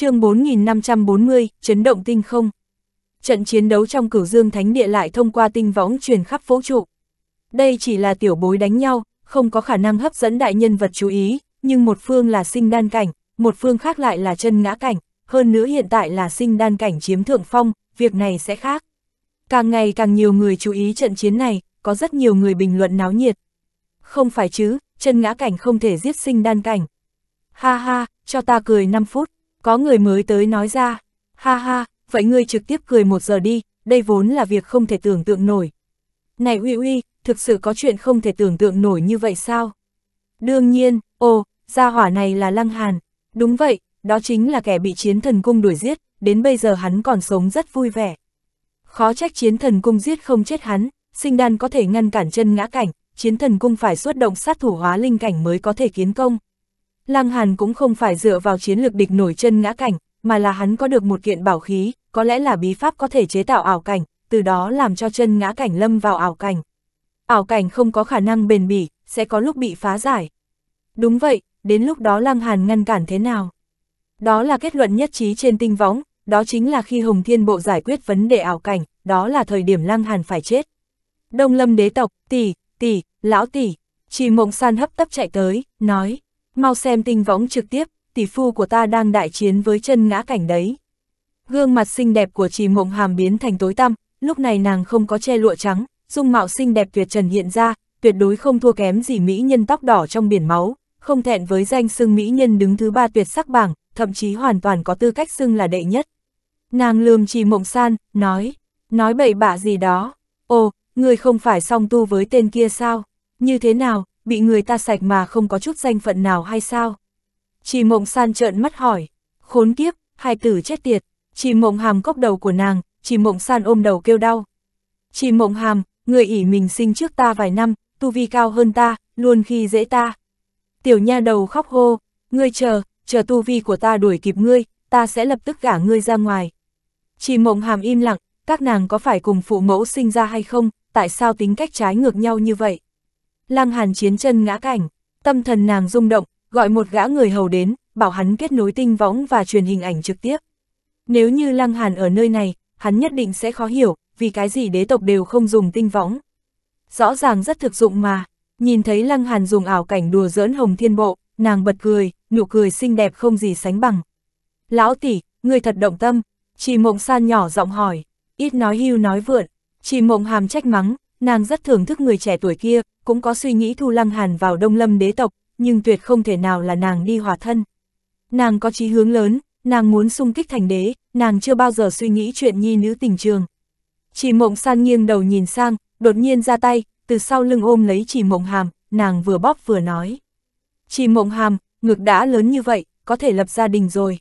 chương 4540, chấn động tinh không. Trận chiến đấu trong cửu dương thánh địa lại thông qua tinh võng truyền khắp vũ trụ. Đây chỉ là tiểu bối đánh nhau, không có khả năng hấp dẫn đại nhân vật chú ý, nhưng một phương là sinh đan cảnh, một phương khác lại là chân ngã cảnh, hơn nữa hiện tại là sinh đan cảnh chiếm thượng phong, việc này sẽ khác. Càng ngày càng nhiều người chú ý trận chiến này, có rất nhiều người bình luận náo nhiệt. Không phải chứ, chân ngã cảnh không thể giết sinh đan cảnh. Ha ha, cho ta cười 5 phút. Có người mới tới nói ra, ha ha, vậy ngươi trực tiếp cười một giờ đi, đây vốn là việc không thể tưởng tượng nổi. Này uy uy, thực sự có chuyện không thể tưởng tượng nổi như vậy sao? Đương nhiên, ồ, gia hỏa này là Lăng Hàn. Đúng vậy, đó chính là kẻ bị chiến thần cung đuổi giết, đến bây giờ hắn còn sống rất vui vẻ. Khó trách chiến thần cung giết không chết hắn, sinh đan có thể ngăn cản chân ngã cảnh, chiến thần cung phải xuất động sát thủ hóa linh cảnh mới có thể kiến công. Lăng Hàn cũng không phải dựa vào chiến lược địch nổi chân ngã cảnh, mà là hắn có được một kiện bảo khí, có lẽ là bí pháp có thể chế tạo ảo cảnh, từ đó làm cho chân ngã cảnh lâm vào ảo cảnh. Ảo cảnh không có khả năng bền bỉ, sẽ có lúc bị phá giải. Đúng vậy, đến lúc đó Lăng Hàn ngăn cản thế nào? Đó là kết luận nhất trí trên tinh võng, đó chính là khi Hồng Thiên Bộ giải quyết vấn đề ảo cảnh, đó là thời điểm Lăng Hàn phải chết. Đông Lâm đế tộc, tỷ, tỷ, lão tỷ, chỉ mộng san hấp tấp chạy tới, nói mau xem tinh võng trực tiếp, tỷ phu của ta đang đại chiến với chân ngã cảnh đấy. Gương mặt xinh đẹp của trì mộng hàm biến thành tối tăm, lúc này nàng không có che lụa trắng, dung mạo xinh đẹp tuyệt trần hiện ra, tuyệt đối không thua kém gì mỹ nhân tóc đỏ trong biển máu, không thẹn với danh xưng mỹ nhân đứng thứ ba tuyệt sắc bảng, thậm chí hoàn toàn có tư cách xưng là đệ nhất. Nàng lườm trì mộng san, nói, nói bậy bạ gì đó, ồ, người không phải song tu với tên kia sao, như thế nào, bị người ta sạch mà không có chút danh phận nào hay sao? Chỉ mộng san trợn mắt hỏi, khốn kiếp, hai tử chết tiệt, chỉ mộng hàm cốc đầu của nàng, chỉ mộng san ôm đầu kêu đau. Chỉ mộng hàm, người ỉ mình sinh trước ta vài năm, tu vi cao hơn ta, luôn khi dễ ta. Tiểu nha đầu khóc hô, ngươi chờ, chờ tu vi của ta đuổi kịp ngươi, ta sẽ lập tức gả ngươi ra ngoài. Chỉ mộng hàm im lặng, các nàng có phải cùng phụ mẫu sinh ra hay không, tại sao tính cách trái ngược nhau như vậy? lang hàn chiến chân ngã cảnh, tâm thần nàng rung động, gọi một gã người hầu đến, bảo hắn kết nối tinh võng và truyền hình ảnh trực tiếp. Nếu như Lăng Hàn ở nơi này, hắn nhất định sẽ khó hiểu, vì cái gì đế tộc đều không dùng tinh võng. Rõ ràng rất thực dụng mà, nhìn thấy Lăng Hàn dùng ảo cảnh đùa giỡn hồng thiên bộ, nàng bật cười, nụ cười xinh đẹp không gì sánh bằng. Lão tỷ, người thật động tâm, chỉ mộng san nhỏ giọng hỏi, ít nói hưu nói vượn, chỉ mộng hàm trách mắng, Nàng rất thưởng thức người trẻ tuổi kia, cũng có suy nghĩ thu Lăng Hàn vào Đông Lâm đế tộc, nhưng tuyệt không thể nào là nàng đi hòa thân. Nàng có chí hướng lớn, nàng muốn xung kích thành đế, nàng chưa bao giờ suy nghĩ chuyện nhi nữ tình trường. Chỉ mộng san nghiêng đầu nhìn sang, đột nhiên ra tay, từ sau lưng ôm lấy chỉ mộng hàm, nàng vừa bóp vừa nói. Chỉ mộng hàm, ngực đã lớn như vậy, có thể lập gia đình rồi.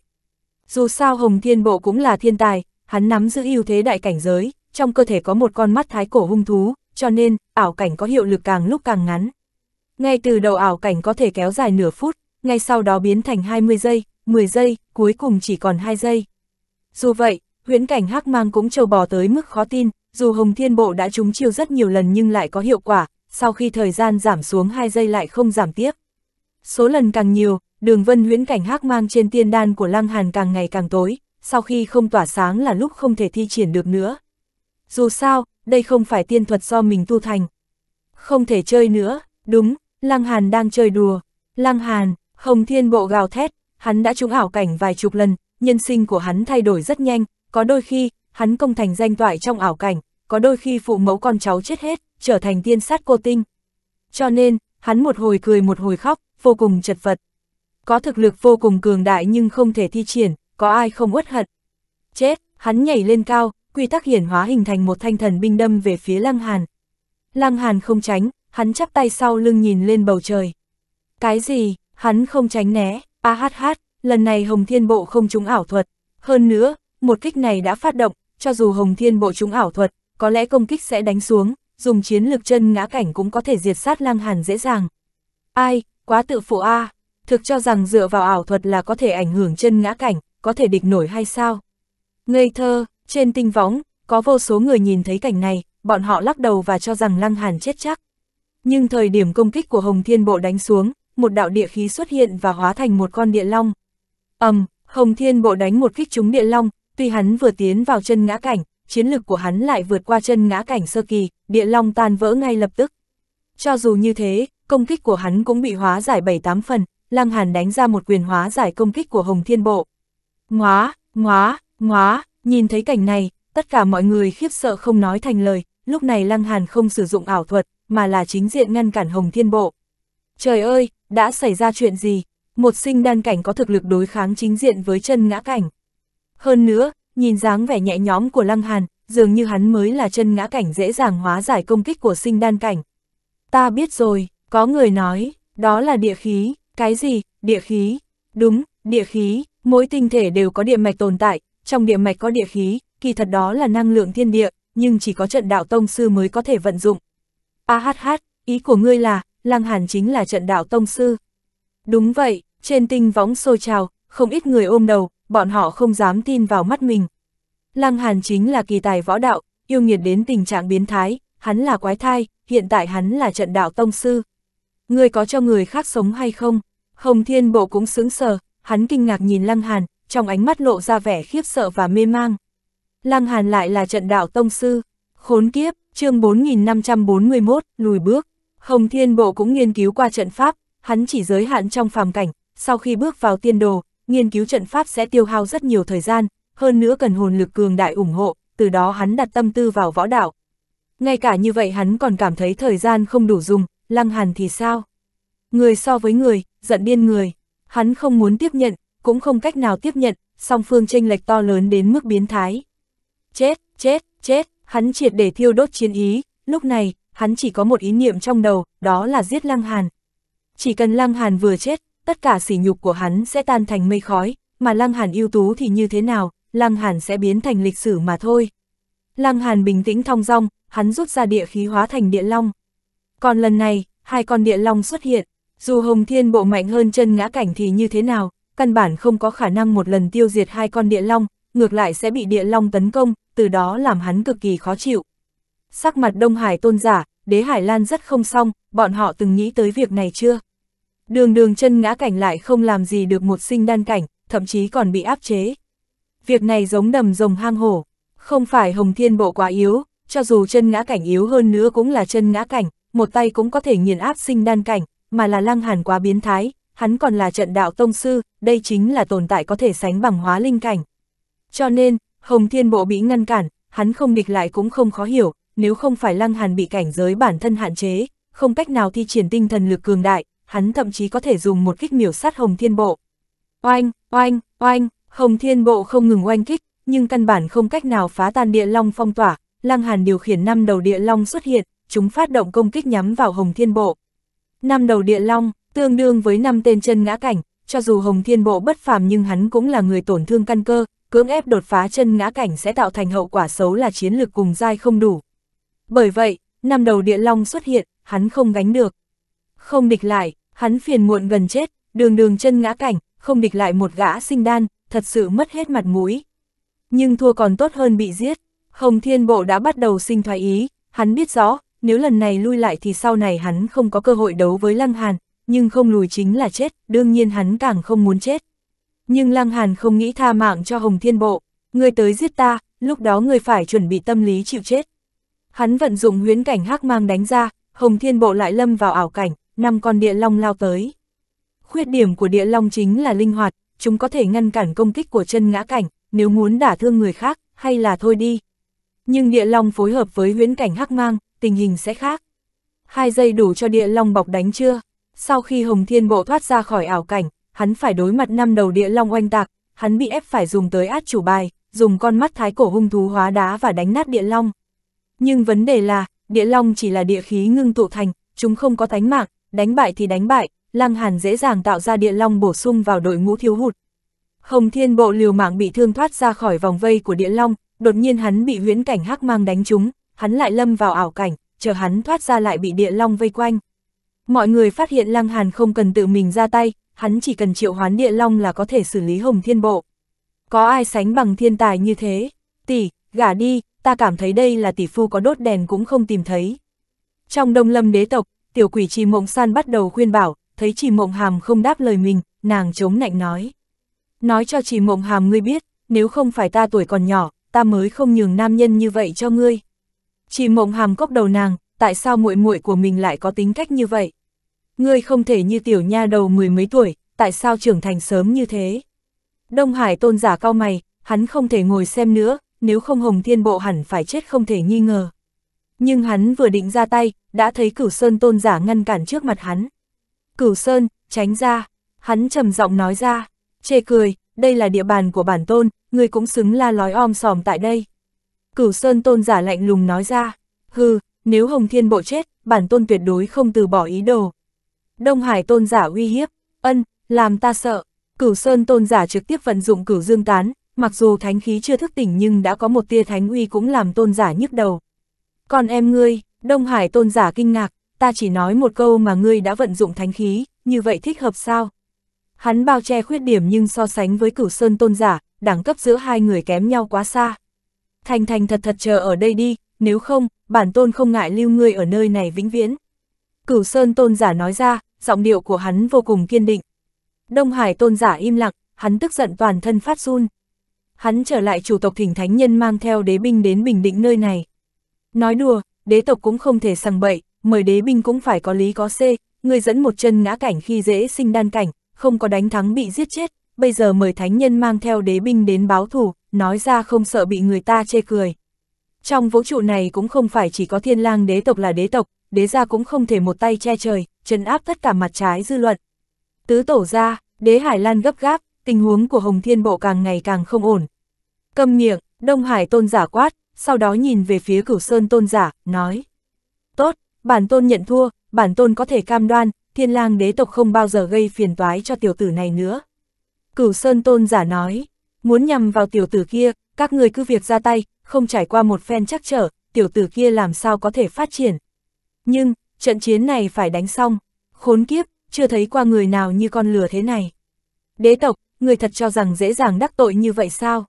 Dù sao Hồng Thiên Bộ cũng là thiên tài, hắn nắm giữ ưu thế đại cảnh giới, trong cơ thể có một con mắt thái cổ hung thú, cho nên, ảo cảnh có hiệu lực càng lúc càng ngắn. Ngay từ đầu ảo cảnh có thể kéo dài nửa phút, ngay sau đó biến thành 20 giây, 10 giây, cuối cùng chỉ còn 2 giây. Dù vậy, huyễn cảnh hắc mang cũng trâu bò tới mức khó tin, dù Hồng Thiên Bộ đã trúng chiêu rất nhiều lần nhưng lại có hiệu quả, sau khi thời gian giảm xuống 2 giây lại không giảm tiếp. Số lần càng nhiều, đường vân huyễn cảnh hắc mang trên tiên đan của Lăng Hàn càng ngày càng tối, sau khi không tỏa sáng là lúc không thể thi triển được nữa. Dù sao, đây không phải tiên thuật do mình tu thành. Không thể chơi nữa, đúng, Lăng Hàn đang chơi đùa. Lăng Hàn, Hồng Thiên Bộ gào thét, hắn đã trúng ảo cảnh vài chục lần, nhân sinh của hắn thay đổi rất nhanh, có đôi khi, hắn công thành danh toại trong ảo cảnh, có đôi khi phụ mẫu con cháu chết hết, trở thành tiên sát cô tinh. Cho nên, hắn một hồi cười một hồi khóc, vô cùng chật vật. Có thực lực vô cùng cường đại nhưng không thể thi triển, có ai không uất hận. Chết, hắn nhảy lên cao, quy tắc hiển hóa hình thành một thanh thần binh đâm về phía Lăng Hàn. Lăng Hàn không tránh, hắn chắp tay sau lưng nhìn lên bầu trời. Cái gì, hắn không tránh né, a hát hát, lần này Hồng Thiên Bộ không trúng ảo thuật. Hơn nữa, một kích này đã phát động, cho dù Hồng Thiên Bộ trúng ảo thuật, có lẽ công kích sẽ đánh xuống, dùng chiến lược chân ngã cảnh cũng có thể diệt sát Lăng Hàn dễ dàng. Ai, quá tự phụ a, à, thực cho rằng dựa vào ảo thuật là có thể ảnh hưởng chân ngã cảnh, có thể địch nổi hay sao? Ngây thơ, trên tinh võng, có vô số người nhìn thấy cảnh này, bọn họ lắc đầu và cho rằng Lăng Hàn chết chắc. Nhưng thời điểm công kích của Hồng Thiên Bộ đánh xuống, một đạo địa khí xuất hiện và hóa thành một con địa long. ầm, Hồng Thiên Bộ đánh một kích trúng địa long, tuy hắn vừa tiến vào chân ngã cảnh, chiến lực của hắn lại vượt qua chân ngã cảnh sơ kỳ, địa long tan vỡ ngay lập tức. Cho dù như thế, công kích của hắn cũng bị hóa giải 7-8 phần, Lăng Hàn đánh ra một quyền hóa giải công kích của Hồng Thiên Bộ. Ngóa, ngóa, ngóa, Nhìn thấy cảnh này, tất cả mọi người khiếp sợ không nói thành lời, lúc này Lăng Hàn không sử dụng ảo thuật, mà là chính diện ngăn cản Hồng Thiên Bộ. Trời ơi, đã xảy ra chuyện gì? Một sinh đan cảnh có thực lực đối kháng chính diện với chân ngã cảnh. Hơn nữa, nhìn dáng vẻ nhẹ nhõm của Lăng Hàn, dường như hắn mới là chân ngã cảnh dễ dàng hóa giải công kích của sinh đan cảnh. Ta biết rồi, có người nói, đó là địa khí, cái gì, địa khí, đúng, địa khí, mỗi tinh thể đều có địa mạch tồn tại, trong địa mạch có địa khí, kỳ thật đó là năng lượng thiên địa, nhưng chỉ có trận đạo tông sư mới có thể vận dụng. A ah, hát hát, ý của ngươi là, Lăng Hàn chính là trận đạo tông sư. Đúng vậy, trên tinh võng xôi trào, không ít người ôm đầu, bọn họ không dám tin vào mắt mình. Lăng Hàn chính là kỳ tài võ đạo, yêu nghiệt đến tình trạng biến thái, hắn là quái thai, hiện tại hắn là trận đạo tông sư. Ngươi có cho người khác sống hay không? Hồng Thiên Bộ cũng sững sờ, hắn kinh ngạc nhìn Lăng Hàn, trong ánh mắt lộ ra vẻ khiếp sợ và mê mang. Lăng Hàn lại là trận đạo tông sư, khốn kiếp, chương 4541, lùi bước. Hồng Thiên Bộ cũng nghiên cứu qua trận pháp, hắn chỉ giới hạn trong phàm cảnh, sau khi bước vào tiên đồ, nghiên cứu trận pháp sẽ tiêu hao rất nhiều thời gian, hơn nữa cần hồn lực cường đại ủng hộ, từ đó hắn đặt tâm tư vào võ đạo. Ngay cả như vậy hắn còn cảm thấy thời gian không đủ dùng, Lăng Hàn thì sao? Người so với người, giận điên người, hắn không muốn tiếp nhận, cũng không cách nào tiếp nhận, song phương tranh lệch to lớn đến mức biến thái. Chết, chết, chết, hắn triệt để thiêu đốt chiến ý, lúc này, hắn chỉ có một ý niệm trong đầu, đó là giết Lăng Hàn. Chỉ cần Lăng Hàn vừa chết, tất cả sỉ nhục của hắn sẽ tan thành mây khói, mà Lăng Hàn ưu tú thì như thế nào, Lăng Hàn sẽ biến thành lịch sử mà thôi. Lăng Hàn bình tĩnh thong dong, hắn rút ra địa khí hóa thành địa long. Còn lần này, hai con địa long xuất hiện, dù Hồng Thiên bộ mạnh hơn chân ngã cảnh thì như thế nào, căn bản không có khả năng một lần tiêu diệt hai con địa long, ngược lại sẽ bị địa long tấn công, từ đó làm hắn cực kỳ khó chịu. Sắc mặt Đông Hải tôn giả, đế Hải Lan rất không xong, bọn họ từng nghĩ tới việc này chưa? Đường đường chân ngã cảnh lại không làm gì được một sinh đan cảnh, thậm chí còn bị áp chế. Việc này giống đầm rồng hang hổ, không phải hồng thiên bộ quá yếu, cho dù chân ngã cảnh yếu hơn nữa cũng là chân ngã cảnh, một tay cũng có thể nghiền áp sinh đan cảnh, mà là lăng hàn quá biến thái, hắn còn là trận đạo tông sư, đây chính là tồn tại có thể sánh bằng hóa linh cảnh. Cho nên, Hồng Thiên Bộ bị ngăn cản, hắn không địch lại cũng không khó hiểu, nếu không phải Lăng Hàn bị cảnh giới bản thân hạn chế, không cách nào thi triển tinh thần lực cường đại, hắn thậm chí có thể dùng một kích miểu sát Hồng Thiên Bộ. Oanh, oanh, oanh, Hồng Thiên Bộ không ngừng oanh kích, nhưng căn bản không cách nào phá tan địa long phong tỏa, Lăng Hàn điều khiển năm đầu địa long xuất hiện, chúng phát động công kích nhắm vào Hồng Thiên Bộ. Năm đầu địa long, tương đương với năm tên chân ngã cảnh, cho dù Hồng Thiên Bộ bất phàm nhưng hắn cũng là người tổn thương căn cơ, cưỡng ép đột phá chân ngã cảnh sẽ tạo thành hậu quả xấu là chiến lực cùng dai không đủ. Bởi vậy, năm đầu địa long xuất hiện, hắn không gánh được. Không địch lại, hắn phiền muộn gần chết, đường đường chân ngã cảnh, không địch lại một gã sinh đan, thật sự mất hết mặt mũi. Nhưng thua còn tốt hơn bị giết, Hồng Thiên Bộ đã bắt đầu sinh thoái ý, hắn biết rõ, nếu lần này lui lại thì sau này hắn không có cơ hội đấu với Lăng Hàn, nhưng không lùi chính là chết, đương nhiên hắn càng không muốn chết. Nhưng Lăng Hàn không nghĩ tha mạng cho Hồng Thiên Bộ, người tới giết ta, lúc đó người phải chuẩn bị tâm lý chịu chết. Hắn vận dụng huyến cảnh hắc mang đánh ra, Hồng Thiên Bộ lại lâm vào ảo cảnh, năm con địa long lao tới. Khuyết điểm của địa long chính là linh hoạt, chúng có thể ngăn cản công kích của chân ngã cảnh, nếu muốn đả thương người khác, hay là thôi đi. Nhưng địa long phối hợp với huyến cảnh hắc mang, tình hình sẽ khác. Hai giây đủ cho địa long bọc đánh chưa? Sau khi Hồng Thiên Bộ thoát ra khỏi ảo cảnh, hắn phải đối mặt năm đầu địa long oanh tạc, hắn bị ép phải dùng tới át chủ bài, dùng con mắt thái cổ hung thú hóa đá và đánh nát địa long. Nhưng vấn đề là, địa long chỉ là địa khí ngưng tụ thành, chúng không có thánh mạng, đánh bại thì đánh bại, Lăng Hàn dễ dàng tạo ra địa long bổ sung vào đội ngũ thiếu hụt. Hồng Thiên Bộ liều mạng bị thương thoát ra khỏi vòng vây của địa long, đột nhiên hắn bị huyễn cảnh hắc mang đánh trúng, hắn lại lâm vào ảo cảnh, chờ hắn thoát ra lại bị địa long vây quanh. Mọi người phát hiện Lăng Hàn không cần tự mình ra tay, hắn chỉ cần triệu hoán địa long là có thể xử lý hồng thiên bộ. Có ai sánh bằng thiên tài như thế? Tỷ, gả đi, ta cảm thấy đây là tỷ phu có đốt đèn cũng không tìm thấy. Trong đông lâm đế tộc, tiểu quỷ trì mộng san bắt đầu khuyên bảo, thấy trì mộng hàm không đáp lời mình, nàng chống nạnh nói. Nói cho trì mộng hàm ngươi biết, nếu không phải ta tuổi còn nhỏ, ta mới không nhường nam nhân như vậy cho ngươi. Trì mộng hàm cốc đầu nàng, tại sao muội muội của mình lại có tính cách như vậy? ngươi không thể như tiểu nha đầu mười mấy tuổi, tại sao trưởng thành sớm như thế? Đông Hải tôn giả cao mày, hắn không thể ngồi xem nữa, nếu không Hồng Thiên Bộ hẳn phải chết không thể nghi ngờ. Nhưng hắn vừa định ra tay, đã thấy Cửu Sơn tôn giả ngăn cản trước mặt hắn. Cửu Sơn, tránh ra, hắn trầm giọng nói ra, chê cười, đây là địa bàn của bản tôn, ngươi cũng xứng la lói om sòm tại đây. Cửu Sơn tôn giả lạnh lùng nói ra, hừ, nếu Hồng Thiên Bộ chết, bản tôn tuyệt đối không từ bỏ ý đồ. Đông Hải tôn giả uy hiếp, ân, làm ta sợ. Cửu Sơn tôn giả trực tiếp vận dụng cửu dương tán, mặc dù thánh khí chưa thức tỉnh nhưng đã có một tia thánh uy cũng làm tôn giả nhức đầu. Còn em ngươi, Đông Hải tôn giả kinh ngạc, ta chỉ nói một câu mà ngươi đã vận dụng thánh khí, như vậy thích hợp sao? Hắn bao che khuyết điểm nhưng so sánh với cửu sơn tôn giả, đẳng cấp giữa hai người kém nhau quá xa. Thành thành thật thật chờ ở đây đi, nếu không, bản tôn không ngại lưu ngươi ở nơi này vĩnh viễn. Cửu sơn tôn giả nói ra, giọng điệu của hắn vô cùng kiên định. Đông Hải tôn giả im lặng, hắn tức giận toàn thân phát run. Hắn trở lại chủ tộc thỉnh thánh nhân mang theo đế binh đến Bình Định nơi này. Nói đùa, đế tộc cũng không thể sằng bậy, mời đế binh cũng phải có lý có c. người dẫn một chân ngã cảnh khi dễ sinh đan cảnh, không có đánh thắng bị giết chết, bây giờ mời thánh nhân mang theo đế binh đến báo thù, nói ra không sợ bị người ta chê cười. Trong vũ trụ này cũng không phải chỉ có thiên lang đế tộc là đế tộc, đế gia cũng không thể một tay che trời, trấn áp tất cả mặt trái dư luận. Tứ tổ ra, đế Hải Lan gấp gáp, tình huống của Hồng Thiên Bộ càng ngày càng không ổn. Cầm miệng, Đông Hải tôn giả quát, sau đó nhìn về phía cửu sơn tôn giả, nói. Tốt, bản tôn nhận thua, bản tôn có thể cam đoan, thiên lang đế tộc không bao giờ gây phiền toái cho tiểu tử này nữa. Cửu sơn tôn giả nói, muốn nhằm vào tiểu tử kia, các người cứ việc ra tay, không trải qua một phen chắc trở, tiểu tử kia làm sao có thể phát triển. Nhưng, trận chiến này phải đánh xong, khốn kiếp, chưa thấy qua người nào như con lửa thế này. Đế tộc, người thật cho rằng dễ dàng đắc tội như vậy sao?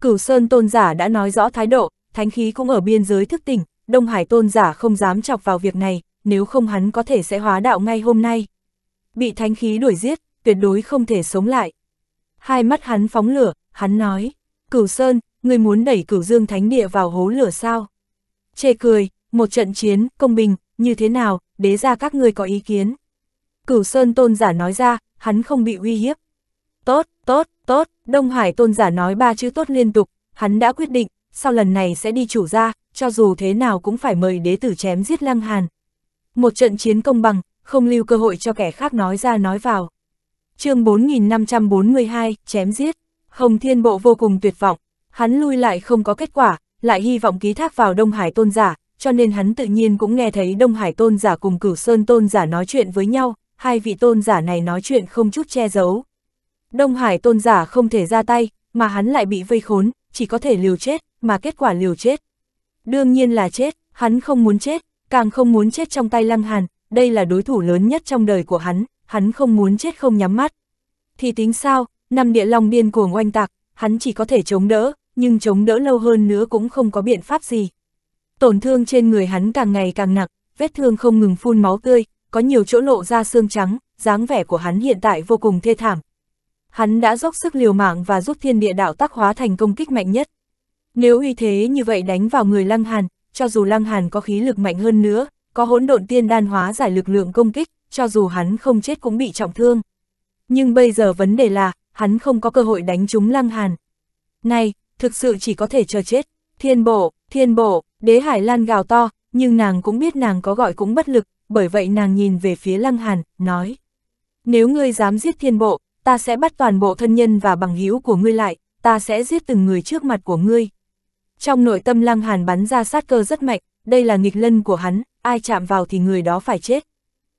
Cửu Sơn tôn giả đã nói rõ thái độ, thánh khí cũng ở biên giới thức tỉnh, Đông Hải tôn giả không dám chọc vào việc này, nếu không hắn có thể sẽ hóa đạo ngay hôm nay. Bị thánh khí đuổi giết, tuyệt đối không thể sống lại. Hai mắt hắn phóng lửa, hắn nói, Cửu Sơn, người muốn đẩy Cửu Dương Thánh Địa vào hố lửa sao? Chê cười, một trận chiến, công bình, như thế nào, đế ra các ngươi có ý kiến. Cửu Sơn tôn giả nói ra, hắn không bị uy hiếp. Tốt, tốt, tốt, Đông Hải tôn giả nói ba chữ tốt liên tục, hắn đã quyết định, sau lần này sẽ đi chủ ra, cho dù thế nào cũng phải mời đế tử chém giết lăng hàn. Một trận chiến công bằng, không lưu cơ hội cho kẻ khác nói ra nói vào. chương 4542, chém giết, Hồng Thiên Bộ vô cùng tuyệt vọng, hắn lui lại không có kết quả, lại hy vọng ký thác vào Đông Hải tôn giả, cho nên hắn tự nhiên cũng nghe thấy Đông Hải tôn giả cùng Cửu Sơn tôn giả nói chuyện với nhau, hai vị tôn giả này nói chuyện không chút che giấu. Đông Hải tôn giả không thể ra tay, mà hắn lại bị vây khốn, chỉ có thể liều chết, mà kết quả liều chết. Đương nhiên là chết, hắn không muốn chết, càng không muốn chết trong tay Lăng Hàn, đây là đối thủ lớn nhất trong đời của hắn, hắn không muốn chết không nhắm mắt. Thì tính sao, năm địa long điên cuồng oanh tạc, hắn chỉ có thể chống đỡ, nhưng chống đỡ lâu hơn nữa cũng không có biện pháp gì, Tổn thương trên người hắn càng ngày càng nặng, vết thương không ngừng phun máu tươi, có nhiều chỗ lộ ra xương trắng, dáng vẻ của hắn hiện tại vô cùng thê thảm. Hắn đã dốc sức liều mạng và rút thiên địa đạo tác hóa thành công kích mạnh nhất. Nếu uy thế như vậy đánh vào người Lăng Hàn, cho dù Lăng Hàn có khí lực mạnh hơn nữa, có hỗn độn tiên đan hóa giải lực lượng công kích, cho dù hắn không chết cũng bị trọng thương. Nhưng bây giờ vấn đề là, hắn không có cơ hội đánh trúng Lăng Hàn. Này, thực sự chỉ có thể chờ chết. Thiên bộ, thiên bộ, Đế Hải Lan gào to, nhưng nàng cũng biết nàng có gọi cũng bất lực, bởi vậy nàng nhìn về phía Lăng Hàn, nói. Nếu ngươi dám giết thiên bộ, ta sẽ bắt toàn bộ thân nhân và bằng hữu của ngươi lại, ta sẽ giết từng người trước mặt của ngươi. Trong nội tâm Lăng Hàn bắn ra sát cơ rất mạnh, đây là nghịch lân của hắn, ai chạm vào thì người đó phải chết.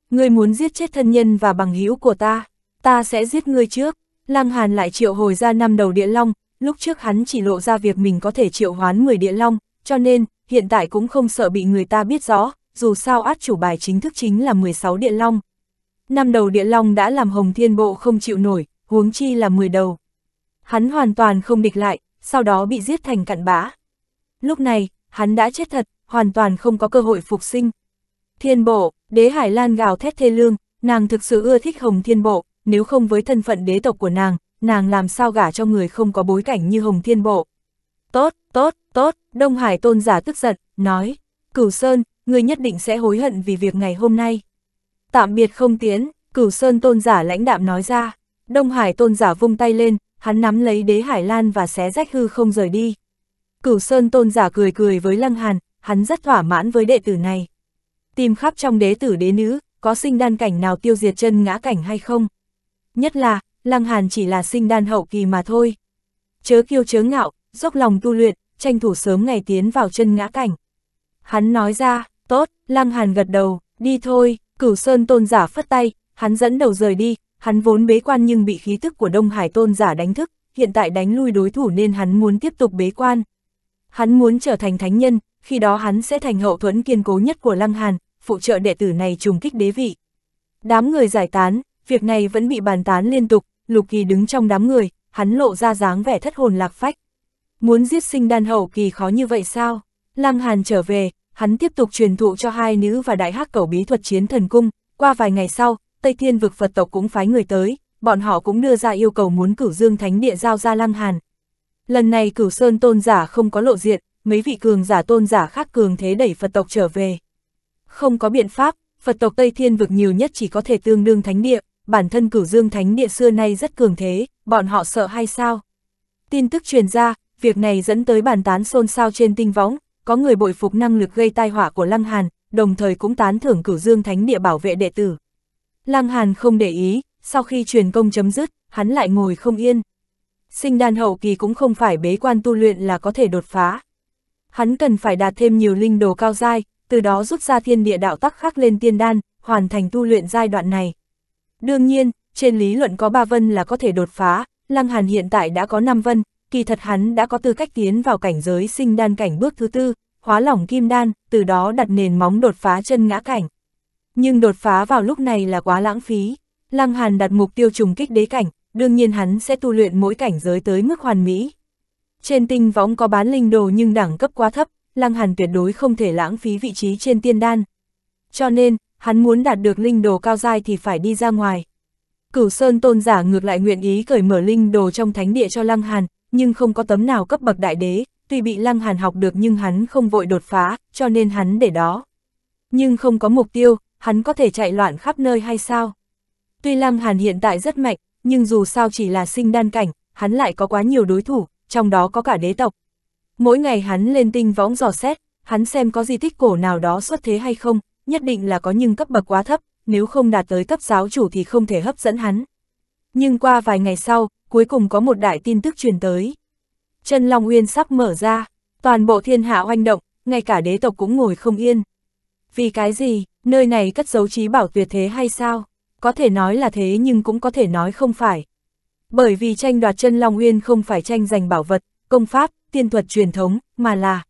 Ngươi muốn giết chết thân nhân và bằng hữu của ta, ta sẽ giết ngươi trước. Lăng Hàn lại triệu hồi ra năm đầu địa long, lúc trước hắn chỉ lộ ra việc mình có thể triệu hoán 10 địa long, cho nên, hiện tại cũng không sợ bị người ta biết rõ, dù sao át chủ bài chính thức chính là 16 địa long. Năm đầu địa long đã làm hồng thiên bộ không chịu nổi, huống chi là 10 đầu. Hắn hoàn toàn không địch lại, sau đó bị giết thành cặn bã. Lúc này, hắn đã chết thật, hoàn toàn không có cơ hội phục sinh. Thiên bộ, đế Hải Lan gào thét thê lương, nàng thực sự ưa thích hồng thiên bộ, nếu không với thân phận đế tộc của nàng, nàng làm sao gả cho người không có bối cảnh như hồng thiên bộ. Tốt, tốt, tốt, Đông Hải tôn giả tức giận, nói, Cửu Sơn, ngươi nhất định sẽ hối hận vì việc ngày hôm nay. Tạm biệt không tiến, Cửu Sơn tôn giả lãnh đạm nói ra, Đông Hải tôn giả vung tay lên, hắn nắm lấy đế Hải Lan và xé rách hư không rời đi. Cửu Sơn tôn giả cười cười với Lăng Hàn, hắn rất thỏa mãn với đệ tử này. Tìm khắp trong đế tử đế nữ, có sinh đan cảnh nào tiêu diệt chân ngã cảnh hay không? Nhất là, Lăng Hàn chỉ là sinh đan hậu kỳ mà thôi. Chớ kiêu chớ ngạo, dốc lòng tu luyện, tranh thủ sớm ngày tiến vào chân ngã cảnh. Hắn nói ra, tốt, Lăng Hàn gật đầu, đi thôi, cửu sơn tôn giả phất tay, hắn dẫn đầu rời đi, hắn vốn bế quan nhưng bị khí thức của Đông Hải tôn giả đánh thức, hiện tại đánh lui đối thủ nên hắn muốn tiếp tục bế quan. Hắn muốn trở thành thánh nhân, khi đó hắn sẽ thành hậu thuẫn kiên cố nhất của Lăng Hàn, phụ trợ đệ tử này trùng kích đế vị. Đám người giải tán, việc này vẫn bị bàn tán liên tục, Lục Kỳ đứng trong đám người, hắn lộ ra dáng vẻ thất hồn lạc phách. Muốn giết sinh đan hậu kỳ khó như vậy sao? Lăng Hàn trở về, hắn tiếp tục truyền thụ cho hai nữ và đại hắc cẩu bí thuật chiến thần cung. Qua vài ngày sau, Tây Thiên vực Phật tộc cũng phái người tới, bọn họ cũng đưa ra yêu cầu muốn cửu dương thánh địa giao ra Lăng Hàn. Lần này cửu sơn tôn giả không có lộ diện, mấy vị cường giả tôn giả khác cường thế đẩy Phật tộc trở về. Không có biện pháp, Phật tộc Tây Thiên vực nhiều nhất chỉ có thể tương đương thánh địa, bản thân cửu dương thánh địa xưa nay rất cường thế, bọn họ sợ hay sao? Tin tức truyền ra, Việc này dẫn tới bàn tán xôn xao trên tinh võng, có người bội phục năng lực gây tai họa của Lăng Hàn, đồng thời cũng tán thưởng cửu dương thánh địa bảo vệ đệ tử. Lăng Hàn không để ý, sau khi truyền công chấm dứt, hắn lại ngồi không yên. Sinh đan hậu kỳ cũng không phải bế quan tu luyện là có thể đột phá. Hắn cần phải đạt thêm nhiều linh đồ cao dai, từ đó rút ra thiên địa đạo tắc khắc lên tiên đan, hoàn thành tu luyện giai đoạn này. Đương nhiên, trên lý luận có ba vân là có thể đột phá, Lăng Hàn hiện tại đã có năm vân, kỳ thật hắn đã có tư cách tiến vào cảnh giới sinh đan cảnh bước thứ tư, hóa lỏng kim đan, từ đó đặt nền móng đột phá chân ngã cảnh. Nhưng đột phá vào lúc này là quá lãng phí. Lăng Hàn đặt mục tiêu trùng kích đế cảnh, đương nhiên hắn sẽ tu luyện mỗi cảnh giới tới mức hoàn mỹ. Trên tinh võng có bán linh đồ nhưng đẳng cấp quá thấp, Lăng Hàn tuyệt đối không thể lãng phí vị trí trên tiên đan. Cho nên, hắn muốn đạt được linh đồ cao giai thì phải đi ra ngoài. Cửu Sơn tôn giả ngược lại nguyện ý cởi mở linh đồ trong thánh địa cho Lăng Hàn, nhưng không có tấm nào cấp bậc đại đế, tuy bị Lăng Hàn học được nhưng hắn không vội đột phá, cho nên hắn để đó. Nhưng không có mục tiêu, hắn có thể chạy loạn khắp nơi hay sao? Tuy Lăng Hàn hiện tại rất mạnh, nhưng dù sao chỉ là sinh đan cảnh, hắn lại có quá nhiều đối thủ, trong đó có cả đế tộc. Mỗi ngày hắn lên tinh võng dò xét, hắn xem có di tích cổ nào đó xuất thế hay không, nhất định là có nhưng cấp bậc quá thấp, nếu không đạt tới cấp giáo chủ thì không thể hấp dẫn hắn. Nhưng qua vài ngày sau, cuối cùng có một đại tin tức truyền tới. Chân Long Uyên sắp mở ra, toàn bộ thiên hạ hoành động, ngay cả đế tộc cũng ngồi không yên. Vì cái gì, nơi này cất giấu trí bảo tuyệt thế hay sao? Có thể nói là thế nhưng cũng có thể nói không phải. Bởi vì tranh đoạt chân Long Uyên không phải tranh giành bảo vật, công pháp, tiên thuật truyền thống, mà là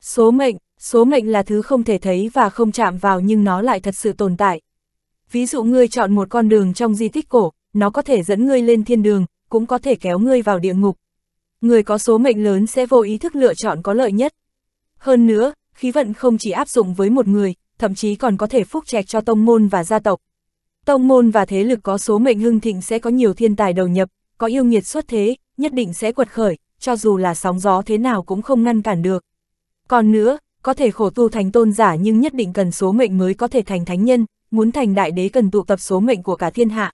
số mệnh, số mệnh là thứ không thể thấy và không chạm vào nhưng nó lại thật sự tồn tại. Ví dụ ngươi chọn một con đường trong di tích cổ, nó có thể dẫn ngươi lên thiên đường, cũng có thể kéo ngươi vào địa ngục. Người có số mệnh lớn sẽ vô ý thức lựa chọn có lợi nhất. Hơn nữa, khí vận không chỉ áp dụng với một người, thậm chí còn có thể phúc trạch cho tông môn và gia tộc. Tông môn và thế lực có số mệnh hưng thịnh sẽ có nhiều thiên tài đầu nhập, có yêu nghiệt xuất thế, nhất định sẽ quật khởi, cho dù là sóng gió thế nào cũng không ngăn cản được. Còn nữa, có thể khổ tu thành tôn giả nhưng nhất định cần số mệnh mới có thể thành thánh nhân, muốn thành đại đế cần tụ tập số mệnh của cả thiên hạ,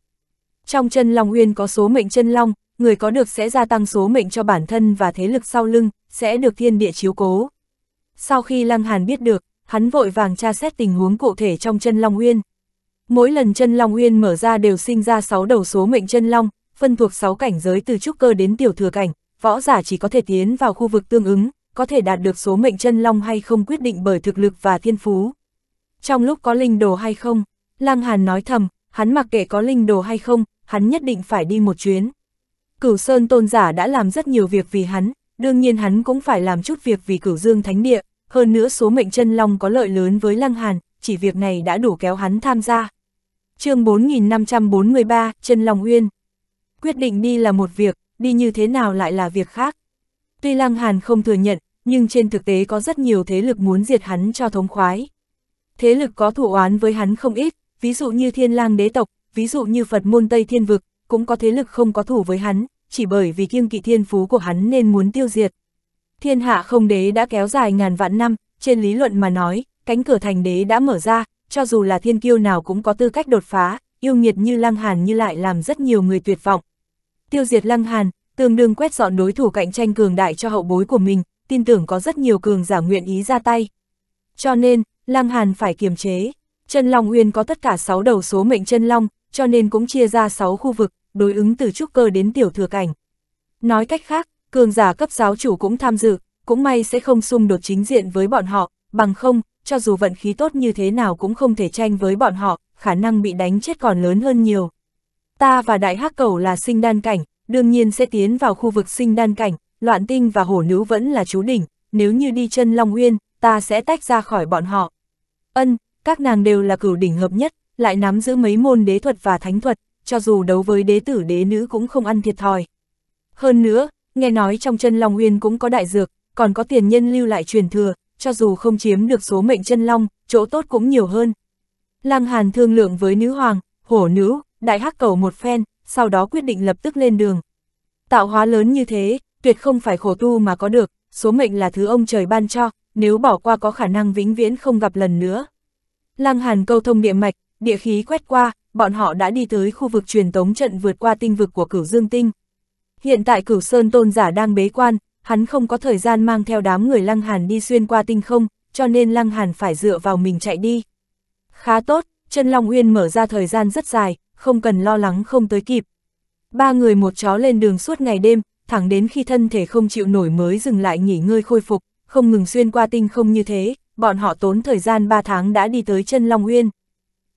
trong chân Long Uyên có số mệnh chân Long, người có được sẽ gia tăng số mệnh cho bản thân và thế lực sau lưng, sẽ được thiên địa chiếu cố. Sau khi Lăng Hàn biết được, hắn vội vàng tra xét tình huống cụ thể trong chân Long Uyên. Mỗi lần chân Long Uyên mở ra đều sinh ra 6 đầu số mệnh chân Long, phân thuộc 6 cảnh giới từ trúc cơ đến tiểu thừa cảnh, võ giả chỉ có thể tiến vào khu vực tương ứng, có thể đạt được số mệnh chân Long hay không quyết định bởi thực lực và thiên phú. Trong lúc có linh đồ hay không, Lăng Hàn nói thầm, hắn mặc kệ có linh đồ hay không, hắn nhất định phải đi một chuyến. Cửu Sơn tôn giả đã làm rất nhiều việc vì hắn, đương nhiên hắn cũng phải làm chút việc vì cửu dương thánh địa, hơn nữa số mệnh chân long có lợi lớn với Lăng Hàn, chỉ việc này đã đủ kéo hắn tham gia. chương 4543, chân Long Uyên. Quyết định đi là một việc, đi như thế nào lại là việc khác. Tuy Lăng Hàn không thừa nhận, nhưng trên thực tế có rất nhiều thế lực muốn diệt hắn cho thống khoái. Thế lực có thủ oán với hắn không ít, ví dụ như thiên lang đế tộc, ví dụ như Phật môn Tây Thiên Vực, cũng có thế lực không có thủ với hắn, chỉ bởi vì kiêng kỵ thiên phú của hắn nên muốn tiêu diệt. Thiên hạ không đế đã kéo dài ngàn vạn năm, trên lý luận mà nói, cánh cửa thành đế đã mở ra, cho dù là thiên kiêu nào cũng có tư cách đột phá, yêu nghiệt như Lăng Hàn như lại làm rất nhiều người tuyệt vọng. Tiêu diệt Lăng Hàn, tương đương quét dọn đối thủ cạnh tranh cường đại cho hậu bối của mình, tin tưởng có rất nhiều cường giả nguyện ý ra tay. Cho nên, Lăng Hàn phải kiềm chế. Chân Long Uyên có tất cả 6 đầu số mệnh chân long, cho nên cũng chia ra 6 khu vực, đối ứng từ trúc cơ đến tiểu thừa cảnh. Nói cách khác, cường giả cấp giáo chủ cũng tham dự, cũng may sẽ không xung đột chính diện với bọn họ, bằng không, cho dù vận khí tốt như thế nào cũng không thể tranh với bọn họ, khả năng bị đánh chết còn lớn hơn nhiều. Ta và Đại Hắc Cẩu là sinh đan cảnh, đương nhiên sẽ tiến vào khu vực sinh đan cảnh, loạn tinh và hổ nữ vẫn là chú đỉnh, nếu như đi chân Long Uyên, ta sẽ tách ra khỏi bọn họ. Ân, các nàng đều là cửu đỉnh hợp nhất, lại nắm giữ mấy môn đế thuật và thánh thuật, cho dù đấu với đế tử đế nữ cũng không ăn thiệt thòi. Hơn nữa, nghe nói trong chân Long Uyên cũng có đại dược, còn có tiền nhân lưu lại truyền thừa, cho dù không chiếm được số mệnh chân Long, chỗ tốt cũng nhiều hơn. Lăng Hàn thương lượng với nữ hoàng, hổ nữ, đại hắc cầu một phen, sau đó quyết định lập tức lên đường. Tạo hóa lớn như thế, tuyệt không phải khổ tu mà có được, số mệnh là thứ ông trời ban cho, nếu bỏ qua có khả năng vĩnh viễn không gặp lần nữa. Lăng Hàn câu thông địa mạch, địa khí quét qua, bọn họ đã đi tới khu vực truyền tống trận vượt qua tinh vực của Cửu Dương Tinh. Hiện tại Cửu Sơn Tôn giả đang bế quan, hắn không có thời gian mang theo đám người Lăng Hàn đi xuyên qua tinh không, cho nên Lăng Hàn phải dựa vào mình chạy đi. Khá tốt, chân Long Uyên mở ra thời gian rất dài, không cần lo lắng không tới kịp. Ba người một chó lên đường suốt ngày đêm, thẳng đến khi thân thể không chịu nổi mới dừng lại nghỉ ngơi khôi phục, không ngừng xuyên qua tinh không như thế, bọn họ tốn thời gian 3 tháng đã đi tới chân Long Uyên.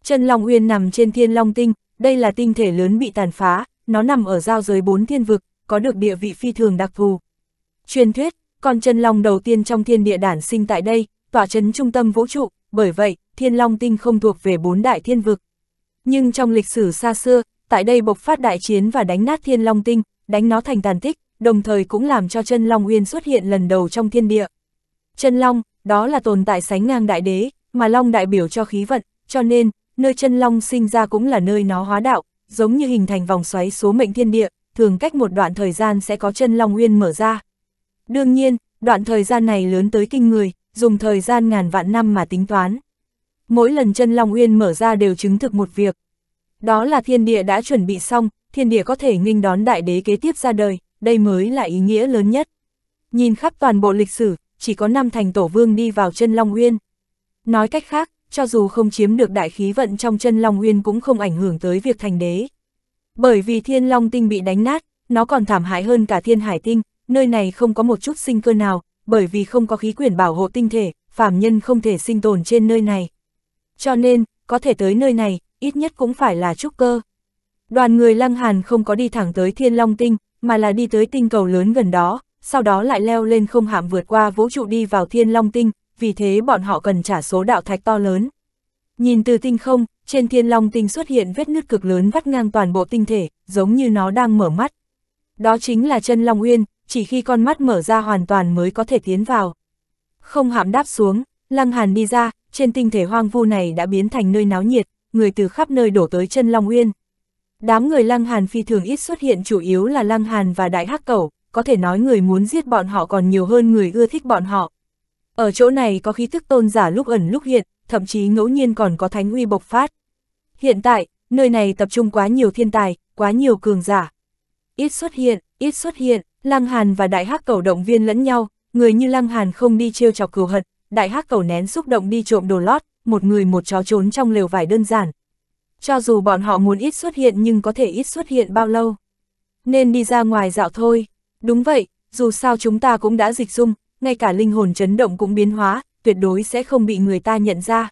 Chân Long Uyên nằm trên thiên Long Tinh, đây là tinh thể lớn bị tàn phá, nó nằm ở giao giới bốn thiên vực, có được địa vị phi thường đặc thù. Truyền thuyết, con chân long đầu tiên trong thiên địa đản sinh tại đây, tỏa chấn trung tâm vũ trụ, bởi vậy, thiên long tinh không thuộc về bốn đại thiên vực. Nhưng trong lịch sử xa xưa, tại đây bộc phát đại chiến và đánh nát thiên long tinh, đánh nó thành tàn tích, đồng thời cũng làm cho chân long uyên xuất hiện lần đầu trong thiên địa. Chân long, đó là tồn tại sánh ngang đại đế, mà long đại biểu cho khí vận, cho nên, nơi chân long sinh ra cũng là nơi nó hóa đạo, giống như hình thành vòng xoáy số mệnh thiên địa, thường cách một đoạn thời gian sẽ có chân long uyên mở ra. Đương nhiên, đoạn thời gian này lớn tới kinh người, dùng thời gian ngàn vạn năm mà tính toán. Mỗi lần chân long uyên mở ra đều chứng thực một việc. Đó là thiên địa đã chuẩn bị xong, thiên địa có thể nghinh đón đại đế kế tiếp ra đời, đây mới là ý nghĩa lớn nhất. Nhìn khắp toàn bộ lịch sử, chỉ có năm thành tổ vương đi vào chân Long Uyên. Nói cách khác, cho dù không chiếm được đại khí vận trong chân Long Uyên cũng không ảnh hưởng tới việc thành đế. Bởi vì thiên Long Tinh bị đánh nát, nó còn thảm hại hơn cả thiên Hải Tinh, nơi này không có một chút sinh cơ nào, bởi vì không có khí quyển bảo hộ tinh thể, phàm nhân không thể sinh tồn trên nơi này. Cho nên, có thể tới nơi này, ít nhất cũng phải là trúc cơ. Đoàn người Lăng Hàn không có đi thẳng tới Thiên Long Tinh, mà là đi tới tinh cầu lớn gần đó, sau đó lại leo lên không hạm vượt qua vũ trụ đi vào thiên long tinh, vì thế bọn họ cần trả số đạo thạch to lớn. Nhìn từ tinh không, trên thiên long tinh xuất hiện vết nứt cực lớn vắt ngang toàn bộ tinh thể, giống như nó đang mở mắt. Đó chính là chân long uyên, chỉ khi con mắt mở ra hoàn toàn mới có thể tiến vào. Không hạm đáp xuống, lăng hàn đi ra, trên tinh thể hoang vu này đã biến thành nơi náo nhiệt, người từ khắp nơi đổ tới chân long uyên. Đám người lăng hàn phi thường ít xuất hiện chủ yếu là lăng hàn và đại hắc cẩu, có thể nói người muốn giết bọn họ còn nhiều hơn người ưa thích bọn họ. Ở chỗ này có khí thức tôn giả lúc ẩn lúc hiện, thậm chí ngẫu nhiên còn có thánh uy bộc phát. Hiện tại, nơi này tập trung quá nhiều thiên tài, quá nhiều cường giả. Ít xuất hiện, ít xuất hiện, Lăng Hàn và Đại Hắc Cầu động viên lẫn nhau, người như Lăng Hàn không đi trêu chọc cừu hận, Đại Hắc Cầu nén xúc động đi trộm đồ lót, một người một chó trốn trong lều vải đơn giản. Cho dù bọn họ muốn ít xuất hiện nhưng có thể ít xuất hiện bao lâu. Nên đi ra ngoài dạo thôi. Đúng vậy, dù sao chúng ta cũng đã dịch dung, ngay cả linh hồn chấn động cũng biến hóa, tuyệt đối sẽ không bị người ta nhận ra.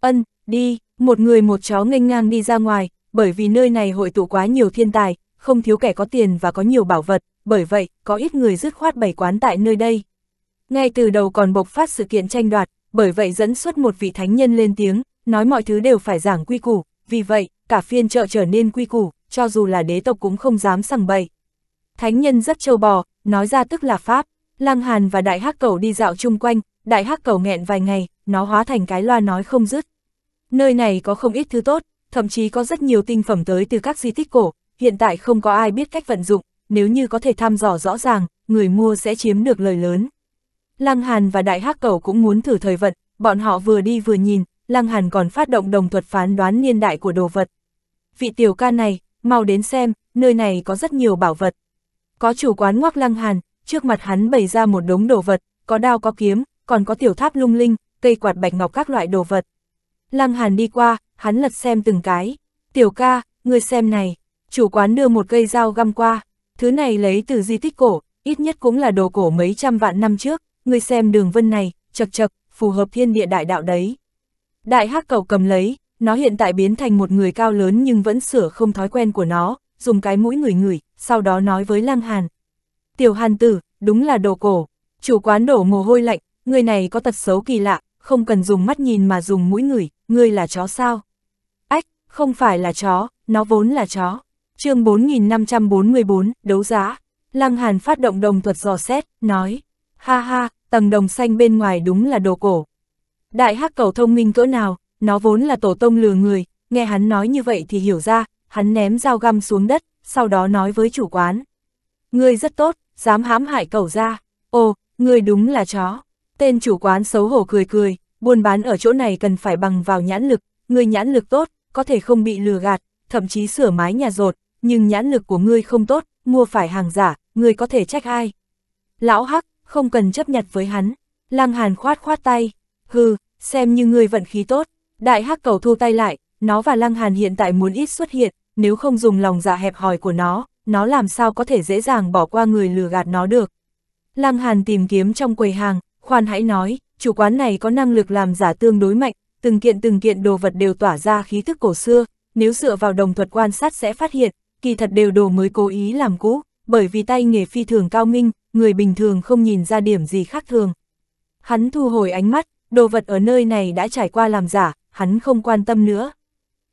Ân, đi, một người một chó nghênh ngang đi ra ngoài, bởi vì nơi này hội tụ quá nhiều thiên tài, không thiếu kẻ có tiền và có nhiều bảo vật, bởi vậy, có ít người dứt khoát bày quán tại nơi đây. Ngay từ đầu còn bộc phát sự kiện tranh đoạt, bởi vậy dẫn xuất một vị thánh nhân lên tiếng, nói mọi thứ đều phải giảng quy củ, vì vậy, cả phiên chợ trở nên quy củ, cho dù là đế tộc cũng không dám sằng bậy. Thánh nhân rất trâu bò, nói ra tức là Pháp. Lăng Hàn và Đại Hắc Cẩu đi dạo chung quanh, Đại Hắc Cẩu nghẹn vài ngày, nó hóa thành cái loa nói không dứt. Nơi này có không ít thứ tốt, thậm chí có rất nhiều tinh phẩm tới từ các di tích cổ, hiện tại không có ai biết cách vận dụng, nếu như có thể thăm dò rõ ràng, người mua sẽ chiếm được lời lớn. Lăng Hàn và Đại Hắc Cẩu cũng muốn thử thời vận, bọn họ vừa đi vừa nhìn, Lăng Hàn còn phát động đồng thuật phán đoán niên đại của đồ vật. Vị tiểu ca này, mau đến xem, nơi này có rất nhiều bảo vật, có chủ quán ngoắc lăng hàn, trước mặt hắn bày ra một đống đồ vật, có đao có kiếm, còn có tiểu tháp lung linh, cây quạt bạch ngọc các loại đồ vật. Lăng hàn đi qua, hắn lật xem từng cái. Tiểu ca, ngươi xem này, chủ quán đưa một cây dao găm qua, thứ này lấy từ di tích cổ, ít nhất cũng là đồ cổ mấy trăm vạn năm trước, ngươi xem đường vân này, chật chật, phù hợp thiên địa đại đạo đấy. Đại hắc cầu cầm lấy, nó hiện tại biến thành một người cao lớn nhưng vẫn sửa không thói quen của nó, dùng cái mũi ngửi ngửi, sau đó nói với Lăng Hàn. Tiểu Hàn tử, đúng là đồ cổ. Chủ quán đổ mồ hôi lạnh, người này có tật xấu kỳ lạ, không cần dùng mắt nhìn mà dùng mũi ngửi, ngươi là chó sao? Ách, không phải là chó, nó vốn là chó. chương 4544, đấu giá. Lăng Hàn phát động đồng thuật dò xét, nói. Ha ha, tầng đồng xanh bên ngoài đúng là đồ cổ. Đại hắc cầu thông minh cỡ nào, nó vốn là tổ tông lừa người, nghe hắn nói như vậy thì hiểu ra, hắn ném dao găm xuống đất, sau đó nói với chủ quán. Ngươi rất tốt, dám hãm hại cẩu ra. Ồ, ngươi đúng là chó. Tên chủ quán xấu hổ cười cười, buôn bán ở chỗ này cần phải bằng vào nhãn lực, ngươi nhãn lực tốt, có thể không bị lừa gạt, thậm chí sửa mái nhà rột, nhưng nhãn lực của ngươi không tốt, mua phải hàng giả, ngươi có thể trách ai. Lão Hắc, không cần chấp nhặt với hắn. Lăng Hàn khoát khoát tay, hừ, xem như ngươi vận khí tốt. Đại Hắc cầu thu tay lại, nó và Lăng Hàn hiện tại muốn ít xuất hiện, nếu không dùng lòng dạ hẹp hòi của nó, nó làm sao có thể dễ dàng bỏ qua người lừa gạt nó được. Lăng Hàn tìm kiếm trong quầy hàng, khoan hãy nói, chủ quán này có năng lực làm giả tương đối mạnh, từng kiện từng kiện đồ vật đều tỏa ra khí thức cổ xưa, nếu dựa vào đồng thuật quan sát sẽ phát hiện, kỳ thật đều đồ mới cố ý làm cũ, bởi vì tay nghề phi thường cao minh, người bình thường không nhìn ra điểm gì khác thường. Hắn thu hồi ánh mắt, đồ vật ở nơi này đã trải qua làm giả, hắn không quan tâm nữa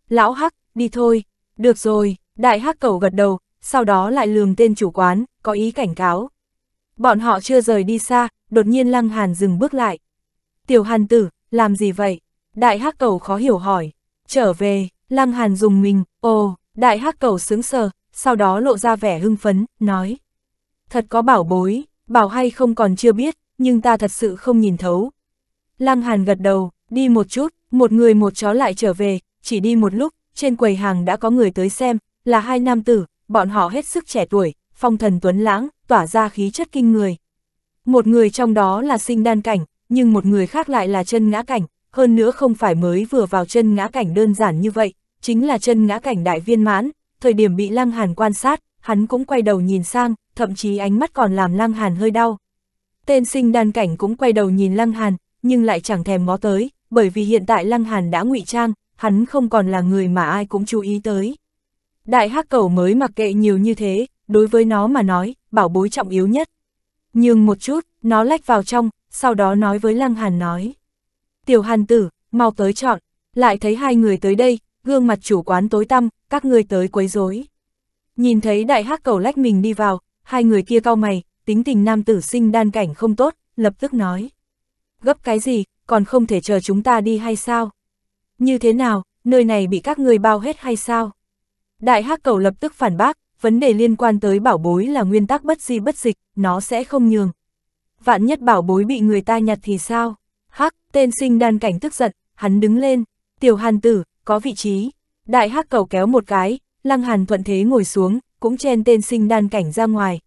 lão hắc, đi thôi, được rồi, đại hắc cầu gật đầu, sau đó lại lường tên chủ quán, có ý cảnh cáo. Bọn họ chưa rời đi xa, đột nhiên lăng hàn dừng bước lại. Tiểu hàn tử, làm gì vậy? Đại hắc cầu khó hiểu hỏi. Trở về, lăng hàn dùng mình, ồ, đại hắc cầu sướng sờ, sau đó lộ ra vẻ hưng phấn, nói. Thật có bảo bối, bảo hay không còn chưa biết, nhưng ta thật sự không nhìn thấu. Lăng hàn gật đầu, đi một chút, một người một chó lại trở về, chỉ đi một lúc, trên quầy hàng đã có người tới xem, là hai nam tử, bọn họ hết sức trẻ tuổi, phong thần tuấn lãng, tỏa ra khí chất kinh người. Một người trong đó là sinh đan cảnh, nhưng một người khác lại là chân ngã cảnh, hơn nữa không phải mới vừa vào chân ngã cảnh đơn giản như vậy, chính là chân ngã cảnh đại viên mãn, thời điểm bị Lăng Hàn quan sát, hắn cũng quay đầu nhìn sang, thậm chí ánh mắt còn làm Lăng Hàn hơi đau. Tên sinh đan cảnh cũng quay đầu nhìn Lăng Hàn, nhưng lại chẳng thèm ngó tới, bởi vì hiện tại Lăng Hàn đã ngụy trang, hắn không còn là người mà ai cũng chú ý tới. Đại hắc cầu mới mặc kệ nhiều như thế, đối với nó mà nói, bảo bối trọng yếu nhất. Nhưng một chút, nó lách vào trong, sau đó nói với Lăng Hàn nói. Tiểu Hàn tử, mau tới chọn, lại thấy hai người tới đây, gương mặt chủ quán tối tăm, các người tới quấy rối. Nhìn thấy đại hắc cầu lách mình đi vào, hai người kia cau mày, tính tình nam tử sinh đan cảnh không tốt, lập tức nói. Gấp cái gì, còn không thể chờ chúng ta đi hay sao? như thế nào, nơi này bị các người bao hết hay sao? Đại hắc cầu lập tức phản bác, vấn đề liên quan tới bảo bối là nguyên tắc bất di bất dịch, nó sẽ không nhường. Vạn nhất bảo bối bị người ta nhặt thì sao? Hắc, tên sinh đan cảnh tức giận, hắn đứng lên, tiểu hàn tử, có vị trí. Đại hắc cầu kéo một cái, lăng hàn thuận thế ngồi xuống, cũng chen tên sinh đan cảnh ra ngoài.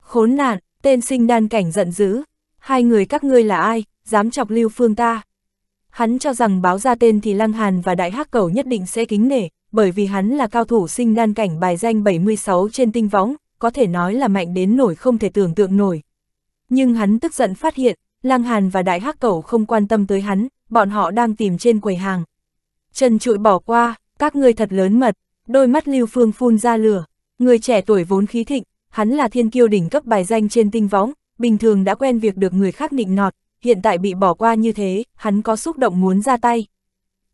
Khốn nạn, tên sinh đan cảnh giận dữ, hai người các ngươi là ai, dám chọc lưu phương ta. Hắn cho rằng báo ra tên thì Lăng Hàn và Đại Hắc Cẩu nhất định sẽ kính nể, bởi vì hắn là cao thủ sinh đan cảnh bài danh 76 trên tinh võng, có thể nói là mạnh đến nổi không thể tưởng tượng nổi. Nhưng hắn tức giận phát hiện, Lăng Hàn và Đại Hắc Cẩu không quan tâm tới hắn, bọn họ đang tìm trên quầy hàng. Trần trụi bỏ qua, các ngươi thật lớn mật, đôi mắt Lưu Phương phun ra lửa, người trẻ tuổi vốn khí thịnh, hắn là thiên kiêu đỉnh cấp bài danh trên tinh võng, bình thường đã quen việc được người khác nịnh nọt, hiện tại bị bỏ qua như thế, hắn có xúc động muốn ra tay.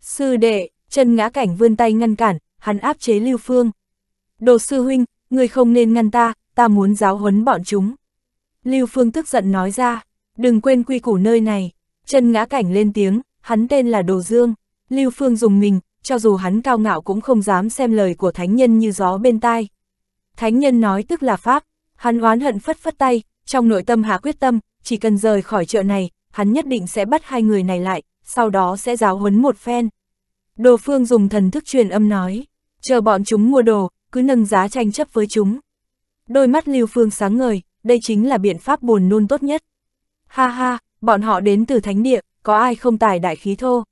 Sư đệ, chân ngã cảnh vươn tay ngăn cản, hắn áp chế Lưu Phương. Đồ sư huynh, người không nên ngăn ta, ta muốn giáo huấn bọn chúng. Lưu Phương tức giận nói ra, đừng quên quy củ nơi này. Chân ngã cảnh lên tiếng, hắn tên là Đồ Dương. Lưu Phương dùng mình, cho dù hắn cao ngạo cũng không dám xem lời của thánh nhân như gió bên tai. Thánh nhân nói tức là Pháp, hắn oán hận phất phất tay, trong nội tâm hạ quyết tâm, chỉ cần rời khỏi chợ này, hắn nhất định sẽ bắt hai người này lại, sau đó sẽ giáo huấn một phen. Đồ Phương dùng thần thức truyền âm nói, chờ bọn chúng mua đồ, cứ nâng giá tranh chấp với chúng. Đôi mắt Lưu Phương sáng ngời, đây chính là biện pháp buồn nôn tốt nhất. Ha ha, bọn họ đến từ thánh địa, có ai không tài đại khí thô.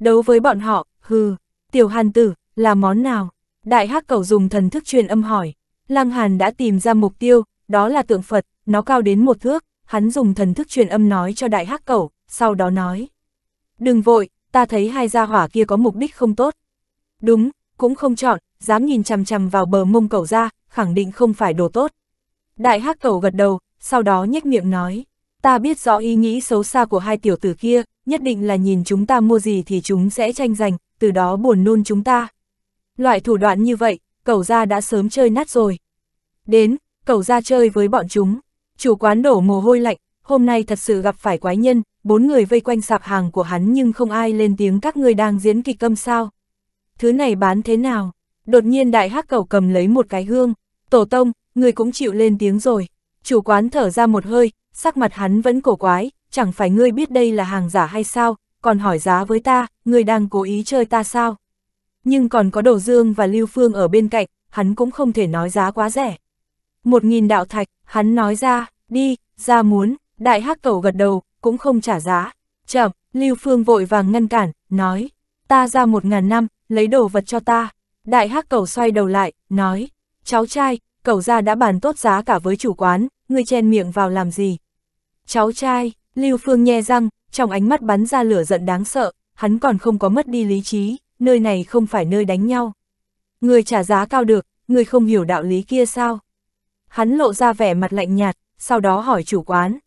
Đấu với bọn họ, hừ, tiểu hàn tử, là món nào? Đại hắc cầu dùng thần thức truyền âm hỏi, Lăng Hàn đã tìm ra mục tiêu, đó là tượng Phật, nó cao đến một thước, hắn dùng thần thức truyền âm nói cho đại hắc cẩu, sau đó nói. Đừng vội, ta thấy hai gia hỏa kia có mục đích không tốt. Đúng, cũng không chọn, dám nhìn chằm chằm vào bờ mông cẩu ra, khẳng định không phải đồ tốt. Đại hắc cẩu gật đầu, sau đó nhếch miệng nói. Ta biết rõ ý nghĩ xấu xa của hai tiểu tử kia, nhất định là nhìn chúng ta mua gì thì chúng sẽ tranh giành, từ đó buồn nôn chúng ta. Loại thủ đoạn như vậy, cẩu ra đã sớm chơi nát rồi. Đến, cẩu ra chơi với bọn chúng. Chủ quán đổ mồ hôi lạnh, hôm nay thật sự gặp phải quái nhân, bốn người vây quanh sạp hàng của hắn nhưng không ai lên tiếng các người đang diễn kịch câm sao. Thứ này bán thế nào? Đột nhiên đại hắc cầu cầm lấy một cái hương. Tổ tông, người cũng chịu lên tiếng rồi. Chủ quán thở ra một hơi, sắc mặt hắn vẫn cổ quái, chẳng phải ngươi biết đây là hàng giả hay sao, còn hỏi giá với ta, ngươi đang cố ý chơi ta sao? Nhưng còn có Đồ Dương và Lưu Phương ở bên cạnh, hắn cũng không thể nói giá quá rẻ. Một nghìn đạo thạch, hắn nói ra, đi, ra muốn, đại hắc cẩu gật đầu, cũng không trả giá. Chậm, Lưu Phương vội vàng ngăn cản, nói, ta ra một ngàn năm, lấy đồ vật cho ta. Đại hắc cẩu xoay đầu lại, nói, cháu trai, cẩu ra đã bàn tốt giá cả với chủ quán, ngươi chen miệng vào làm gì? Cháu trai, Lưu Phương nhe răng, trong ánh mắt bắn ra lửa giận đáng sợ, hắn còn không có mất đi lý trí, nơi này không phải nơi đánh nhau. Người trả giá cao được, người không hiểu đạo lý kia sao? Hắn lộ ra vẻ mặt lạnh nhạt, sau đó hỏi chủ quán.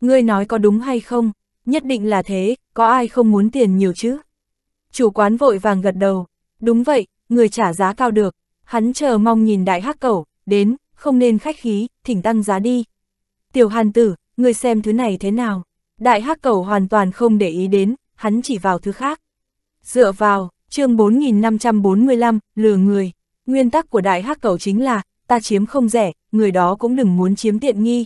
Ngươi nói có đúng hay không? Nhất định là thế, có ai không muốn tiền nhiều chứ? Chủ quán vội vàng gật đầu. Đúng vậy, người trả giá cao được. Hắn chờ mong nhìn đại hắc cẩu, đến, không nên khách khí, thỉnh tăng giá đi. Tiểu hàn tử, ngươi xem thứ này thế nào? Đại hắc cẩu hoàn toàn không để ý đến, hắn chỉ vào thứ khác. Dựa vào, chương 4545, lừa người. Nguyên tắc của đại hắc cẩu chính là, ta chiếm không rẻ, người đó cũng đừng muốn chiếm tiện nghi.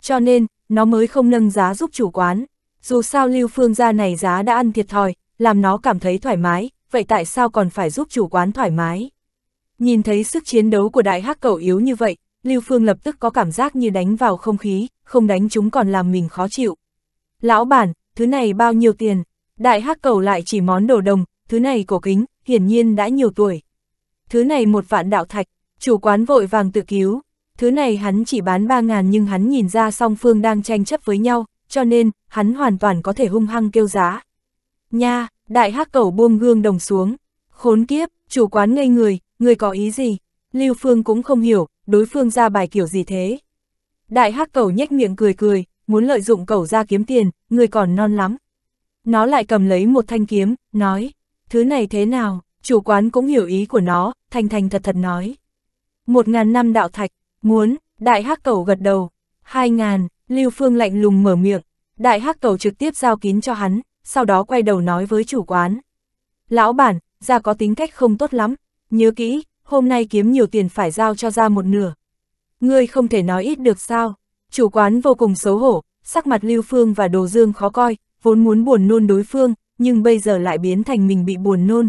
Cho nên, nó mới không nâng giá giúp chủ quán. Dù sao Lưu Phương gia này giá đã ăn thiệt thòi, làm nó cảm thấy thoải mái, vậy tại sao còn phải giúp chủ quán thoải mái? Nhìn thấy sức chiến đấu của đại hắc cầu yếu như vậy, Lưu Phương lập tức có cảm giác như đánh vào không khí, không đánh chúng còn làm mình khó chịu. Lão bản, thứ này bao nhiêu tiền? Đại hắc cầu lại chỉ món đồ đồng, thứ này cổ kính, hiển nhiên đã nhiều tuổi. Thứ này một vạn đạo thạch, chủ quán vội vàng tự cứu, Thứ này hắn chỉ bán 3.000 nhưng hắn nhìn ra song phương đang tranh chấp với nhau, cho nên, hắn hoàn toàn có thể hung hăng kêu giá. Nha, đại hắc cẩu buông gương đồng xuống. Khốn kiếp, chủ quán ngây người, người có ý gì? Lưu Phương cũng không hiểu, đối phương ra bài kiểu gì thế? Đại hắc cẩu nhếch miệng cười cười, muốn lợi dụng cẩu ra kiếm tiền, người còn non lắm. Nó lại cầm lấy một thanh kiếm, nói, thứ này thế nào, chủ quán cũng hiểu ý của nó, thành thành thật thật nói. Một ngàn năm đạo thạch, Muốn, đại hắc cầu gật đầu. Hai ngàn, Lưu Phương lạnh lùng mở miệng. Đại hắc cầu trực tiếp giao kín cho hắn, sau đó quay đầu nói với chủ quán. Lão bản, ra có tính cách không tốt lắm. Nhớ kỹ, hôm nay kiếm nhiều tiền phải giao cho ra một nửa. Ngươi không thể nói ít được sao? Chủ quán vô cùng xấu hổ, sắc mặt Lưu Phương và Đồ Dương khó coi, vốn muốn buồn nôn đối phương, nhưng bây giờ lại biến thành mình bị buồn nôn.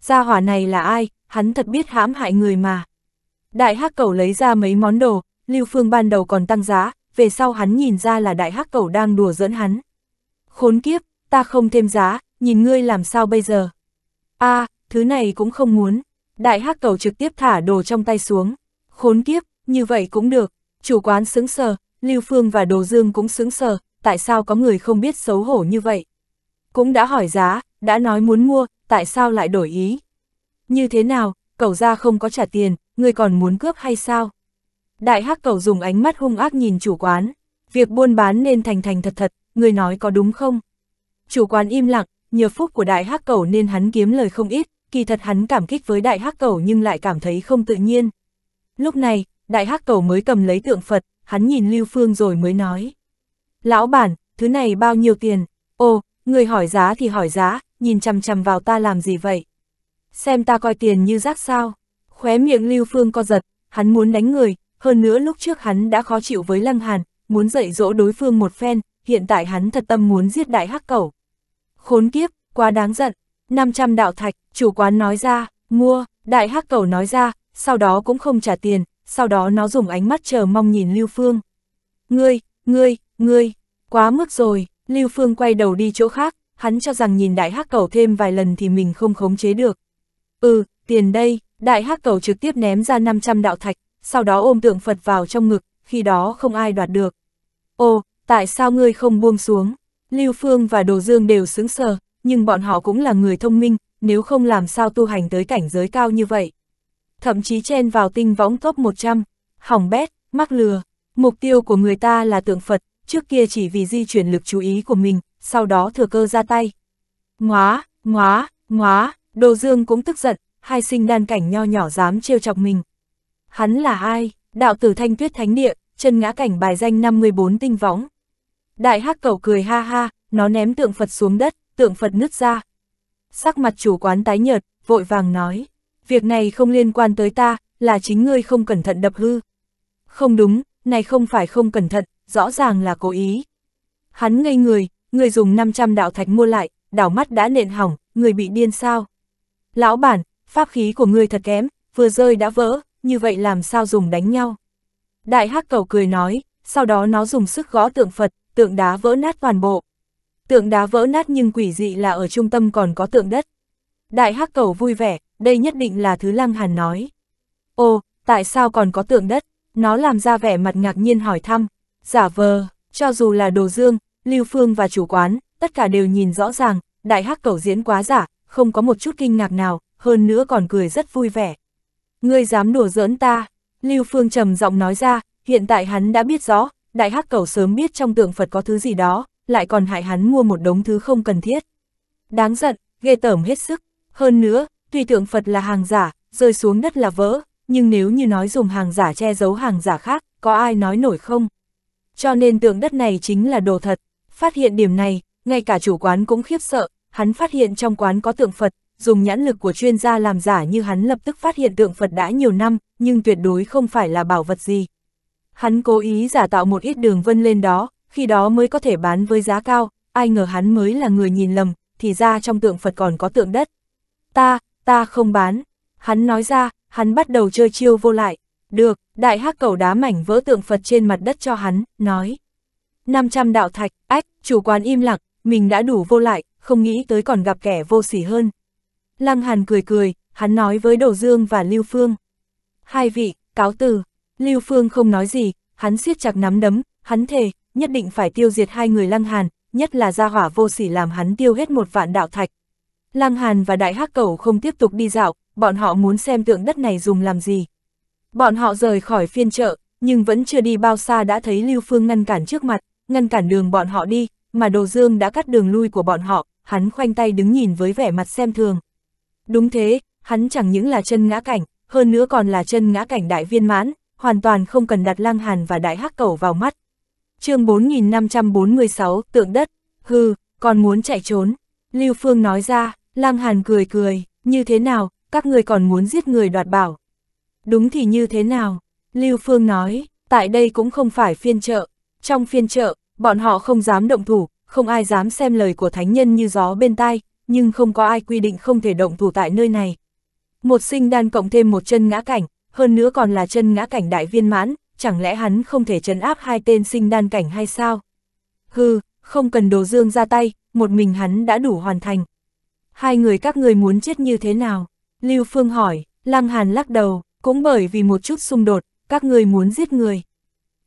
Gia hỏa này là ai, hắn thật biết hãm hại người mà. Đại hắc cẩu lấy ra mấy món đồ, Lưu Phương ban đầu còn tăng giá, về sau hắn nhìn ra là đại hắc cẩu đang đùa dẫn hắn. Khốn kiếp, ta không thêm giá, nhìn ngươi làm sao bây giờ? a thứ này cũng không muốn. Đại hắc cẩu trực tiếp thả đồ trong tay xuống. Khốn kiếp, như vậy cũng được. Chủ quán sững sờ, Lưu Phương và Đồ Dương cũng sững sờ, tại sao có người không biết xấu hổ như vậy? Cũng đã hỏi giá, đã nói muốn mua, tại sao lại đổi ý? Như thế nào, cậu ra không có trả tiền, người còn muốn cướp hay sao? Đại hắc cậu dùng ánh mắt hung ác nhìn chủ quán, việc buôn bán nên thành thành thật thật, người nói có đúng không? Chủ quán im lặng, nhờ phúc của đại hắc cậu nên hắn kiếm lời không ít, kỳ thật hắn cảm kích với đại hắc cậu nhưng lại cảm thấy không tự nhiên. Lúc này, đại hắc cậu mới cầm lấy tượng Phật, hắn nhìn Lưu Phương rồi mới nói. Lão bản, thứ này bao nhiêu tiền? Ồ, người hỏi giá thì hỏi giá, nhìn chằm chằm vào ta làm gì vậy? xem ta coi tiền như rác sao. Khóe miệng Lưu Phương co giật, hắn muốn đánh người, hơn nữa lúc trước hắn đã khó chịu với Lăng Hàn, muốn dạy dỗ đối phương một phen, hiện tại hắn thật tâm muốn giết đại hắc cẩu. Khốn kiếp, quá đáng giận, 500 đạo thạch, chủ quán nói ra, mua, đại hắc cẩu nói ra, sau đó cũng không trả tiền, sau đó nó dùng ánh mắt chờ mong nhìn Lưu Phương. Ngươi, ngươi, ngươi, quá mức rồi, Lưu Phương quay đầu đi chỗ khác, hắn cho rằng nhìn đại hắc cẩu thêm vài lần thì mình không khống chế được. Ừ, tiền đây, đại hắc cầu trực tiếp ném ra 500 đạo thạch, sau đó ôm tượng Phật vào trong ngực, khi đó không ai đoạt được. Ồ, tại sao ngươi không buông xuống? Lưu Phương và Đồ Dương đều sững sờ, nhưng bọn họ cũng là người thông minh, nếu không làm sao tu hành tới cảnh giới cao như vậy. Thậm chí chen vào tinh võng top 100, hỏng bét, mắc lừa. Mục tiêu của người ta là tượng Phật, trước kia chỉ vì di chuyển lực chú ý của mình, sau đó thừa cơ ra tay. ngoá ngoá ngoá Đồ Dương cũng tức giận, hai sinh đan cảnh nho nhỏ dám trêu chọc mình. Hắn là ai? Đạo tử thanh tuyết thánh địa, chân ngã cảnh bài danh 54 tinh võng. Đại hắc cầu cười ha ha, nó ném tượng Phật xuống đất, tượng Phật nứt ra. Sắc mặt chủ quán tái nhợt, vội vàng nói, việc này không liên quan tới ta, là chính ngươi không cẩn thận đập hư. Không đúng, này không phải không cẩn thận, rõ ràng là cố ý. Hắn ngây người, người dùng 500 đạo thạch mua lại, đảo mắt đã nện hỏng, người bị điên sao. Lão bản, pháp khí của ngươi thật kém, vừa rơi đã vỡ, như vậy làm sao dùng đánh nhau? Đại hắc cầu cười nói, sau đó nó dùng sức gõ tượng Phật, tượng đá vỡ nát toàn bộ. Tượng đá vỡ nát nhưng quỷ dị là ở trung tâm còn có tượng đất. Đại hắc cầu vui vẻ, đây nhất định là thứ Lăng Hàn nói. Ồ, tại sao còn có tượng đất? Nó làm ra vẻ mặt ngạc nhiên hỏi thăm. Giả vờ, cho dù là đồ dương, Lưu Phương và chủ quán, tất cả đều nhìn rõ ràng, đại hắc cầu diễn quá giả, không có một chút kinh ngạc nào, hơn nữa còn cười rất vui vẻ. Ngươi dám đùa giỡn ta, Lưu Phương trầm giọng nói ra, hiện tại hắn đã biết rõ, đại hắc cẩu sớm biết trong tượng Phật có thứ gì đó, lại còn hại hắn mua một đống thứ không cần thiết. Đáng giận, ghê tởm hết sức, hơn nữa, tuy tượng Phật là hàng giả, rơi xuống đất là vỡ, nhưng nếu như nói dùng hàng giả che giấu hàng giả khác, có ai nói nổi không? Cho nên tượng đất này chính là đồ thật. Phát hiện điểm này, ngay cả chủ quán cũng khiếp sợ, hắn phát hiện trong quán có tượng Phật, dùng nhãn lực của chuyên gia làm giả như hắn lập tức phát hiện tượng Phật đã nhiều năm, nhưng tuyệt đối không phải là bảo vật gì. Hắn cố ý giả tạo một ít đường vân lên đó, khi đó mới có thể bán với giá cao, ai ngờ hắn mới là người nhìn lầm, thì ra trong tượng Phật còn có tượng đất. Ta, ta không bán. Hắn nói ra, hắn bắt đầu chơi chiêu vô lại. Được, đại hắc cầu đá mảnh vỡ tượng Phật trên mặt đất cho hắn, nói. 500 đạo thạch, ách, chủ quán im lặng, mình đã đủ vô lại, không nghĩ tới còn gặp kẻ vô sỉ hơn. Lăng Hàn cười cười, hắn nói với Đổ Dương và Lưu Phương. Hai vị, cáo từ, Lưu Phương không nói gì, hắn siết chặt nắm đấm, hắn thề, nhất định phải tiêu diệt hai người Lăng Hàn, nhất là gia hỏa vô sỉ làm hắn tiêu hết một vạn đạo thạch. Lăng Hàn và Đại Hắc Cẩu không tiếp tục đi dạo, bọn họ muốn xem tượng đất này dùng làm gì. Bọn họ rời khỏi phiên chợ, nhưng vẫn chưa đi bao xa đã thấy Lưu Phương ngăn cản trước mặt, ngăn cản đường bọn họ đi, mà Đồ Dương đã cắt đường lui của bọn họ, hắn khoanh tay đứng nhìn với vẻ mặt xem thường. Đúng thế, hắn chẳng những là chân ngã cảnh, hơn nữa còn là chân ngã cảnh đại viên mãn, hoàn toàn không cần đặt lang hàn và đại hắc cẩu vào mắt. chương 4546, tượng đất, hư, còn muốn chạy trốn. lưu Phương nói ra, lang hàn cười cười, như thế nào, các người còn muốn giết người đoạt bảo. Đúng thì như thế nào, lưu Phương nói, tại đây cũng không phải phiên chợ. Trong phiên chợ, bọn họ không dám động thủ, không ai dám xem lời của thánh nhân như gió bên tai, nhưng không có ai quy định không thể động thủ tại nơi này. Một sinh đan cộng thêm một chân ngã cảnh, hơn nữa còn là chân ngã cảnh đại viên mãn, chẳng lẽ hắn không thể trấn áp hai tên sinh đan cảnh hay sao? Hừ, không cần đồ dương ra tay, một mình hắn đã đủ hoàn thành. Hai người các người muốn chết như thế nào? Lưu Phương hỏi, Lăng Hàn lắc đầu, cũng bởi vì một chút xung đột, các người muốn giết người.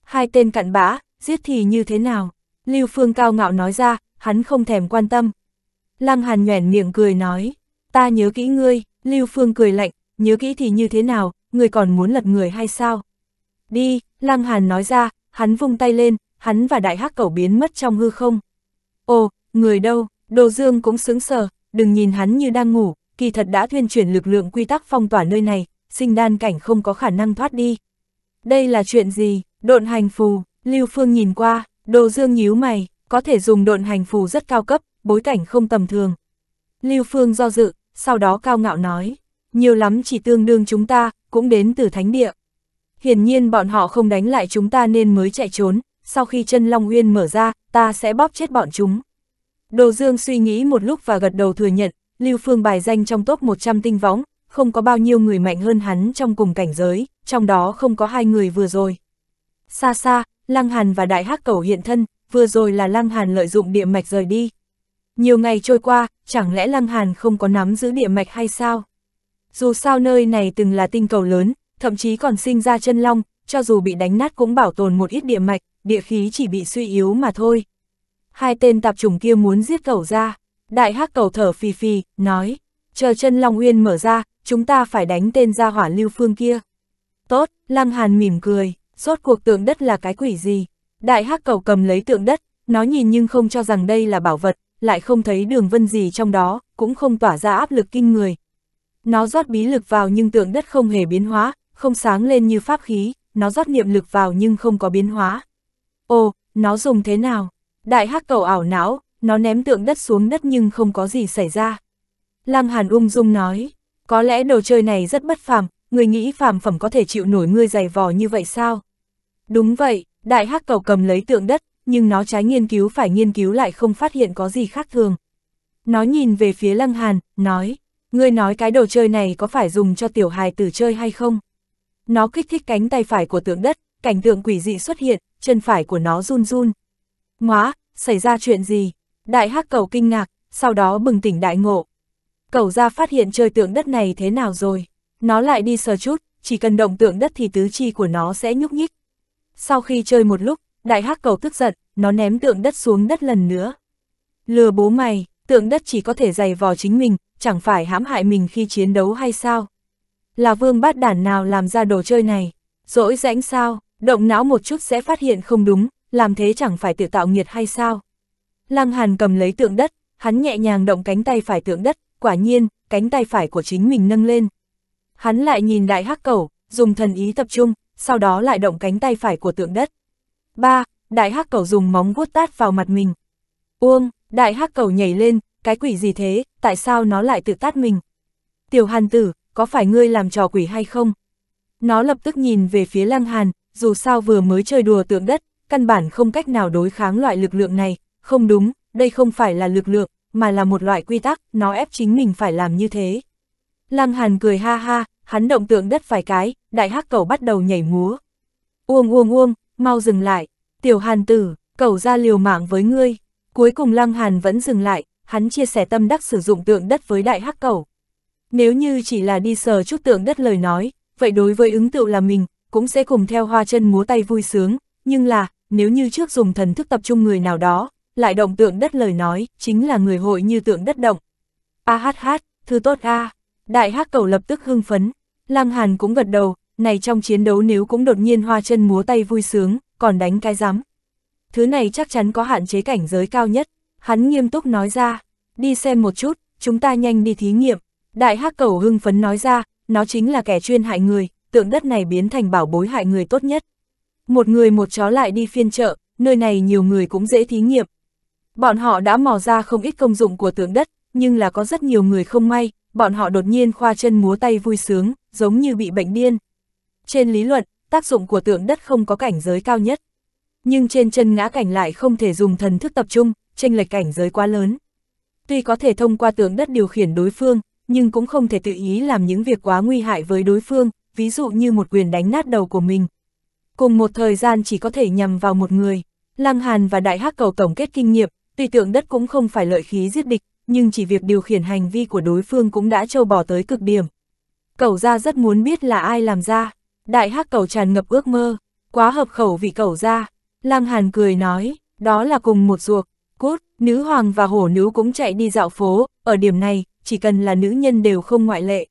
Hai tên cặn bã, giết thì như thế nào? Lưu Phương cao ngạo nói ra, hắn không thèm quan tâm. Lăng Hàn nhoẻn miệng cười nói, ta nhớ kỹ ngươi, Lưu Phương cười lạnh, nhớ kỹ thì như thế nào, ngươi còn muốn lật người hay sao? Đi, Lăng Hàn nói ra, hắn vung tay lên, hắn và đại hắc cẩu biến mất trong hư không. Ồ, người đâu, Đồ Dương cũng sướng sờ, đừng nhìn hắn như đang ngủ, kỳ thật đã thuyên chuyển lực lượng quy tắc phong tỏa nơi này, sinh đan cảnh không có khả năng thoát đi. Đây là chuyện gì, độn hành phù, Lưu Phương nhìn qua, Đồ Dương nhíu mày, có thể dùng độn hành phù rất cao cấp, bối cảnh không tầm thường. Lưu Phương do dự, sau đó cao ngạo nói, nhiều lắm chỉ tương đương chúng ta, cũng đến từ thánh địa. Hiển nhiên bọn họ không đánh lại chúng ta nên mới chạy trốn, sau khi chân Long Uyên mở ra, ta sẽ bóp chết bọn chúng. Đồ Dương suy nghĩ một lúc và gật đầu thừa nhận, Lưu Phương bài danh trong top 100 tinh võng, không có bao nhiêu người mạnh hơn hắn trong cùng cảnh giới, trong đó không có hai người vừa rồi. Xa xa, Lăng Hàn và Đại Hắc Cẩu hiện thân, vừa rồi là Lăng Hàn lợi dụng địa mạch rời đi. Nhiều ngày trôi qua, chẳng lẽ Lăng Hàn không có nắm giữ địa mạch hay sao? Dù sao nơi này từng là tinh cầu lớn, thậm chí còn sinh ra chân long, cho dù bị đánh nát cũng bảo tồn một ít địa mạch, địa khí chỉ bị suy yếu mà thôi. Hai tên tạp chủng kia muốn giết Cầu ra, đại hắc cẩu thở phì phì, nói, chờ chân long uyên mở ra, chúng ta phải đánh tên ra hỏa lưu phương kia. Tốt, Lăng Hàn mỉm cười, rốt cuộc tượng đất là cái quỷ gì? Đại hắc cầu cầm lấy tượng đất, nó nhìn nhưng không cho rằng đây là bảo vật, lại không thấy đường vân gì trong đó, cũng không tỏa ra áp lực kinh người. Nó rót bí lực vào nhưng tượng đất không hề biến hóa, không sáng lên như pháp khí, nó rót niệm lực vào nhưng không có biến hóa. Ồ, nó dùng thế nào? Đại hắc cầu ảo não, nó ném tượng đất xuống đất nhưng không có gì xảy ra. Lăng Hàn ung dung nói, có lẽ đồ chơi này rất bất phàm, người nghĩ phàm phẩm có thể chịu nổi ngươi dày vò như vậy sao? Đúng vậy, đại hắc cầu cầm lấy tượng đất, nhưng nó trái nghiên cứu phải nghiên cứu lại không phát hiện có gì khác thường. Nó nhìn về phía Lăng Hàn, nói, ngươi nói cái đồ chơi này có phải dùng cho tiểu hài tử chơi hay không? Nó kích thích cánh tay phải của tượng đất, cảnh tượng quỷ dị xuất hiện, chân phải của nó run run. Ngoá, xảy ra chuyện gì? Đại hắc cầu kinh ngạc, sau đó bừng tỉnh đại ngộ. Cầu ra phát hiện chơi tượng đất này thế nào rồi? Nó lại đi sờ chút, chỉ cần động tượng đất thì tứ chi của nó sẽ nhúc nhích. Sau khi chơi một lúc, đại hắc cầu tức giận, nó ném tượng đất xuống đất lần nữa. Lừa bố mày, tượng đất chỉ có thể giày vò chính mình, chẳng phải hãm hại mình khi chiến đấu hay sao? Là vương bát đản nào làm ra đồ chơi này? Dỗi rãnh sao, động não một chút sẽ phát hiện không đúng, làm thế chẳng phải tự tạo nghiệt hay sao? Lăng Hàn cầm lấy tượng đất, hắn nhẹ nhàng động cánh tay phải tượng đất, quả nhiên, cánh tay phải của chính mình nâng lên. Hắn lại nhìn đại hắc cầu, dùng thần ý tập trung, sau đó lại động cánh tay phải của tượng đất. 3. Đại hắc cầu dùng móng vuốt tát vào mặt mình. Uông, đại hắc cầu nhảy lên, cái quỷ gì thế, tại sao nó lại tự tát mình? Tiểu hàn tử, có phải ngươi làm trò quỷ hay không? Nó lập tức nhìn về phía lăng hàn, dù sao vừa mới chơi đùa tượng đất, căn bản không cách nào đối kháng loại lực lượng này, không đúng, đây không phải là lực lượng, mà là một loại quy tắc, nó ép chính mình phải làm như thế. Lăng Hàn cười ha ha, hắn động tượng đất vài cái, đại hắc Cầu bắt đầu nhảy múa. Uông uông uông, mau dừng lại, tiểu Hàn tử, cầu ra liều mạng với ngươi. Cuối cùng Lăng Hàn vẫn dừng lại, hắn chia sẻ tâm đắc sử dụng tượng đất với đại hắc Cầu. Nếu như chỉ là đi sờ chút tượng đất lời nói, vậy đối với ứng tựu là mình, cũng sẽ cùng theo hoa chân múa tay vui sướng, nhưng là, nếu như trước dùng thần thức tập trung người nào đó, lại động tượng đất lời nói, chính là người hội như tượng đất động. A hát hát, thư tốt a. À. Đại hắc cầu lập tức hưng phấn, Lăng Hàn cũng gật đầu, này trong chiến đấu nếu cũng đột nhiên hoa chân múa tay vui sướng, còn đánh cái rắm. Thứ này chắc chắn có hạn chế cảnh giới cao nhất, hắn nghiêm túc nói ra, đi xem một chút, chúng ta nhanh đi thí nghiệm. Đại hắc cầu hưng phấn nói ra, nó chính là kẻ chuyên hại người, tượng đất này biến thành bảo bối hại người tốt nhất. Một người một chó lại đi phiên chợ, nơi này nhiều người cũng dễ thí nghiệm. Bọn họ đã mò ra không ít công dụng của tượng đất, nhưng là có rất nhiều người không may, bọn họ đột nhiên khoa chân múa tay vui sướng, giống như bị bệnh điên. Trên lý luận, tác dụng của tượng đất không có cảnh giới cao nhất. Nhưng trên chân ngã cảnh lại không thể dùng thần thức tập trung, tranh lệch cảnh giới quá lớn. Tuy có thể thông qua tượng đất điều khiển đối phương, nhưng cũng không thể tự ý làm những việc quá nguy hại với đối phương, ví dụ như một quyền đánh nát đầu của mình. Cùng một thời gian chỉ có thể nhằm vào một người. Lăng Hàn và Đại Hắc Cầu tổng kết kinh nghiệm, tùy tượng đất cũng không phải lợi khí giết địch, nhưng chỉ việc điều khiển hành vi của đối phương cũng đã trâu bỏ tới cực điểm. Cậu gia rất muốn biết là ai làm ra, đại hắc cậu tràn ngập ước mơ, quá hợp khẩu vị cậu gia. Lăng Hàn cười nói, đó là cùng một ruột, cốt, nữ hoàng và hổ nữ cũng chạy đi dạo phố, ở điểm này, chỉ cần là nữ nhân đều không ngoại lệ.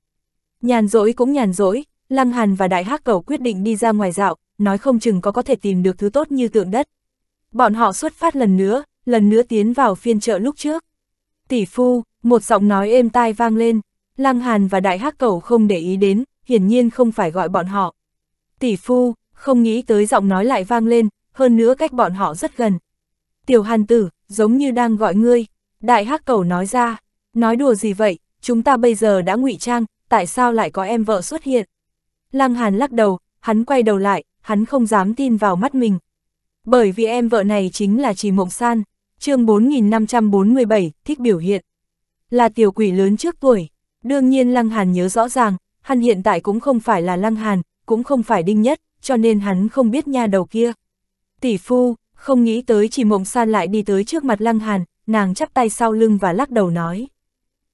Nhàn rỗi cũng nhàn rỗi, Lăng Hàn và đại hắc cậu quyết định đi ra ngoài dạo, nói không chừng có có thể tìm được thứ tốt như tượng đất. Bọn họ xuất phát lần nữa, lần nữa tiến vào phiên chợ lúc trước. Tỷ phu, một giọng nói êm tai vang lên, Lăng Hàn và Đại Hắc Cẩu không để ý đến, hiển nhiên không phải gọi bọn họ. Tỷ phu, không nghĩ tới giọng nói lại vang lên, hơn nữa cách bọn họ rất gần. Tiểu Hàn tử, giống như đang gọi ngươi, Đại Hắc Cẩu nói ra, nói đùa gì vậy, chúng ta bây giờ đã ngụy trang, tại sao lại có em vợ xuất hiện? Lăng Hàn lắc đầu, hắn quay đầu lại, hắn không dám tin vào mắt mình. Bởi vì em vợ này chính là Trì Mộng San chương 4547, thích biểu hiện. Là tiểu quỷ lớn trước tuổi, đương nhiên Lăng Hàn nhớ rõ ràng, hắn hiện tại cũng không phải là Lăng Hàn, cũng không phải Đinh Nhất, cho nên hắn không biết nha đầu kia. Tỷ phu, không nghĩ tới chỉ mộng san lại đi tới trước mặt Lăng Hàn, nàng chắp tay sau lưng và lắc đầu nói.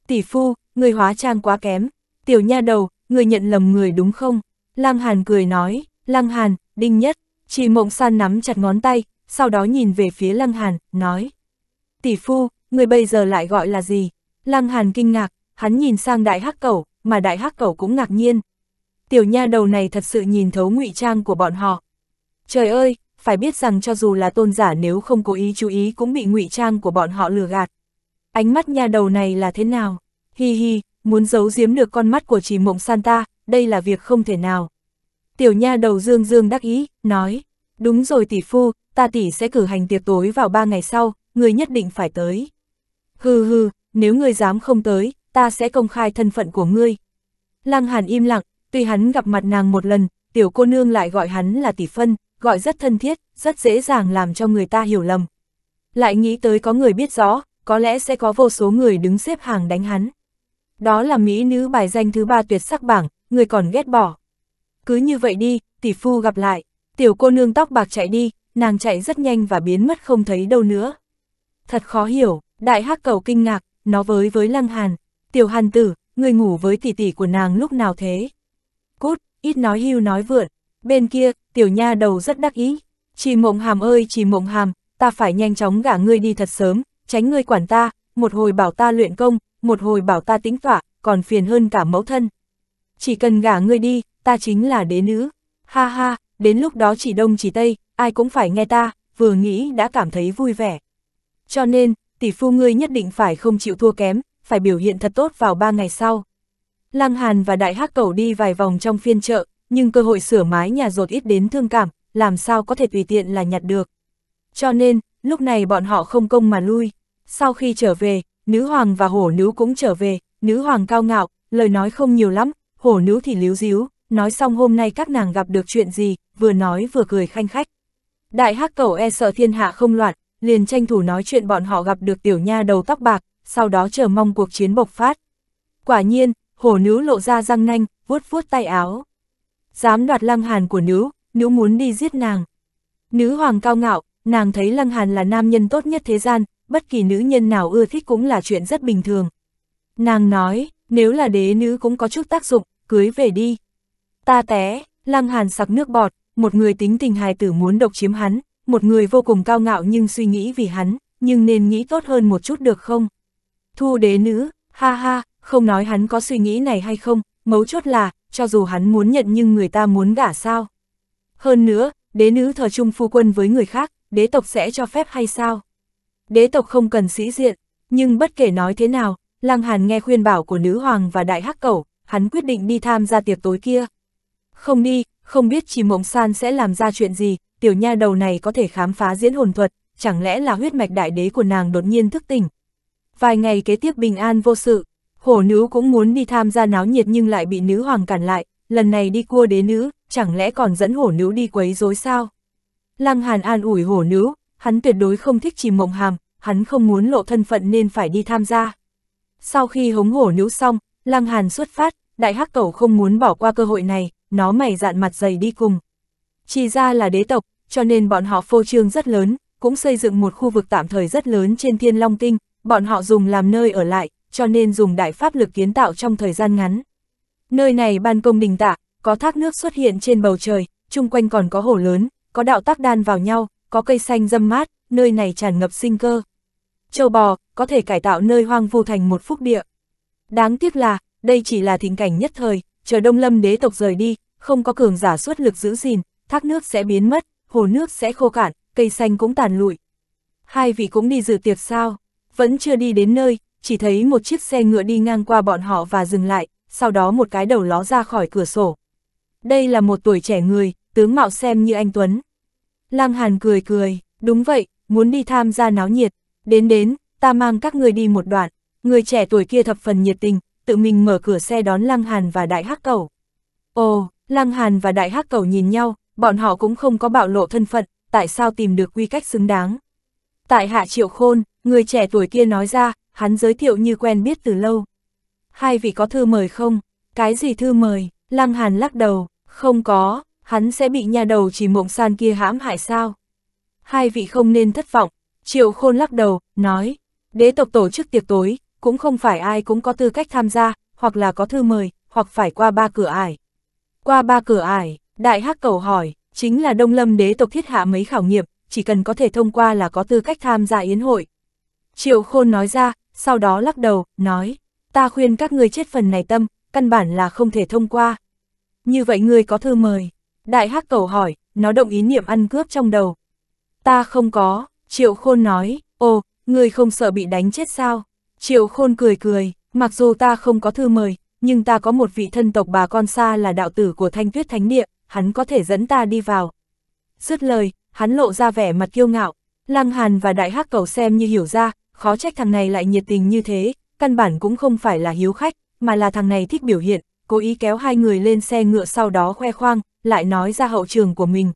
Tỷ phu, người hóa trang quá kém, tiểu nha đầu, người nhận lầm người đúng không? Lăng Hàn cười nói, Lăng Hàn, Đinh Nhất, chỉ mộng san nắm chặt ngón tay, sau đó nhìn về phía Lăng Hàn, nói. Tỷ phu, người bây giờ lại gọi là gì? Lăng Hàn kinh ngạc, hắn nhìn sang đại hắc cẩu, mà đại hắc cẩu cũng ngạc nhiên. Tiểu nha đầu này thật sự nhìn thấu ngụy trang của bọn họ. Trời ơi, phải biết rằng cho dù là tôn giả nếu không cố ý chú ý cũng bị ngụy trang của bọn họ lừa gạt. Ánh mắt nha đầu này là thế nào? Hi hi, muốn giấu giếm được con mắt của chị mộng Santa, đây là việc không thể nào. Tiểu nha đầu dương dương đắc ý, nói. Đúng rồi tỷ phu, ta tỷ sẽ cử hành tiệc tối vào ba ngày sau, người nhất định phải tới. Hừ hừ, nếu người dám không tới, ta sẽ công khai thân phận của ngươi. Lăng Hàn im lặng, tuy hắn gặp mặt nàng một lần, tiểu cô nương lại gọi hắn là tỷ phân, gọi rất thân thiết, rất dễ dàng làm cho người ta hiểu lầm. Lại nghĩ tới có người biết rõ, có lẽ sẽ có vô số người đứng xếp hàng đánh hắn. Đó là mỹ nữ bài danh thứ ba tuyệt sắc bảng, người còn ghét bỏ. Cứ như vậy đi, tỷ phu gặp lại. Tiểu cô nương tóc bạc chạy đi, nàng chạy rất nhanh và biến mất không thấy đâu nữa. Thật khó hiểu, đại hắc cầu kinh ngạc, nó với với lăng hàn. Tiểu hàn tử, người ngủ với tỷ tỷ của nàng lúc nào thế? Cút, ít nói hưu nói vượn. Bên kia, tiểu nha đầu rất đắc ý. Chỉ mộng hàm ơi chỉ mộng hàm, ta phải nhanh chóng gả ngươi đi thật sớm, tránh ngươi quản ta, một hồi bảo ta luyện công, một hồi bảo ta tính tỏa, còn phiền hơn cả mẫu thân. Chỉ cần gả ngươi đi, ta chính là đế nữ. Ha ha, đến lúc đó chỉ đông chỉ tây, ai cũng phải nghe ta, vừa nghĩ đã cảm thấy vui vẻ. Cho nên, tỷ phu ngươi nhất định phải không chịu thua kém, phải biểu hiện thật tốt vào ba ngày sau. Lăng Hàn và Đại Hắc Cầu đi vài vòng trong phiên chợ, nhưng cơ hội sửa mái nhà rột ít đến thương cảm, làm sao có thể tùy tiện là nhặt được. Cho nên, lúc này bọn họ không công mà lui. Sau khi trở về, nữ hoàng và hổ nữ cũng trở về, nữ hoàng cao ngạo, lời nói không nhiều lắm, hổ nữ thì líu díu, nói xong hôm nay các nàng gặp được chuyện gì, vừa nói vừa cười khanh khách. Đại hắc cầu e sợ thiên hạ không loạn, liền tranh thủ nói chuyện bọn họ gặp được tiểu nha đầu tóc bạc, sau đó chờ mong cuộc chiến bộc phát. Quả nhiên, hổ nữ lộ ra răng nanh, vuốt vuốt tay áo. Dám đoạt lăng hàn của nữ, nữ muốn đi giết nàng. Nữ hoàng cao ngạo, nàng thấy lăng hàn là nam nhân tốt nhất thế gian, bất kỳ nữ nhân nào ưa thích cũng là chuyện rất bình thường. Nàng nói, nếu là đế nữ cũng có chút tác dụng, cưới về đi. Ta té, Lăng Hàn sặc nước bọt, một người tính tình hài tử muốn độc chiếm hắn, một người vô cùng cao ngạo nhưng suy nghĩ vì hắn, nhưng nên nghĩ tốt hơn một chút được không? Thu đế nữ, ha ha, không nói hắn có suy nghĩ này hay không, mấu chốt là, cho dù hắn muốn nhận nhưng người ta muốn gả sao? Hơn nữa, đế nữ thờ chung phu quân với người khác, đế tộc sẽ cho phép hay sao? Đế tộc không cần sĩ diện, nhưng bất kể nói thế nào, Lăng Hàn nghe khuyên bảo của nữ hoàng và đại hắc cẩu, hắn quyết định đi tham gia tiệc tối kia. Không đi, không biết Chi Mộng San sẽ làm ra chuyện gì, tiểu nha đầu này có thể khám phá diễn hồn thuật, chẳng lẽ là huyết mạch đại đế của nàng đột nhiên thức tỉnh. Vài ngày kế tiếp bình an vô sự, hổ nữ cũng muốn đi tham gia náo nhiệt nhưng lại bị nữ hoàng cản lại, lần này đi cua đế nữ, chẳng lẽ còn dẫn hổ nữ đi quấy rối sao? Lăng Hàn an ủi hổ nữ, hắn tuyệt đối không thích Trì Mộng Hàm, hắn không muốn lộ thân phận nên phải đi tham gia. Sau khi hống hổ nữ xong, Lăng Hàn xuất phát, đại hắc cẩu không muốn bỏ qua cơ hội này, nó mày dạn mặt dày đi cùng. Chỉ ra là đế tộc, cho nên bọn họ phô trương rất lớn, cũng xây dựng một khu vực tạm thời rất lớn trên Thiên Long Tinh, bọn họ dùng làm nơi ở lại, cho nên dùng đại pháp lực kiến tạo trong thời gian ngắn. Nơi này ban công đình tạ, có thác nước xuất hiện trên bầu trời, chung quanh còn có hồ lớn, có đạo tác đan vào nhau, có cây xanh dâm mát, nơi này tràn ngập sinh cơ. Châu bò, có thể cải tạo nơi hoang vu thành một phúc địa. Đáng tiếc là, đây chỉ là thỉnh cảnh nhất thời, chờ Đông Lâm đế tộc rời đi, không có cường giả xuất lực giữ gìn, thác nước sẽ biến mất, hồ nước sẽ khô cạn, cây xanh cũng tàn lụi. Hai vị cũng đi dự tiệc sao? Vẫn chưa đi đến nơi, chỉ thấy một chiếc xe ngựa đi ngang qua bọn họ và dừng lại, sau đó một cái đầu ló ra khỏi cửa sổ. Đây là một tuổi trẻ người, tướng mạo xem như anh Tuấn. Lăng Hàn cười cười, đúng vậy, muốn đi tham gia náo nhiệt, đến đến, ta mang các người đi một đoạn, người trẻ tuổi kia thập phần nhiệt tình, tự mình mở cửa xe đón Lăng Hàn và Đại Hắc Cẩu. Ồ, Lăng Hàn và Đại Hắc Cẩu nhìn nhau, bọn họ cũng không có bạo lộ thân phận, tại sao tìm được quy cách xứng đáng. Tại Hạ Triệu Khôn, người trẻ tuổi kia nói ra, hắn giới thiệu như quen biết từ lâu. Hai vị có thư mời không? Cái gì thư mời? Lăng Hàn lắc đầu, không có, hắn sẽ bị nhà đầu chỉ mộng san kia hãm hại sao? Hai vị không nên thất vọng. Triệu Khôn lắc đầu, nói, đế tộc tổ chức tiệc tối, cũng không phải ai cũng có tư cách tham gia, hoặc là có thư mời, hoặc phải qua ba cửa ải. Qua ba cửa ải, đại hắc cầu hỏi, chính là đông lâm đế tộc thiết hạ mấy khảo nghiệm, chỉ cần có thể thông qua là có tư cách tham gia yến hội. Triệu khôn nói ra, sau đó lắc đầu, nói, ta khuyên các người chết phần này tâm, căn bản là không thể thông qua. Như vậy ngươi có thư mời. Đại hắc cầu hỏi, nó động ý niệm ăn cướp trong đầu. Ta không có, triệu khôn nói, ồ, người không sợ bị đánh chết sao? Triệu Khôn cười cười, mặc dù ta không có thư mời, nhưng ta có một vị thân tộc bà con xa là đạo tử của Thanh Tuyết Thánh Địa, hắn có thể dẫn ta đi vào. Dứt lời, hắn lộ ra vẻ mặt kiêu ngạo, Lăng Hàn và Đại Hắc Cầu xem như hiểu ra, khó trách thằng này lại nhiệt tình như thế, căn bản cũng không phải là hiếu khách, mà là thằng này thích biểu hiện, cố ý kéo hai người lên xe ngựa sau đó khoe khoang, lại nói ra hậu trường của mình.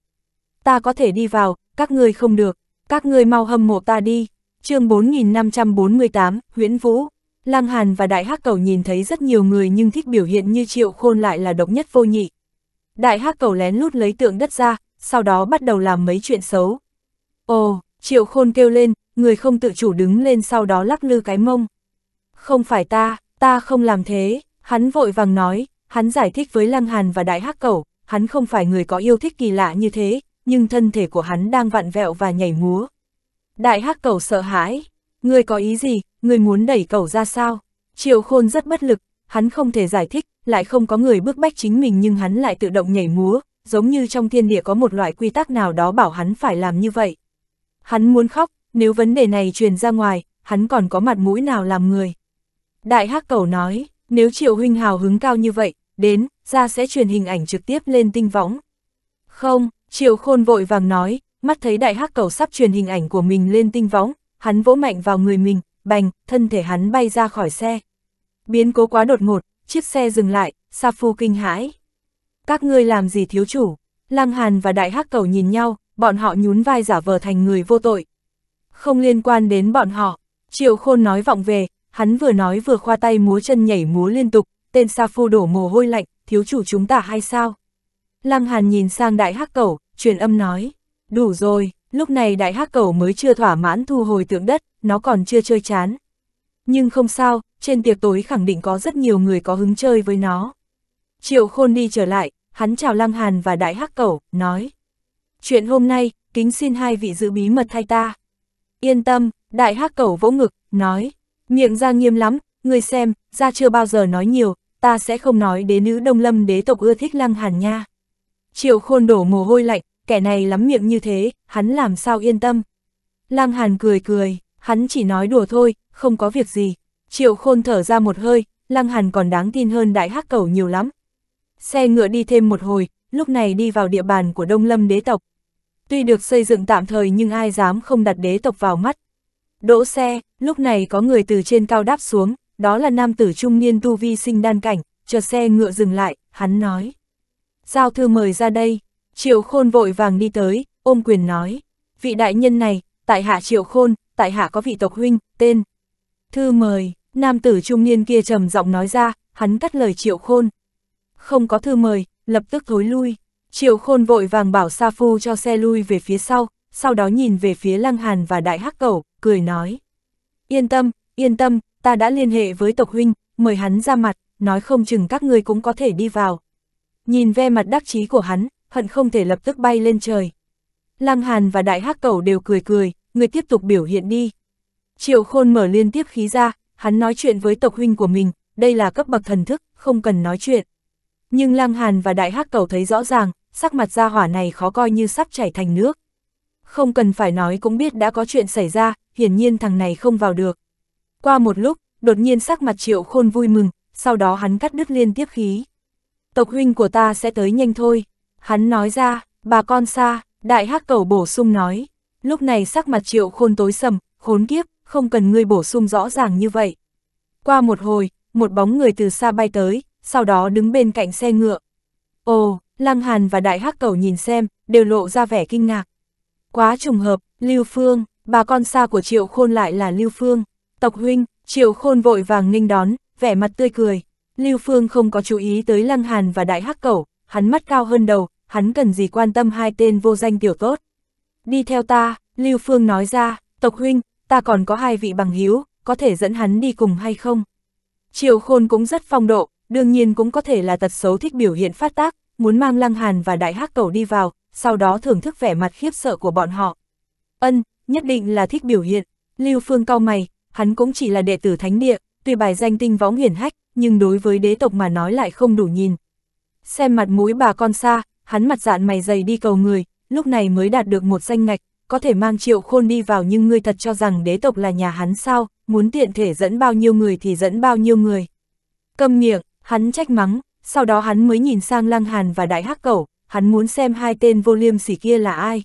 Ta có thể đi vào, các người không được, các người mau hâm mộ ta đi chương 4548, Huyễn Vũ. Lăng Hàn và Đại Hắc Cầu nhìn thấy rất nhiều người nhưng thích biểu hiện như Triệu Khôn lại là độc nhất vô nhị. Đại Hắc Cầu lén lút lấy tượng đất ra, sau đó bắt đầu làm mấy chuyện xấu. Ồ, Triệu Khôn kêu lên, người không tự chủ đứng lên sau đó lắc lư cái mông. Không phải ta, ta không làm thế, hắn vội vàng nói, hắn giải thích với Lăng Hàn và Đại Hắc Cầu, hắn không phải người có yêu thích kỳ lạ như thế, nhưng thân thể của hắn đang vặn vẹo và nhảy múa, Đại hắc cầu sợ hãi. Ngươi có ý gì, ngươi muốn đẩy cầu ra sao? Triệu khôn rất bất lực, hắn không thể giải thích, lại không có người bức bách chính mình nhưng hắn lại tự động nhảy múa, giống như trong thiên địa có một loại quy tắc nào đó bảo hắn phải làm như vậy. Hắn muốn khóc, nếu vấn đề này truyền ra ngoài, hắn còn có mặt mũi nào làm người. Đại hắc cầu nói, nếu triệu huynh hào hứng cao như vậy, đến, ra sẽ truyền hình ảnh trực tiếp lên tinh võng. Không, triệu khôn vội vàng nói, mắt thấy đại hắc cầu sắp truyền hình ảnh của mình lên tinh võng, hắn vỗ mạnh vào người mình, bành, thân thể hắn bay ra khỏi xe. Biến cố quá đột ngột, chiếc xe dừng lại, Sa Phu kinh hãi. Các ngươi làm gì thiếu chủ? Lăng Hàn và đại hắc cầu nhìn nhau, bọn họ nhún vai giả vờ thành người vô tội. Không liên quan đến bọn họ, Triệu Khôn nói vọng về, hắn vừa nói vừa khoa tay múa chân nhảy múa liên tục, tên Sa Phu đổ mồ hôi lạnh, thiếu chủ chúng ta hay sao? Lăng Hàn nhìn sang đại hắc cầu, truyền âm nói. Đủ rồi, lúc này đại hắc cầu mới chưa thỏa mãn thu hồi tượng đất, nó còn chưa chơi chán. Nhưng không sao, trên tiệc tối khẳng định có rất nhiều người có hứng chơi với nó. Triệu khôn đi trở lại, hắn chào Lăng Hàn và đại hắc cầu, nói. Chuyện hôm nay, kính xin hai vị giữ bí mật thay ta. Yên tâm, đại hắc cầu vỗ ngực, nói. Miệng ra nghiêm lắm, người xem, ra chưa bao giờ nói nhiều, ta sẽ không nói đến nữ đông lâm đế tộc ưa thích Lăng Hàn nha. Triệu khôn đổ mồ hôi lạnh, kẻ này lắm miệng như thế, hắn làm sao yên tâm. Lang Hàn cười cười, hắn chỉ nói đùa thôi, không có việc gì. Triệu khôn thở ra một hơi, Lăng Hàn còn đáng tin hơn đại hắc Cầu nhiều lắm. Xe ngựa đi thêm một hồi, lúc này đi vào địa bàn của Đông Lâm đế tộc. Tuy được xây dựng tạm thời nhưng ai dám không đặt đế tộc vào mắt. Đỗ xe, lúc này có người từ trên cao đáp xuống, đó là nam tử trung niên tu vi sinh đan cảnh, chờ xe ngựa dừng lại, hắn nói. Giao thư mời ra đây, Triệu Khôn vội vàng đi tới, ôm quyền nói, vị đại nhân này, tại hạ Triệu Khôn, tại hạ có vị tộc huynh, tên. Thư mời, nam tử trung niên kia trầm giọng nói ra, hắn cắt lời Triệu Khôn. Không có thư mời, lập tức thối lui. Triệu Khôn vội vàng bảo Sa Phu cho xe lui về phía sau, sau đó nhìn về phía Lăng Hàn và Đại Hắc Cẩu, cười nói. Yên tâm, yên tâm, ta đã liên hệ với tộc huynh, mời hắn ra mặt, nói không chừng các ngươi cũng có thể đi vào. Nhìn ve mặt đắc chí của hắn, hận không thể lập tức bay lên trời. Lăng Hàn và Đại Hắc Cẩu đều cười cười, người tiếp tục biểu hiện đi. Triệu Khôn mở liên tiếp khí ra, hắn nói chuyện với tộc huynh của mình, đây là cấp bậc thần thức, không cần nói chuyện. Nhưng Lăng Hàn và Đại Hắc Cẩu thấy rõ ràng, sắc mặt gia hỏa này khó coi như sắp chảy thành nước. Không cần phải nói cũng biết đã có chuyện xảy ra, hiển nhiên thằng này không vào được. Qua một lúc, đột nhiên sắc mặt Triệu Khôn vui mừng, sau đó hắn cắt đứt liên tiếp khí. Tộc huynh của ta sẽ tới nhanh thôi. Hắn nói ra, bà con xa, đại hắc cầu bổ sung nói. Lúc này sắc mặt triệu khôn tối sầm, khốn kiếp, không cần ngươi bổ sung rõ ràng như vậy. Qua một hồi, một bóng người từ xa bay tới, sau đó đứng bên cạnh xe ngựa. Ồ, Lăng Hàn và Đại Hắc Cầu nhìn xem, đều lộ ra vẻ kinh ngạc. Quá trùng hợp, Lưu Phương, bà con xa của Triệu Khôn lại là Lưu Phương. Tộc huynh, Triệu Khôn vội vàng nghênh đón, vẻ mặt tươi cười. Lưu Phương không có chú ý tới Lăng Hàn và Đại Hắc Cầu, hắn mắt cao hơn đầu, hắn cần gì quan tâm hai tên vô danh tiểu tốt. Đi theo ta, Lưu Phương nói ra, tộc huynh, ta còn có hai vị bằng hiếu, có thể dẫn hắn đi cùng hay không? Triệu Khôn cũng rất phong độ, đương nhiên cũng có thể là tật xấu thích biểu hiện phát tác, muốn mang Lăng Hàn và Đại Hắc Cầu đi vào, sau đó thưởng thức vẻ mặt khiếp sợ của bọn họ. Ân, nhất định là thích biểu hiện, Lưu Phương cao mày, hắn cũng chỉ là đệ tử thánh địa, tuy bài danh tinh võng hiển hách, nhưng đối với đế tộc mà nói lại không đủ nhìn, Xem mặt mũi bà con xa, hắn mặt dạn mày dày đi cầu người, lúc này mới đạt được một danh ngạch, có thể mang triệu khôn đi vào nhưng ngươi thật cho rằng đế tộc là nhà hắn sao, muốn tiện thể dẫn bao nhiêu người thì dẫn bao nhiêu người. Câm miệng, hắn trách mắng, sau đó hắn mới nhìn sang Lăng Hàn và Đại Hắc Cẩu, hắn muốn xem hai tên vô liêm sỉ kia là ai.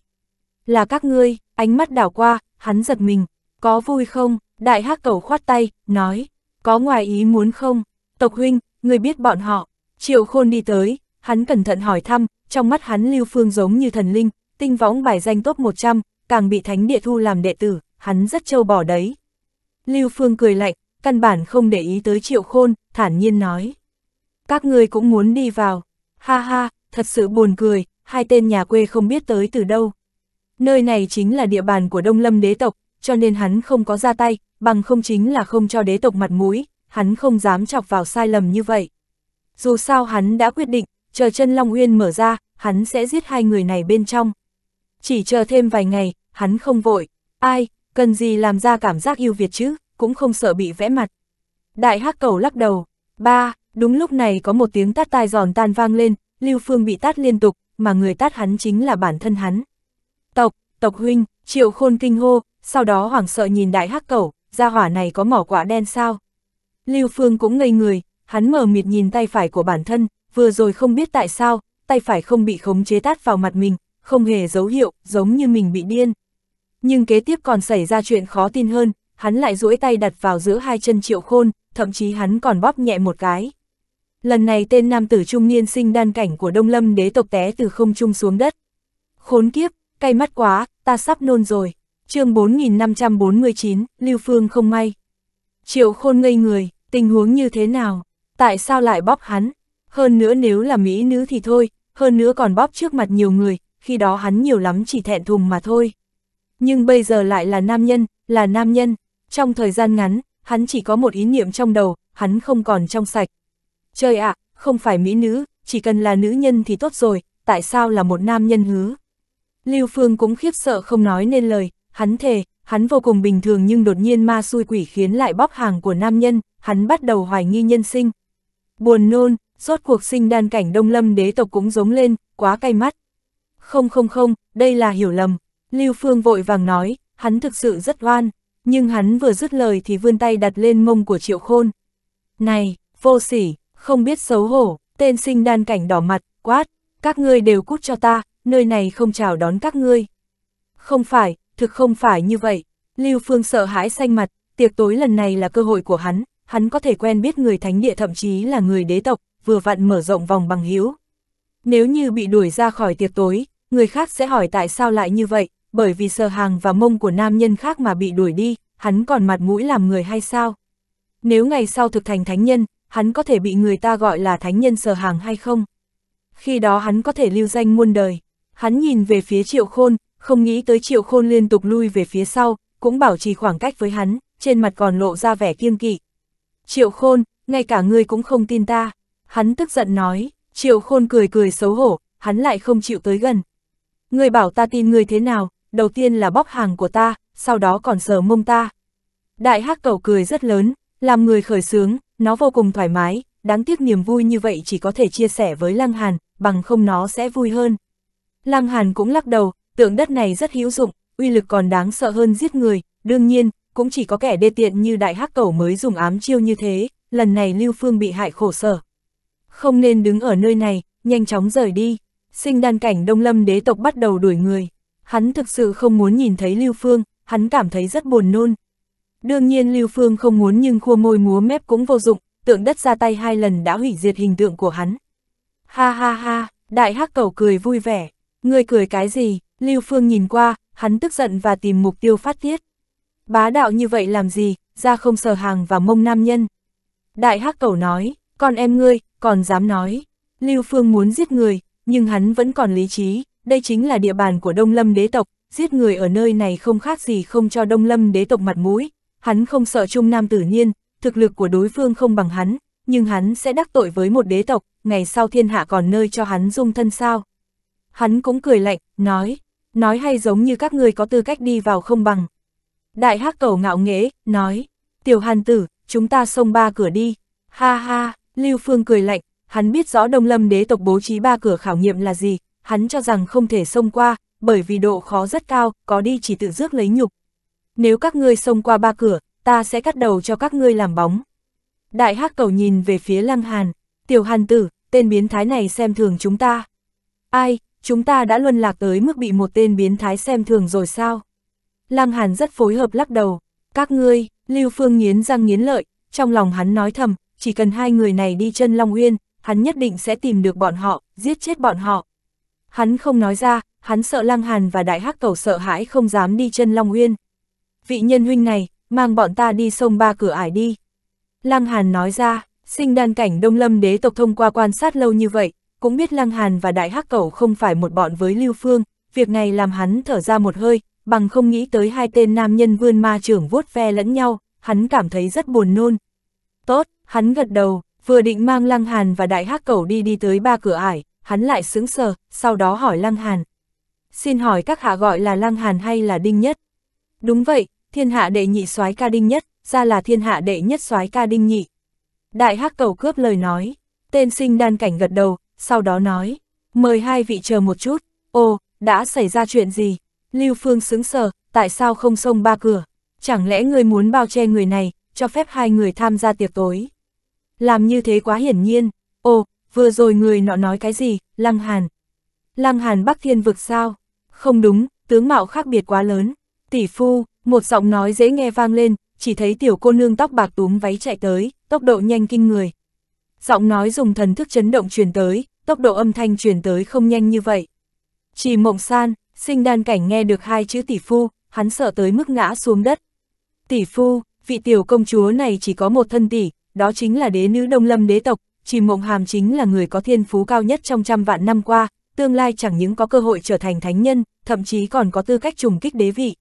Là các ngươi, ánh mắt đảo qua, hắn giật mình, có vui không, Đại Hắc Cẩu khoát tay, nói, có ngoài ý muốn không, tộc huynh, người biết bọn họ, Triệu Khôn đi tới, hắn cẩn thận hỏi thăm, trong mắt hắn Lưu Phương giống như thần linh, tinh võng bài danh top 100, càng bị thánh địa thu làm đệ tử, hắn rất trâu bỏ đấy. Lưu Phương cười lạnh, căn bản không để ý tới Triệu Khôn, thản nhiên nói. Các người cũng muốn đi vào, ha ha, thật sự buồn cười, hai tên nhà quê không biết tới từ đâu. Nơi này chính là địa bàn của Đông Lâm đế tộc, cho nên hắn không có ra tay, bằng không chính là không cho đế tộc mặt mũi, hắn không dám chọc vào sai lầm như vậy. Dù sao hắn đã quyết định, chờ chân Long Uyên mở ra, hắn sẽ giết hai người này bên trong. Chỉ chờ thêm vài ngày, hắn không vội. Ai, cần gì làm ra cảm giác yêu Việt chứ, cũng không sợ bị vẽ mặt. Đại hắc cầu lắc đầu. Ba, đúng lúc này có một tiếng tát tai giòn tan vang lên, Lưu Phương bị tát liên tục, mà người tát hắn chính là bản thân hắn. Tộc, tộc huynh, triệu khôn kinh hô, sau đó hoảng sợ nhìn đại hắc cầu, gia hỏa này có mỏ quả đen sao. Lưu Phương cũng ngây người, hắn mờ mịt nhìn tay phải của bản thân, vừa rồi không biết tại sao, tay phải không bị khống chế tát vào mặt mình, không hề dấu hiệu, giống như mình bị điên. Nhưng kế tiếp còn xảy ra chuyện khó tin hơn, hắn lại duỗi tay đặt vào giữa hai chân triệu khôn, thậm chí hắn còn bóp nhẹ một cái. Lần này tên nam tử trung niên sinh đan cảnh của Đông Lâm đế tộc té từ không trung xuống đất. Khốn kiếp, cay mắt quá, ta sắp nôn rồi. chương 4549, Lưu Phương không may. Triệu khôn ngây người, tình huống như thế nào? Tại sao lại bóp hắn? Hơn nữa nếu là mỹ nữ thì thôi, hơn nữa còn bóp trước mặt nhiều người, khi đó hắn nhiều lắm chỉ thẹn thùng mà thôi. Nhưng bây giờ lại là nam nhân, là nam nhân. Trong thời gian ngắn, hắn chỉ có một ý niệm trong đầu, hắn không còn trong sạch. Trời ạ, không phải mỹ nữ, chỉ cần là nữ nhân thì tốt rồi, tại sao là một nam nhân hứ Lưu Phương cũng khiếp sợ không nói nên lời, hắn thề, hắn vô cùng bình thường nhưng đột nhiên ma xui quỷ khiến lại bóp hàng của nam nhân, hắn bắt đầu hoài nghi nhân sinh, buồn nôn, rốt cuộc sinh đan cảnh đông lâm đế tộc cũng giống lên, quá cay mắt. Không không không, đây là hiểu lầm, Lưu Phương vội vàng nói, hắn thực sự rất oan, nhưng hắn vừa dứt lời thì vươn tay đặt lên mông của triệu khôn. Này, vô sỉ, không biết xấu hổ, tên sinh đan cảnh đỏ mặt, quát, các ngươi đều cút cho ta, nơi này không chào đón các ngươi. Không phải, thực không phải như vậy, Lưu Phương sợ hãi xanh mặt, tiệc tối lần này là cơ hội của hắn, hắn có thể quen biết người thánh địa thậm chí là người đế tộc, vừa vặn mở rộng vòng bằng hữu Nếu như bị đuổi ra khỏi tiệc tối, người khác sẽ hỏi tại sao lại như vậy, bởi vì sờ hàng và mông của nam nhân khác mà bị đuổi đi, hắn còn mặt mũi làm người hay sao? Nếu ngày sau thực thành thánh nhân, hắn có thể bị người ta gọi là thánh nhân sờ hàng hay không? Khi đó hắn có thể lưu danh muôn đời. Hắn nhìn về phía triệu khôn, không nghĩ tới triệu khôn liên tục lui về phía sau, cũng bảo trì khoảng cách với hắn, trên mặt còn lộ ra vẻ kiêng kỵ, Triệu Khôn, ngay cả ngươi cũng không tin ta. Hắn tức giận nói, Triệu Khôn cười cười xấu hổ, hắn lại không chịu tới gần. Ngươi bảo ta tin ngươi thế nào, đầu tiên là bóc hàng của ta, sau đó còn sờ mông ta. Đại hắc cầu cười rất lớn, làm người khởi sướng, nó vô cùng thoải mái, đáng tiếc niềm vui như vậy chỉ có thể chia sẻ với Lăng Hàn, bằng không nó sẽ vui hơn. Lăng Hàn cũng lắc đầu, tượng đất này rất hữu dụng, uy lực còn đáng sợ hơn giết người, đương nhiên, cũng chỉ có kẻ đê tiện như đại hắc cẩu mới dùng ám chiêu như thế, lần này Lưu Phương bị hại khổ sở. Không nên đứng ở nơi này, nhanh chóng rời đi. Sinh đan cảnh Đông Lâm đế tộc bắt đầu đuổi người. Hắn thực sự không muốn nhìn thấy Lưu Phương, hắn cảm thấy rất buồn nôn. Đương nhiên Lưu Phương không muốn nhưng khua môi múa mép cũng vô dụng, tượng đất ra tay hai lần đã hủy diệt hình tượng của hắn. Ha ha ha, đại hắc cầu cười vui vẻ. Người cười cái gì, Lưu Phương nhìn qua, hắn tức giận và tìm mục tiêu phát tiết. Bá đạo như vậy làm gì, ra không sờ hàng và mông nam nhân. Đại hắc cầu nói, con em ngươi, còn dám nói. Lưu Phương muốn giết người, nhưng hắn vẫn còn lý trí, đây chính là địa bàn của Đông Lâm đế tộc, giết người ở nơi này không khác gì không cho Đông Lâm đế tộc mặt mũi. Hắn không sợ Trung Nam tử niên, thực lực của đối phương không bằng hắn, nhưng hắn sẽ đắc tội với một đế tộc, ngày sau thiên hạ còn nơi cho hắn dung thân sao. Hắn cũng cười lạnh, nói, nói hay giống như các ngươi có tư cách đi vào không bằng. Đại hắc cầu ngạo nghễ nói, tiểu hàn tử, chúng ta xông ba cửa đi. Ha ha, Lưu Phương cười lạnh, hắn biết rõ Đông Lâm đế tộc bố trí ba cửa khảo nghiệm là gì, hắn cho rằng không thể xông qua, bởi vì độ khó rất cao, có đi chỉ tự rước lấy nhục. Nếu các ngươi xông qua ba cửa, ta sẽ cắt đầu cho các ngươi làm bóng. Đại hắc cầu nhìn về phía Lăng Hàn, tiểu hàn tử, tên biến thái này xem thường chúng ta. Ai, chúng ta đã luân lạc tới mức bị một tên biến thái xem thường rồi sao? Lăng Hàn rất phối hợp lắc đầu. Các ngươi, Lưu Phương nghiến răng nghiến lợi, trong lòng hắn nói thầm, chỉ cần hai người này đi chân Long Uyên, hắn nhất định sẽ tìm được bọn họ, giết chết bọn họ. Hắn không nói ra, hắn sợ Lăng Hàn và Đại Hắc Cẩu sợ hãi không dám đi chân Long Uyên. Vị nhân huynh này, mang bọn ta đi sông ba cửa ải đi. Lăng Hàn nói ra, sinh đan cảnh Đông Lâm đế tộc thông qua quan sát lâu như vậy, cũng biết Lăng Hàn và Đại Hắc Cẩu không phải một bọn với Lưu Phương, việc này làm hắn thở ra một hơi, bằng không nghĩ tới hai tên nam nhân vươn ma trưởng vuốt ve lẫn nhau, hắn cảm thấy rất buồn nôn. Tốt, hắn gật đầu, vừa định mang Lăng Hàn và Đại Hắc Cẩu đi đi tới ba cửa ải, hắn lại sững sờ, sau đó hỏi Lăng Hàn. Xin hỏi các hạ gọi là Lăng Hàn hay là Đinh Nhất? Đúng vậy, thiên hạ đệ nhị soái ca Đinh Nhất, ra là thiên hạ đệ nhất soái ca Đinh Nhị. Đại Hắc Cẩu cướp lời nói, tên sinh đan cảnh gật đầu, sau đó nói, mời hai vị chờ một chút, ồ, đã xảy ra chuyện gì? Lưu Phương sững sờ, tại sao không xông ba cửa? Chẳng lẽ người muốn bao che người này, cho phép hai người tham gia tiệc tối? Làm như thế quá hiển nhiên. Ồ, vừa rồi người nọ nói cái gì, Lăng Hàn. Lăng Hàn Bắc Thiên vực sao? Không đúng, tướng mạo khác biệt quá lớn. Tỷ phu, một giọng nói dễ nghe vang lên, chỉ thấy tiểu cô nương tóc bạc túm váy chạy tới, tốc độ nhanh kinh người. Giọng nói dùng thần thức chấn động truyền tới, tốc độ âm thanh truyền tới không nhanh như vậy. Chỉ mộng san, Sinh đan cảnh nghe được hai chữ tỷ phu, hắn sợ tới mức ngã xuống đất. Tỷ phu, vị tiểu công chúa này chỉ có một thân tỷ, đó chính là đế nữ đông lâm đế tộc, chìm mộng hàm chính là người có thiên phú cao nhất trong trăm vạn năm qua, tương lai chẳng những có cơ hội trở thành thánh nhân, thậm chí còn có tư cách trùng kích đế vị.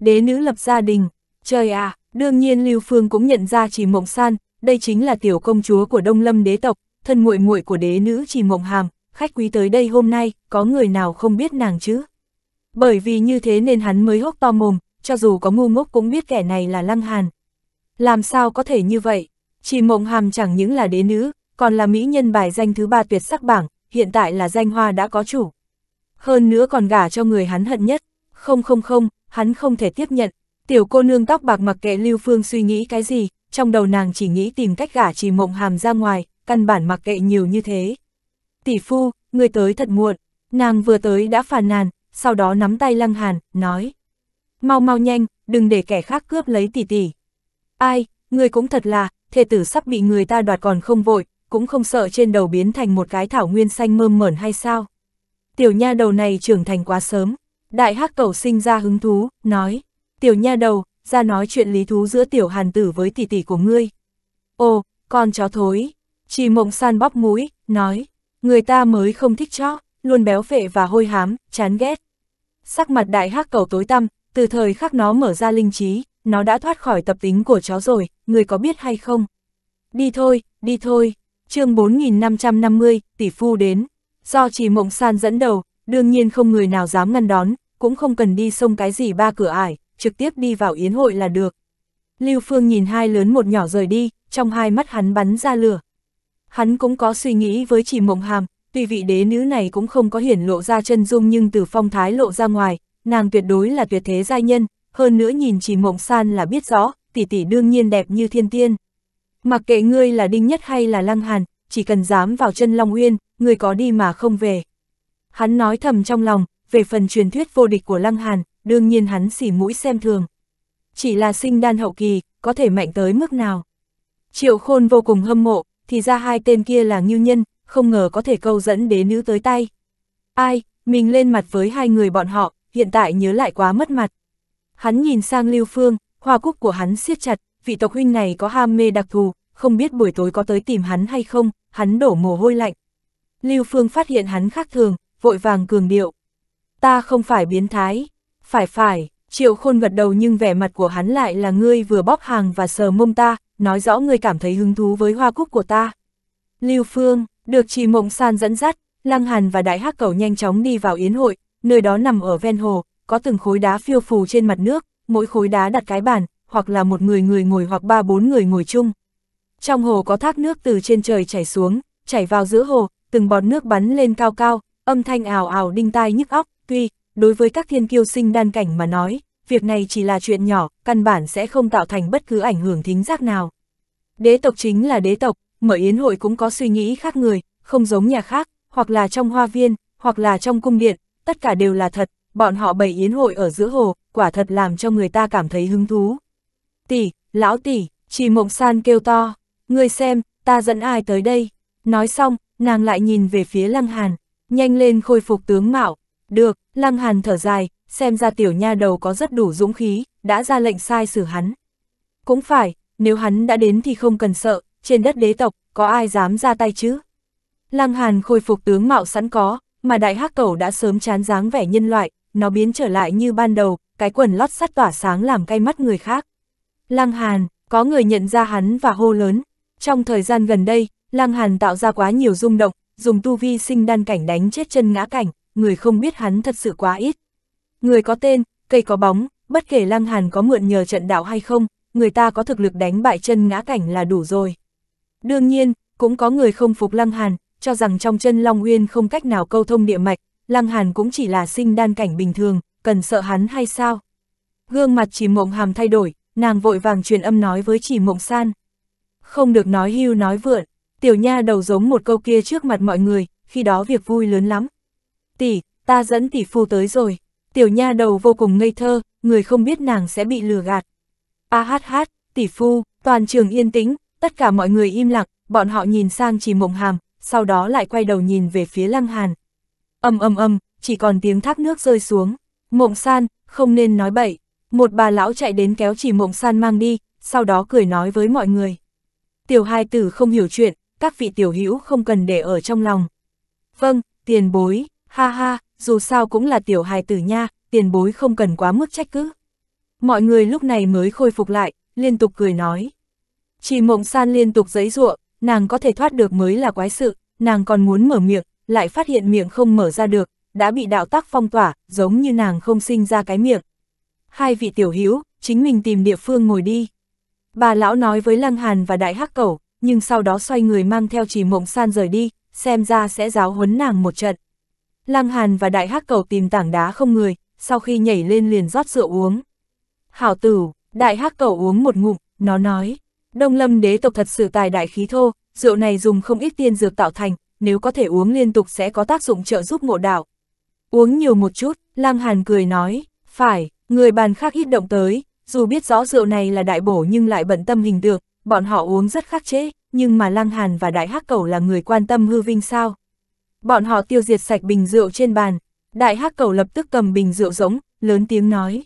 Đế nữ lập gia đình, trời à, đương nhiên Lưu Phương cũng nhận ra Trì Mộng San, đây chính là tiểu công chúa của Đông Lâm đế tộc, thân muội muội của đế nữ Trì Mộng Hàm, khách quý tới đây hôm nay, có người nào không biết nàng chứ? Bởi vì như thế nên hắn mới hốc to mồm, cho dù có ngu ngốc cũng biết kẻ này là Lăng Hàn. Làm sao có thể như vậy? Chỉ mộng hàm chẳng những là đế nữ, còn là mỹ nhân bài danh thứ ba tuyệt sắc bảng, hiện tại là danh hoa đã có chủ. Hơn nữa còn gả cho người hắn hận nhất. Không không không, hắn không thể tiếp nhận. Tiểu cô nương tóc bạc mặc kệ Lưu Phương suy nghĩ cái gì, trong đầu nàng chỉ nghĩ tìm cách gả trì mộng hàm ra ngoài, căn bản mặc kệ nhiều như thế. Tỷ phu, người tới thật muộn, nàng vừa tới đã phàn nàn, sau đó nắm tay Lăng Hàn, nói. Mau mau nhanh, đừng để kẻ khác cướp lấy tỷ tỷ. Ai, người cũng thật là, thề tử sắp bị người ta đoạt còn không vội, cũng không sợ trên đầu biến thành một cái thảo nguyên xanh mơm mởn hay sao. Tiểu nha đầu này trưởng thành quá sớm, đại hắc cầu sinh ra hứng thú, nói. Tiểu nha đầu, ra nói chuyện lý thú giữa tiểu hàn tử với tỷ tỷ của ngươi. Ồ, con chó thối, chỉ mộng san bóp mũi, nói, người ta mới không thích chó luôn béo phệ và hôi hám, chán ghét. Sắc mặt đại hắc cầu tối tăm, từ thời khắc nó mở ra linh trí, nó đã thoát khỏi tập tính của chó rồi, người có biết hay không? Đi thôi, đi thôi, chương 4550, tỷ phu đến. Do chỉ mộng san dẫn đầu, đương nhiên không người nào dám ngăn đón, cũng không cần đi xông cái gì ba cửa ải, trực tiếp đi vào yến hội là được. Lưu Phương nhìn hai lớn một nhỏ rời đi, trong hai mắt hắn bắn ra lửa. Hắn cũng có suy nghĩ với chỉ mộng hàm, Tuy vị đế nữ này cũng không có hiển lộ ra chân dung nhưng từ phong thái lộ ra ngoài, nàng tuyệt đối là tuyệt thế giai nhân, hơn nữa nhìn chỉ mộng san là biết rõ, tỷ tỷ đương nhiên đẹp như thiên tiên. Mặc kệ ngươi là đinh nhất hay là lăng hàn, chỉ cần dám vào chân Long Uyên, ngươi có đi mà không về. Hắn nói thầm trong lòng, về phần truyền thuyết vô địch của lăng hàn, đương nhiên hắn xỉ mũi xem thường. Chỉ là sinh đan hậu kỳ, có thể mạnh tới mức nào. Triệu khôn vô cùng hâm mộ, thì ra hai tên kia là ngưu nhân, không ngờ có thể câu dẫn đế nữ tới tay. Ai, mình lên mặt với hai người bọn họ, hiện tại nhớ lại quá mất mặt. Hắn nhìn sang Lưu Phương, hoa cúc của hắn siết chặt, vị tộc huynh này có ham mê đặc thù, không biết buổi tối có tới tìm hắn hay không, hắn đổ mồ hôi lạnh. Lưu Phương phát hiện hắn khác thường, vội vàng cường điệu. Ta không phải biến thái, phải phải, triệu khôn gật đầu nhưng vẻ mặt của hắn lại là ngươi vừa bóp hàng và sờ mông ta, nói rõ ngươi cảm thấy hứng thú với hoa cúc của ta. Lưu Phương, được Trì Mộng San dẫn dắt, Lăng Hàn và Đại Hắc Cầu nhanh chóng đi vào yến hội, nơi đó nằm ở ven hồ, có từng khối đá phiêu phù trên mặt nước, mỗi khối đá đặt cái bàn, hoặc là một người người ngồi hoặc ba bốn người ngồi chung. Trong hồ có thác nước từ trên trời chảy xuống, chảy vào giữa hồ, từng bọt nước bắn lên cao cao, âm thanh ào ào đinh tai nhức óc, tuy, đối với các thiên kiêu sinh đan cảnh mà nói, việc này chỉ là chuyện nhỏ, căn bản sẽ không tạo thành bất cứ ảnh hưởng thính giác nào. Đế tộc chính là đế tộc, mở yến hội cũng có suy nghĩ khác người, không giống nhà khác, hoặc là trong hoa viên, hoặc là trong cung điện, tất cả đều là thật, bọn họ bày yến hội ở giữa hồ, quả thật làm cho người ta cảm thấy hứng thú. Tỷ, lão tỷ, chỉ mộng san kêu to, ngươi xem, ta dẫn ai tới đây. Nói xong, nàng lại nhìn về phía Lăng Hàn, nhanh lên khôi phục tướng mạo. Được, Lăng Hàn thở dài, xem ra tiểu nha đầu có rất đủ dũng khí, đã ra lệnh sai xử hắn. Cũng phải, nếu hắn đã đến thì không cần sợ, trên đất đế tộc, có ai dám ra tay chứ? Lăng Hàn khôi phục tướng mạo sẵn có, mà đại hắc cẩu đã sớm chán dáng vẻ nhân loại, nó biến trở lại như ban đầu, cái quần lót sắt tỏa sáng làm cay mắt người khác. Lăng Hàn, có người nhận ra hắn và hô lớn. Trong thời gian gần đây, Lăng Hàn tạo ra quá nhiều rung động, dùng tu vi sinh đan cảnh đánh chết chân ngã cảnh, người không biết hắn thật sự quá ít. Người có tên, cây có bóng, bất kể Lăng Hàn có mượn nhờ trận đạo hay không, người ta có thực lực đánh bại chân ngã cảnh là đủ rồi. Đương nhiên, cũng có người không phục Lăng Hàn, cho rằng trong chân Long Uyên không cách nào câu thông địa mạch, Lăng Hàn cũng chỉ là sinh đan cảnh bình thường, cần sợ hắn hay sao? Gương mặt chỉ mộng hàm thay đổi, nàng vội vàng truyền âm nói với chỉ mộng san. Không được nói hưu nói vượn, tiểu nha đầu giống một câu kia trước mặt mọi người, khi đó việc vui lớn lắm. Tỷ, ta dẫn tỷ phu tới rồi, tiểu nha đầu vô cùng ngây thơ, người không biết nàng sẽ bị lừa gạt. A hát hát, tỷ phu, toàn trường yên tĩnh, Tất cả mọi người im lặng, bọn họ nhìn sang chỉ mộng hàm, sau đó lại quay đầu nhìn về phía lăng hàn. Âm âm âm, chỉ còn tiếng thác nước rơi xuống. Mộng san, không nên nói bậy. Một bà lão chạy đến kéo chỉ mộng san mang đi, sau đó cười nói với mọi người. Tiểu hai tử không hiểu chuyện, các vị tiểu hữu không cần để ở trong lòng. Vâng, tiền bối, ha ha, dù sao cũng là tiểu hài tử nha, tiền bối không cần quá mức trách cứ. Mọi người lúc này mới khôi phục lại, liên tục cười nói. Chỉ mộng san liên tục giấy ruộng, nàng có thể thoát được mới là quái sự, nàng còn muốn mở miệng, lại phát hiện miệng không mở ra được, đã bị đạo tắc phong tỏa, giống như nàng không sinh ra cái miệng. Hai vị tiểu hữu chính mình tìm địa phương ngồi đi. Bà lão nói với Lăng Hàn và Đại Hắc Cẩu, nhưng sau đó xoay người mang theo chỉ mộng san rời đi, xem ra sẽ giáo huấn nàng một trận. Lăng Hàn và Đại Hắc Cẩu tìm tảng đá không người, sau khi nhảy lên liền rót rượu uống. Hảo tử, Đại Hắc Cẩu uống một ngụm, nó nói, Đông lâm đế tộc thật sự tài đại khí thô, rượu này dùng không ít tiên dược tạo thành, nếu có thể uống liên tục sẽ có tác dụng trợ giúp ngộ đạo. Uống nhiều một chút, Lăng Hàn cười nói, phải, người bàn khác ít động tới, dù biết rõ rượu này là đại bổ nhưng lại bận tâm hình được, bọn họ uống rất khắc chế, nhưng mà Lăng Hàn và Đại Hắc Cẩu là người quan tâm hư vinh sao. Bọn họ tiêu diệt sạch bình rượu trên bàn, Đại Hắc Cẩu lập tức cầm bình rượu rỗng, lớn tiếng nói.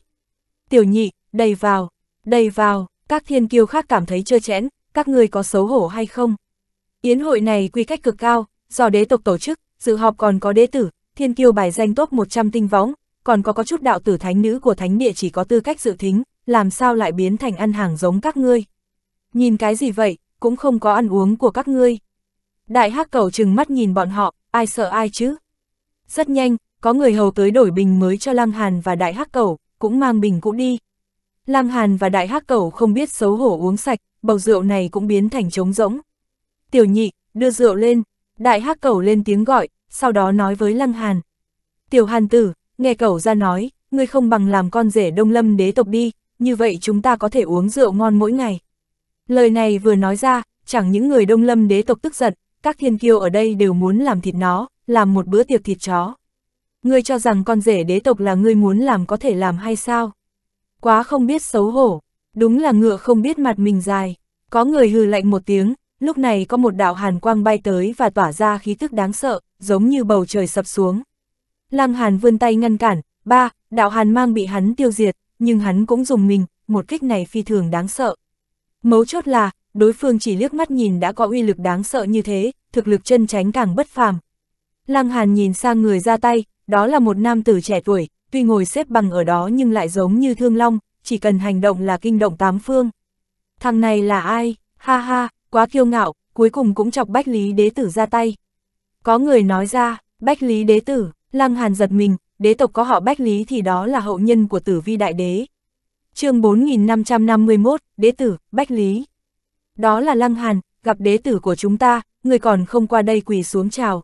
Tiểu nhị, đầy vào, đầy vào, các thiên kiêu khác cảm thấy chơ chẽn, các người có xấu hổ hay không? Yến hội này quy cách cực cao, do đế tộc tổ chức, dự họp còn có đế tử, thiên kiêu bài danh top 100 tinh võng, còn có có chút đạo tử thánh nữ của thánh địa chỉ có tư cách dự thính, làm sao lại biến thành ăn hàng giống các ngươi? Nhìn cái gì vậy, cũng không có ăn uống của các ngươi. Đại hắc cầu trừng mắt nhìn bọn họ, ai sợ ai chứ? Rất nhanh, có người hầu tới đổi bình mới cho Lăng Hàn và Đại hắc cầu, cũng mang bình cũ đi, Lam Hàn và Đại Hắc Cẩu không biết xấu hổ uống sạch, bầu rượu này cũng biến thành trống rỗng. Tiểu nhị, đưa rượu lên, Đại Hắc Cẩu lên tiếng gọi, sau đó nói với Lăng Hàn. Tiểu Hàn tử, nghe Cẩu ra nói, ngươi không bằng làm con rể đông lâm đế tộc đi, như vậy chúng ta có thể uống rượu ngon mỗi ngày. Lời này vừa nói ra, chẳng những người đông lâm đế tộc tức giận, các thiên kiêu ở đây đều muốn làm thịt nó, làm một bữa tiệc thịt chó. Ngươi cho rằng con rể đế tộc là ngươi muốn làm có thể làm hay sao? quá không biết xấu hổ, đúng là ngựa không biết mặt mình dài. Có người hừ lạnh một tiếng, lúc này có một đạo hàn quang bay tới và tỏa ra khí tức đáng sợ, giống như bầu trời sập xuống. Lăng hàn vươn tay ngăn cản, ba, đạo hàn mang bị hắn tiêu diệt, nhưng hắn cũng dùng mình, một kích này phi thường đáng sợ. Mấu chốt là, đối phương chỉ liếc mắt nhìn đã có uy lực đáng sợ như thế, thực lực chân tránh càng bất phàm. Lăng hàn nhìn sang người ra tay, đó là một nam tử trẻ tuổi, tuy ngồi xếp bằng ở đó nhưng lại giống như thương long, chỉ cần hành động là kinh động tám phương. Thằng này là ai? Ha ha, quá kiêu ngạo, cuối cùng cũng chọc Bách Lý Đế Tử ra tay. Có người nói ra, Bách Lý Đế Tử, Lăng Hàn giật mình, đế tộc có họ Bách Lý thì đó là hậu nhân của tử vi đại đế. chương 4551, đế tử, Bách Lý. Đó là Lăng Hàn, gặp đế tử của chúng ta, người còn không qua đây quỳ xuống chào.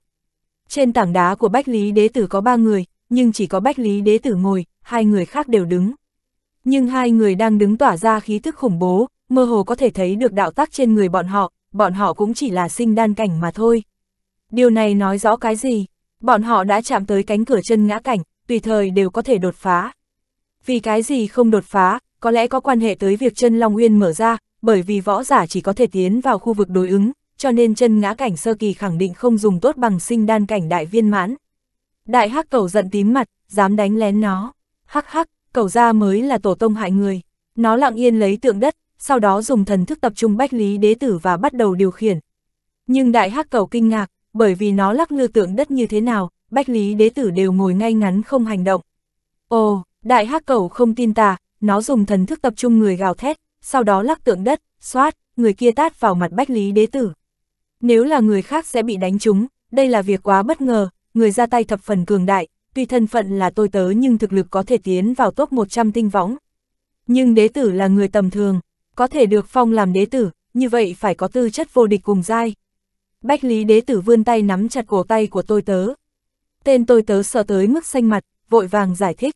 Trên tảng đá của Bách Lý đế tử có ba người, nhưng chỉ có Bách Lý Đế Tử ngồi, hai người khác đều đứng. Nhưng hai người đang đứng tỏa ra khí thức khủng bố, mơ hồ có thể thấy được đạo tác trên người bọn họ, bọn họ cũng chỉ là sinh đan cảnh mà thôi. Điều này nói rõ cái gì? Bọn họ đã chạm tới cánh cửa chân ngã cảnh, tùy thời đều có thể đột phá. Vì cái gì không đột phá, có lẽ có quan hệ tới việc chân Long Uyên mở ra, bởi vì võ giả chỉ có thể tiến vào khu vực đối ứng, cho nên chân ngã cảnh sơ kỳ khẳng định không dùng tốt bằng sinh đan cảnh đại viên mãn, Đại hắc Cầu giận tím mặt, dám đánh lén nó. Hắc hắc, Cầu ra mới là tổ tông hại người. Nó lặng yên lấy tượng đất, sau đó dùng thần thức tập trung bách lý đế tử và bắt đầu điều khiển. Nhưng đại hắc Cầu kinh ngạc, bởi vì nó lắc lư tượng đất như thế nào, bách lý đế tử đều ngồi ngay ngắn không hành động. Ồ, đại hắc Cầu không tin tà, nó dùng thần thức tập trung người gào thét, sau đó lắc tượng đất, xoát, người kia tát vào mặt bách lý đế tử. Nếu là người khác sẽ bị đánh trúng, đây là việc quá bất ngờ, người ra tay thập phần cường đại, tuy thân phận là tôi tớ nhưng thực lực có thể tiến vào top 100 tinh võng. Nhưng đế tử là người tầm thường, có thể được phong làm đế tử, như vậy phải có tư chất vô địch cùng dai. Bách lý đế tử vươn tay nắm chặt cổ tay của tôi tớ. Tên tôi tớ sợ tới mức xanh mặt, vội vàng giải thích.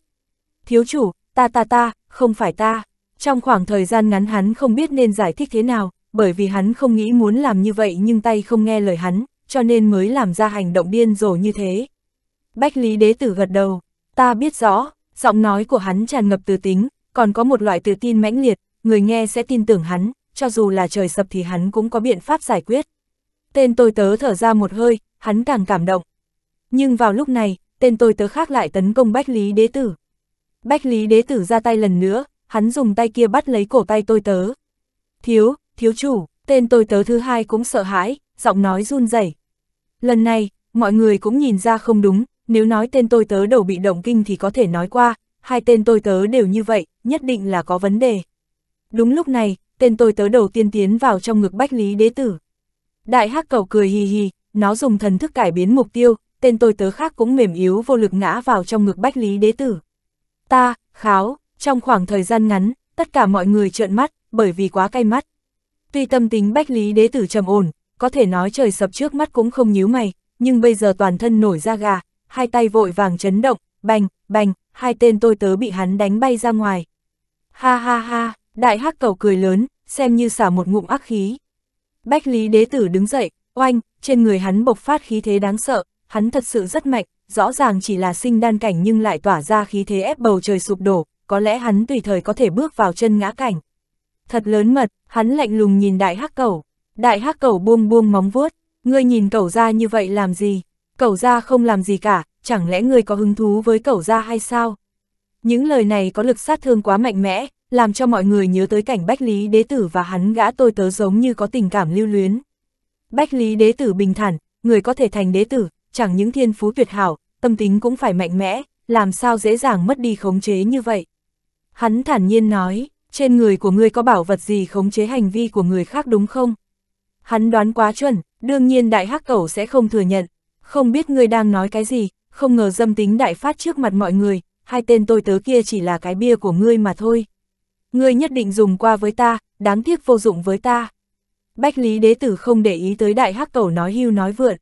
Thiếu chủ, ta ta ta, không phải ta. Trong khoảng thời gian ngắn hắn không biết nên giải thích thế nào, bởi vì hắn không nghĩ muốn làm như vậy nhưng tay không nghe lời hắn cho nên mới làm ra hành động điên rồ như thế. Bách Lý Đế Tử gật đầu, ta biết rõ, giọng nói của hắn tràn ngập từ tính, còn có một loại tự tin mãnh liệt, người nghe sẽ tin tưởng hắn, cho dù là trời sập thì hắn cũng có biện pháp giải quyết. Tên tôi tớ thở ra một hơi, hắn càng cảm động. Nhưng vào lúc này, tên tôi tớ khác lại tấn công Bách Lý Đế Tử. Bách Lý Đế Tử ra tay lần nữa, hắn dùng tay kia bắt lấy cổ tay tôi tớ. Thiếu, thiếu chủ, tên tôi tớ thứ hai cũng sợ hãi, giọng nói run rẩy. Lần này, mọi người cũng nhìn ra không đúng, nếu nói tên tôi tớ đầu bị động kinh thì có thể nói qua, hai tên tôi tớ đều như vậy, nhất định là có vấn đề. Đúng lúc này, tên tôi tớ đầu tiên tiến vào trong ngực bách lý đế tử. Đại hắc cầu cười hì hì, nó dùng thần thức cải biến mục tiêu, tên tôi tớ khác cũng mềm yếu vô lực ngã vào trong ngực bách lý đế tử. Ta, kháo, trong khoảng thời gian ngắn, tất cả mọi người trợn mắt, bởi vì quá cay mắt. Tuy tâm tính bách lý đế tử trầm ổn, có thể nói trời sập trước mắt cũng không nhíu mày, nhưng bây giờ toàn thân nổi ra gà, hai tay vội vàng chấn động, bành, bành, hai tên tôi tớ bị hắn đánh bay ra ngoài. Ha ha ha, đại hắc cầu cười lớn, xem như xả một ngụm ác khí. Bách lý đế tử đứng dậy, oanh, trên người hắn bộc phát khí thế đáng sợ, hắn thật sự rất mạnh, rõ ràng chỉ là sinh đan cảnh nhưng lại tỏa ra khí thế ép bầu trời sụp đổ, có lẽ hắn tùy thời có thể bước vào chân ngã cảnh. Thật lớn mật, hắn lạnh lùng nhìn đại hắc cầu. Đại hắc cẩu buông buông móng vuốt, ngươi nhìn cẩu gia như vậy làm gì? Cẩu gia không làm gì cả, chẳng lẽ ngươi có hứng thú với cẩu gia hay sao? Những lời này có lực sát thương quá mạnh mẽ, làm cho mọi người nhớ tới cảnh Bách Lý Đế Tử và hắn gã tôi tớ giống như có tình cảm lưu luyến. Bách Lý Đế Tử bình thản, người có thể thành đế tử, chẳng những thiên phú tuyệt hảo, tâm tính cũng phải mạnh mẽ, làm sao dễ dàng mất đi khống chế như vậy. Hắn thản nhiên nói, trên người của ngươi có bảo vật gì khống chế hành vi của người khác đúng không? Hắn đoán quá chuẩn, đương nhiên đại hắc cẩu sẽ không thừa nhận. Không biết ngươi đang nói cái gì, không ngờ dâm tính đại phát trước mặt mọi người, hai tên tôi tớ kia chỉ là cái bia của ngươi mà thôi. Ngươi nhất định dùng qua với ta, đáng tiếc vô dụng với ta. Bách lý đế tử không để ý tới đại hắc cẩu nói hưu nói vượn.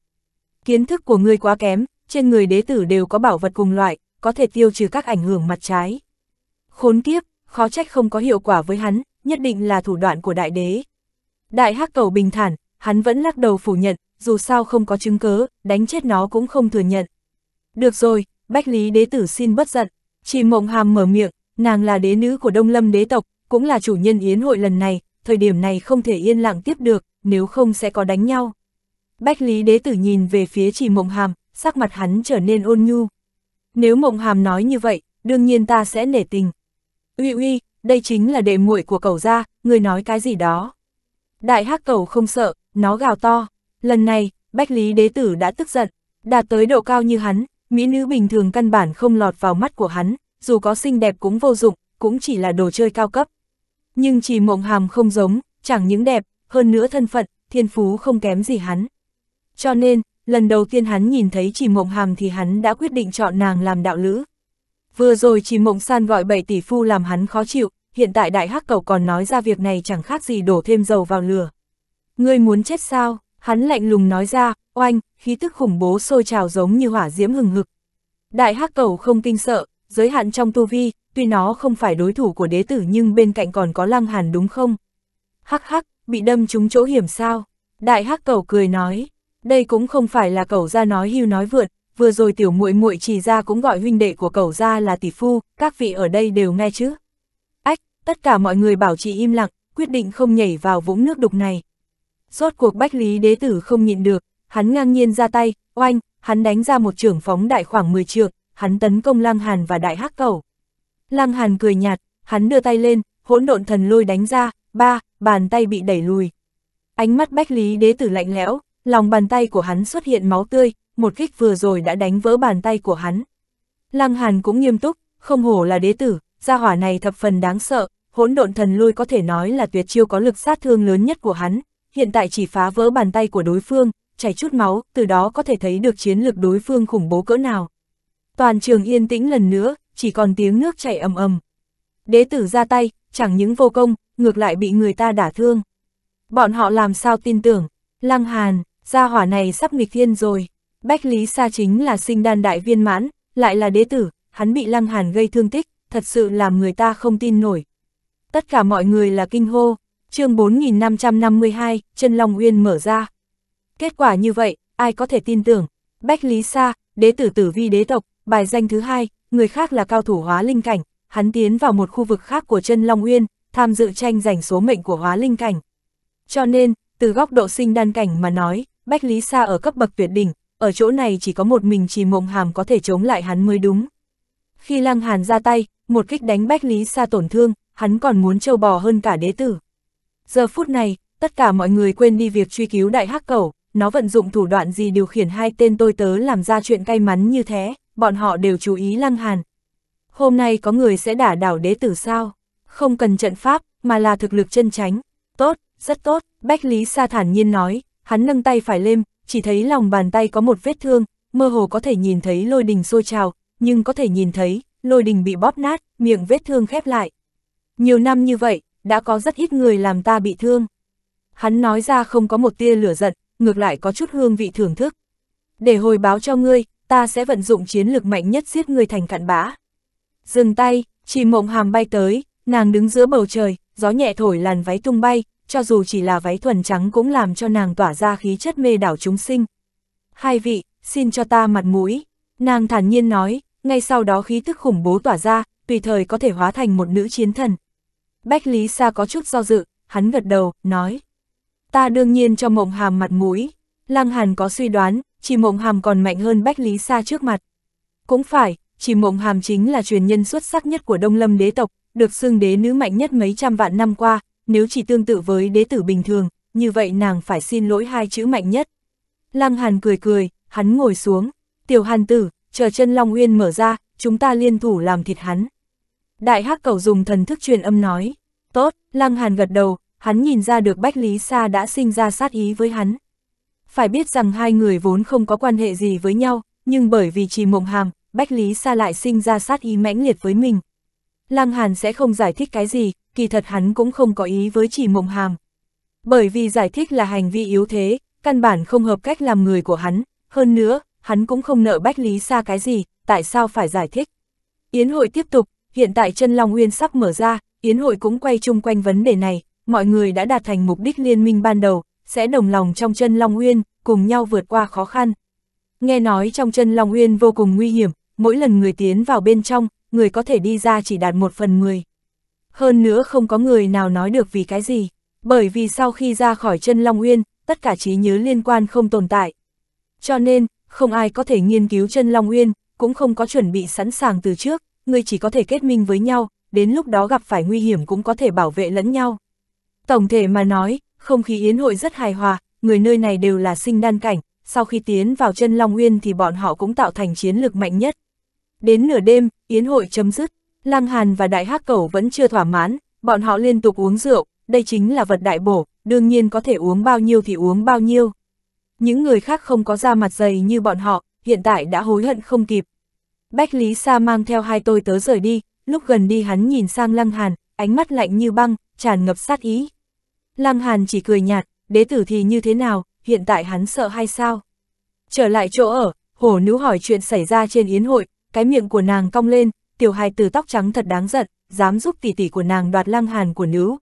Kiến thức của ngươi quá kém, trên người đế tử đều có bảo vật cùng loại, có thể tiêu trừ các ảnh hưởng mặt trái. Khốn kiếp, khó trách không có hiệu quả với hắn, nhất định là thủ đoạn của đại đế. Đại hắc cầu bình thản, hắn vẫn lắc đầu phủ nhận, dù sao không có chứng cớ, đánh chết nó cũng không thừa nhận. Được rồi, Bách Lý đế tử xin bất giận. Chỉ mộng hàm mở miệng, nàng là đế nữ của Đông Lâm đế tộc, cũng là chủ nhân yến hội lần này, thời điểm này không thể yên lặng tiếp được, nếu không sẽ có đánh nhau. Bách Lý đế tử nhìn về phía chỉ mộng hàm, sắc mặt hắn trở nên ôn nhu. Nếu mộng hàm nói như vậy, đương nhiên ta sẽ nể tình. Uy uy, đây chính là đệ muội của cầu gia, người nói cái gì đó. Đại hắc cầu không sợ, nó gào to. Lần này, Bách Lý đế tử đã tức giận. Đạt tới độ cao như hắn, mỹ nữ bình thường căn bản không lọt vào mắt của hắn, dù có xinh đẹp cũng vô dụng, cũng chỉ là đồ chơi cao cấp. Nhưng chỉ mộng hàm không giống, chẳng những đẹp, hơn nữa thân phận, thiên phú không kém gì hắn. Cho nên, lần đầu tiên hắn nhìn thấy chỉ mộng hàm thì hắn đã quyết định chọn nàng làm đạo lữ. Vừa rồi chỉ mộng san gọi bảy tỷ phu làm hắn khó chịu, hiện tại đại hắc cầu còn nói ra việc này chẳng khác gì đổ thêm dầu vào lửa. Ngươi muốn chết sao? Hắn lạnh lùng nói ra, oanh, khí tức khủng bố sôi trào giống như hỏa diễm hừng hực. Đại hắc cầu không kinh sợ, giới hạn trong tu vi, tuy nó không phải đối thủ của đế tử nhưng bên cạnh còn có lăng hàn đúng không? Hắc hắc, bị đâm trúng chỗ hiểm sao? Đại hắc cầu cười nói, đây cũng không phải là cầu ra nói hưu nói vượt, vừa rồi tiểu muội muội chỉ ra cũng gọi huynh đệ của cầu ra là tỷ phu, các vị ở đây đều nghe chứ? tất cả mọi người bảo trì im lặng, quyết định không nhảy vào vũng nước đục này. Rốt cuộc bách lý đế tử không nhịn được, hắn ngang nhiên ra tay, oanh, hắn đánh ra một trưởng phóng đại khoảng 10 trượng, hắn tấn công Lăng Hàn và đại hắc cầu. Lăng Hàn cười nhạt, hắn đưa tay lên, hỗn độn thần lôi đánh ra, ba, bàn tay bị đẩy lùi. Ánh mắt bách lý đế tử lạnh lẽo, lòng bàn tay của hắn xuất hiện máu tươi, một kích vừa rồi đã đánh vỡ bàn tay của hắn. Lăng Hàn cũng nghiêm túc, không hổ là đế tử, gia hỏa này thập phần đáng sợ, hỗn độn thần lui có thể nói là tuyệt chiêu có lực sát thương lớn nhất của hắn, hiện tại chỉ phá vỡ bàn tay của đối phương, chảy chút máu, từ đó có thể thấy được chiến lực đối phương khủng bố cỡ nào. Toàn trường yên tĩnh lần nữa, chỉ còn tiếng nước chảy ầm ầm. Đế tử ra tay, chẳng những vô công, ngược lại bị người ta đả thương. Bọn họ làm sao tin tưởng, Lăng Hàn, gia hỏa này sắp nghịch thiên rồi. Bách Lý Sa chính là sinh đan đại viên mãn, lại là đế tử, hắn bị Lăng Hàn gây thương tích, thật sự làm người ta không tin nổi. Tất cả mọi người là kinh hô, chương 4552, chân Long Uyên mở ra. Kết quả như vậy, ai có thể tin tưởng, Bách Lý Sa, đế tử tử vi đế tộc, bài danh thứ hai, người khác là cao thủ hóa linh cảnh, hắn tiến vào một khu vực khác của chân Long Uyên, tham dự tranh giành số mệnh của hóa linh cảnh. Cho nên, từ góc độ sinh đan cảnh mà nói, Bách Lý Sa ở cấp bậc tuyệt đỉnh, ở chỗ này chỉ có một mình trì mộng hàm có thể chống lại hắn mới đúng. Khi Lăng Hàn ra tay, một kích đánh Bách Lý Sa tổn thương, hắn còn muốn trâu bò hơn cả đế tử. Giờ phút này, tất cả mọi người quên đi việc truy cứu đại hắc cẩu, nó vận dụng thủ đoạn gì điều khiển hai tên tôi tớ làm ra chuyện cay mắn như thế, bọn họ đều chú ý Lăng Hàn. Hôm nay có người sẽ đả đảo đế tử sao? Không cần trận pháp, mà là thực lực chân tránh. Tốt, rất tốt, Bách Lý Sa thản nhiên nói, hắn nâng tay phải lên, chỉ thấy lòng bàn tay có một vết thương, mơ hồ có thể nhìn thấy lôi đình sôi trào, nhưng có thể nhìn thấy, lôi đình bị bóp nát, miệng vết thương khép lại. Nhiều năm như vậy, đã có rất ít người làm ta bị thương. Hắn nói ra không có một tia lửa giận, ngược lại có chút hương vị thưởng thức. Để hồi báo cho ngươi, ta sẽ vận dụng chiến lược mạnh nhất giết ngươi thành cặn bã. Dừng tay, chỉ mộng hàm bay tới, nàng đứng giữa bầu trời, gió nhẹ thổi làn váy tung bay, cho dù chỉ là váy thuần trắng cũng làm cho nàng tỏa ra khí chất mê đảo chúng sinh. Hai vị, xin cho ta mặt mũi. Nàng thản nhiên nói, ngay sau đó khí tức khủng bố tỏa ra, tùy thời có thể hóa thành một nữ chiến thần. Bách Lý Sa có chút do dự, hắn gật đầu, nói. Ta đương nhiên cho mộng hàm mặt mũi, Lăng Hàn có suy đoán, chỉ mộng hàm còn mạnh hơn Bách Lý Sa trước mặt. Cũng phải, chỉ mộng hàm chính là truyền nhân xuất sắc nhất của Đông Lâm đế tộc, được xưng đế nữ mạnh nhất mấy trăm vạn năm qua, nếu chỉ tương tự với đế tử bình thường, như vậy nàng phải xin lỗi hai chữ mạnh nhất. Lăng Hàn cười cười, hắn ngồi xuống, tiểu hàn tử, chờ chân Long Uyên mở ra, chúng ta liên thủ làm thịt hắn. Đại hắc cầu dùng thần thức truyền âm nói, tốt, Lăng Hàn gật đầu, hắn nhìn ra được Bách Lý Sa đã sinh ra sát ý với hắn. Phải biết rằng hai người vốn không có quan hệ gì với nhau, nhưng bởi vì trì mộng hàm, Bách Lý Sa lại sinh ra sát ý mãnh liệt với mình. Lăng Hàn sẽ không giải thích cái gì, kỳ thật hắn cũng không có ý với trì mộng hàm. Bởi vì giải thích là hành vi yếu thế, căn bản không hợp cách làm người của hắn, hơn nữa, hắn cũng không nợ Bách Lý Sa cái gì, tại sao phải giải thích. Yến hội tiếp tục, hiện tại chân Long Uyên sắp mở ra, Yến hội cũng quay chung quanh vấn đề này, mọi người đã đạt thành mục đích liên minh ban đầu, sẽ đồng lòng trong chân Long Uyên, cùng nhau vượt qua khó khăn. Nghe nói trong chân Long Uyên vô cùng nguy hiểm, mỗi lần người tiến vào bên trong, người có thể đi ra chỉ đạt một phần người Hơn nữa không có người nào nói được vì cái gì, bởi vì sau khi ra khỏi chân Long Uyên, tất cả trí nhớ liên quan không tồn tại. Cho nên, không ai có thể nghiên cứu chân Long Uyên, cũng không có chuẩn bị sẵn sàng từ trước, ngươi chỉ có thể kết minh với nhau, đến lúc đó gặp phải nguy hiểm cũng có thể bảo vệ lẫn nhau. Tổng thể mà nói, không khí yến hội rất hài hòa, người nơi này đều là sinh đan cảnh, sau khi tiến vào chân Long Uyên thì bọn họ cũng tạo thành chiến lực mạnh nhất. Đến nửa đêm, yến hội chấm dứt, Lăng Hàn và Đại Hắc Cẩu vẫn chưa thỏa mãn, bọn họ liên tục uống rượu, đây chính là vật đại bổ, đương nhiên có thể uống bao nhiêu thì uống bao nhiêu những người khác không có da mặt dày như bọn họ, hiện tại đã hối hận không kịp. Bách Lý Sa mang theo hai tôi tớ rời đi, lúc gần đi hắn nhìn sang Lăng Hàn, ánh mắt lạnh như băng, tràn ngập sát ý. Lăng Hàn chỉ cười nhạt, đế tử thì như thế nào, hiện tại hắn sợ hay sao? Trở lại chỗ ở, hổ nữ hỏi chuyện xảy ra trên yến hội, cái miệng của nàng cong lên, tiểu hài tử tóc trắng thật đáng giận, dám giúp tỷ tỷ của nàng đoạt Lăng Hàn của nữ.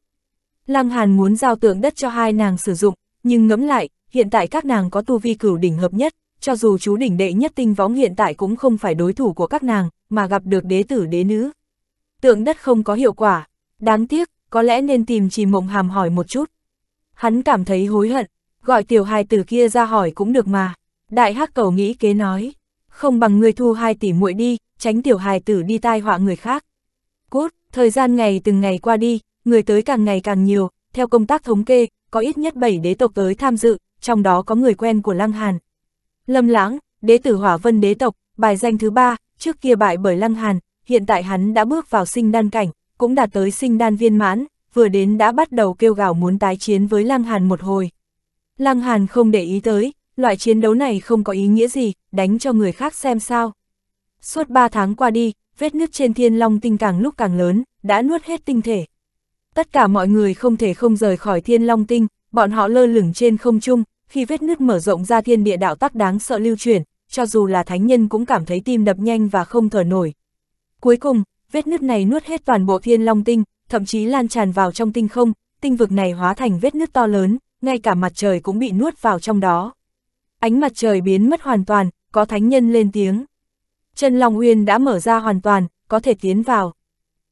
Lăng Hàn muốn giao tượng đất cho hai nàng sử dụng, nhưng ngẫm lại, hiện tại các nàng có tu vi cửu đỉnh hợp nhất, cho dù chú đỉnh đệ nhất tinh võng hiện tại cũng không phải đối thủ của các nàng, mà gặp được đế tử đế nữ. Tượng đất không có hiệu quả, đáng tiếc, có lẽ nên tìm Trì Mộng Hàm hỏi một chút. Hắn cảm thấy hối hận, gọi tiểu hài tử kia ra hỏi cũng được mà. Đại hắc cầu nghĩ kế nói, không bằng người thu hai tỷ muội đi, tránh tiểu hài tử đi tai họa người khác. Cốt, thời gian ngày từng ngày qua đi, người tới càng ngày càng nhiều, theo công tác thống kê, có ít nhất 7 đế tộc tới tham dự, trong đó có người quen của Lăng Hàn. Lâm Lãng, đế tử Hỏa Vân đế tộc, bài danh thứ ba, trước kia bại bởi Lăng Hàn, hiện tại hắn đã bước vào sinh đan cảnh, cũng đạt tới sinh đan viên mãn, vừa đến đã bắt đầu kêu gào muốn tái chiến với Lăng Hàn một hồi. Lăng Hàn không để ý tới, loại chiến đấu này không có ý nghĩa gì, đánh cho người khác xem sao. Suốt 3 tháng qua đi, vết nứt trên thiên long tinh càng lúc càng lớn, đã nuốt hết tinh thể. Tất cả mọi người không thể không rời khỏi thiên long tinh, Bọn họ lơ lửng trên không trung, khi vết nứt mở rộng ra thiên địa đạo tắc đáng sợ lưu truyền, cho dù là thánh nhân cũng cảm thấy tim đập nhanh và không thở nổi. Cuối cùng, vết nứt này nuốt hết toàn bộ thiên long tinh, thậm chí lan tràn vào trong tinh không, tinh vực này hóa thành vết nứt to lớn, ngay cả mặt trời cũng bị nuốt vào trong đó. Ánh mặt trời biến mất hoàn toàn, có thánh nhân lên tiếng. Chân Long Uyên đã mở ra hoàn toàn, có thể tiến vào.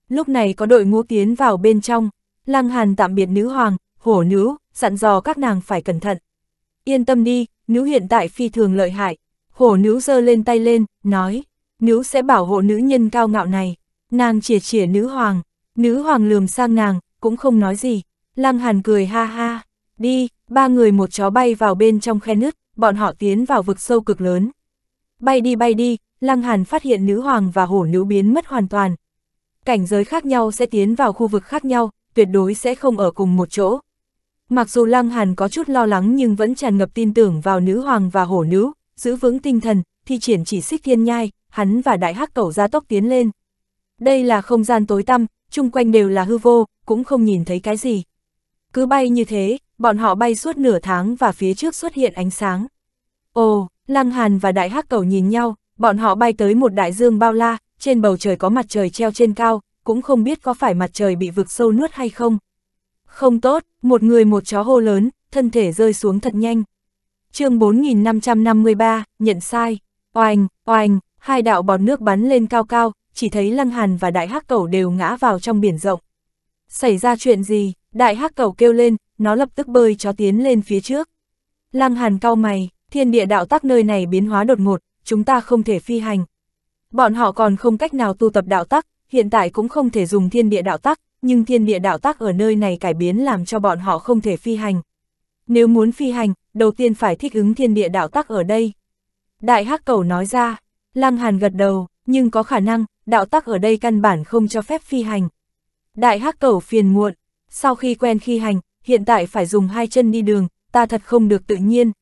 Lúc này có đội ngũ tiến vào bên trong, Lăng Hàn tạm biệt nữ hoàng, hổ nữ, dặn dò các nàng phải cẩn thận. Yên tâm đi, nữ hiện tại phi thường lợi hại. Hổ nữ giơ lên tay lên, nói, nữ sẽ bảo hộ nữ nhân cao ngạo này. Nàng chìa chìa nữ hoàng, nữ hoàng lườm sang nàng, cũng không nói gì. Lăng hàn cười ha ha, đi, ba người một chó bay vào bên trong khe nứt, bọn họ tiến vào vực sâu cực lớn. Bay đi bay đi, Lăng Hàn phát hiện nữ hoàng và hổ nữ biến mất hoàn toàn. Cảnh giới khác nhau sẽ tiến vào khu vực khác nhau, tuyệt đối sẽ không ở cùng một chỗ. Mặc dù Lăng Hàn có chút lo lắng nhưng vẫn tràn ngập tin tưởng vào nữ hoàng và hổ nữ, giữ vững tinh thần, thi triển chỉ xích thiên nhai, hắn và đại hắc cẩu ra tốc tiến lên. Đây là không gian tối tăm, chung quanh đều là hư vô, cũng không nhìn thấy cái gì. Cứ bay như thế, bọn họ bay suốt nửa tháng và phía trước xuất hiện ánh sáng. Ồ, Lăng Hàn và đại hắc cẩu nhìn nhau, bọn họ bay tới một đại dương bao la, trên bầu trời có mặt trời treo trên cao, cũng không biết có phải mặt trời bị vực sâu nuốt hay không. Không tốt, một người một chó hô lớn, thân thể rơi xuống thật nhanh. chương 4553, nhận sai. Oanh, oanh, hai đạo bọt nước bắn lên cao cao, chỉ thấy Lăng Hàn và Đại Hắc Cẩu đều ngã vào trong biển rộng. Xảy ra chuyện gì? Đại Hắc Cẩu kêu lên, nó lập tức bơi chó tiến lên phía trước. Lăng Hàn cau mày, thiên địa đạo tắc nơi này biến hóa đột ngột, chúng ta không thể phi hành. Bọn họ còn không cách nào tu tập đạo tắc, hiện tại cũng không thể dùng thiên địa đạo tắc, nhưng thiên địa đạo tắc ở nơi này cải biến làm cho bọn họ không thể phi hành. Nếu muốn phi hành, đầu tiên phải thích ứng thiên địa đạo tắc ở đây. Đại hắc cầu nói ra, Lăng Hàn gật đầu, nhưng có khả năng, đạo tắc ở đây căn bản không cho phép phi hành. Đại hắc cầu phiền muộn, sau khi quen khi hành, hiện tại phải dùng hai chân đi đường, ta thật không được tự nhiên.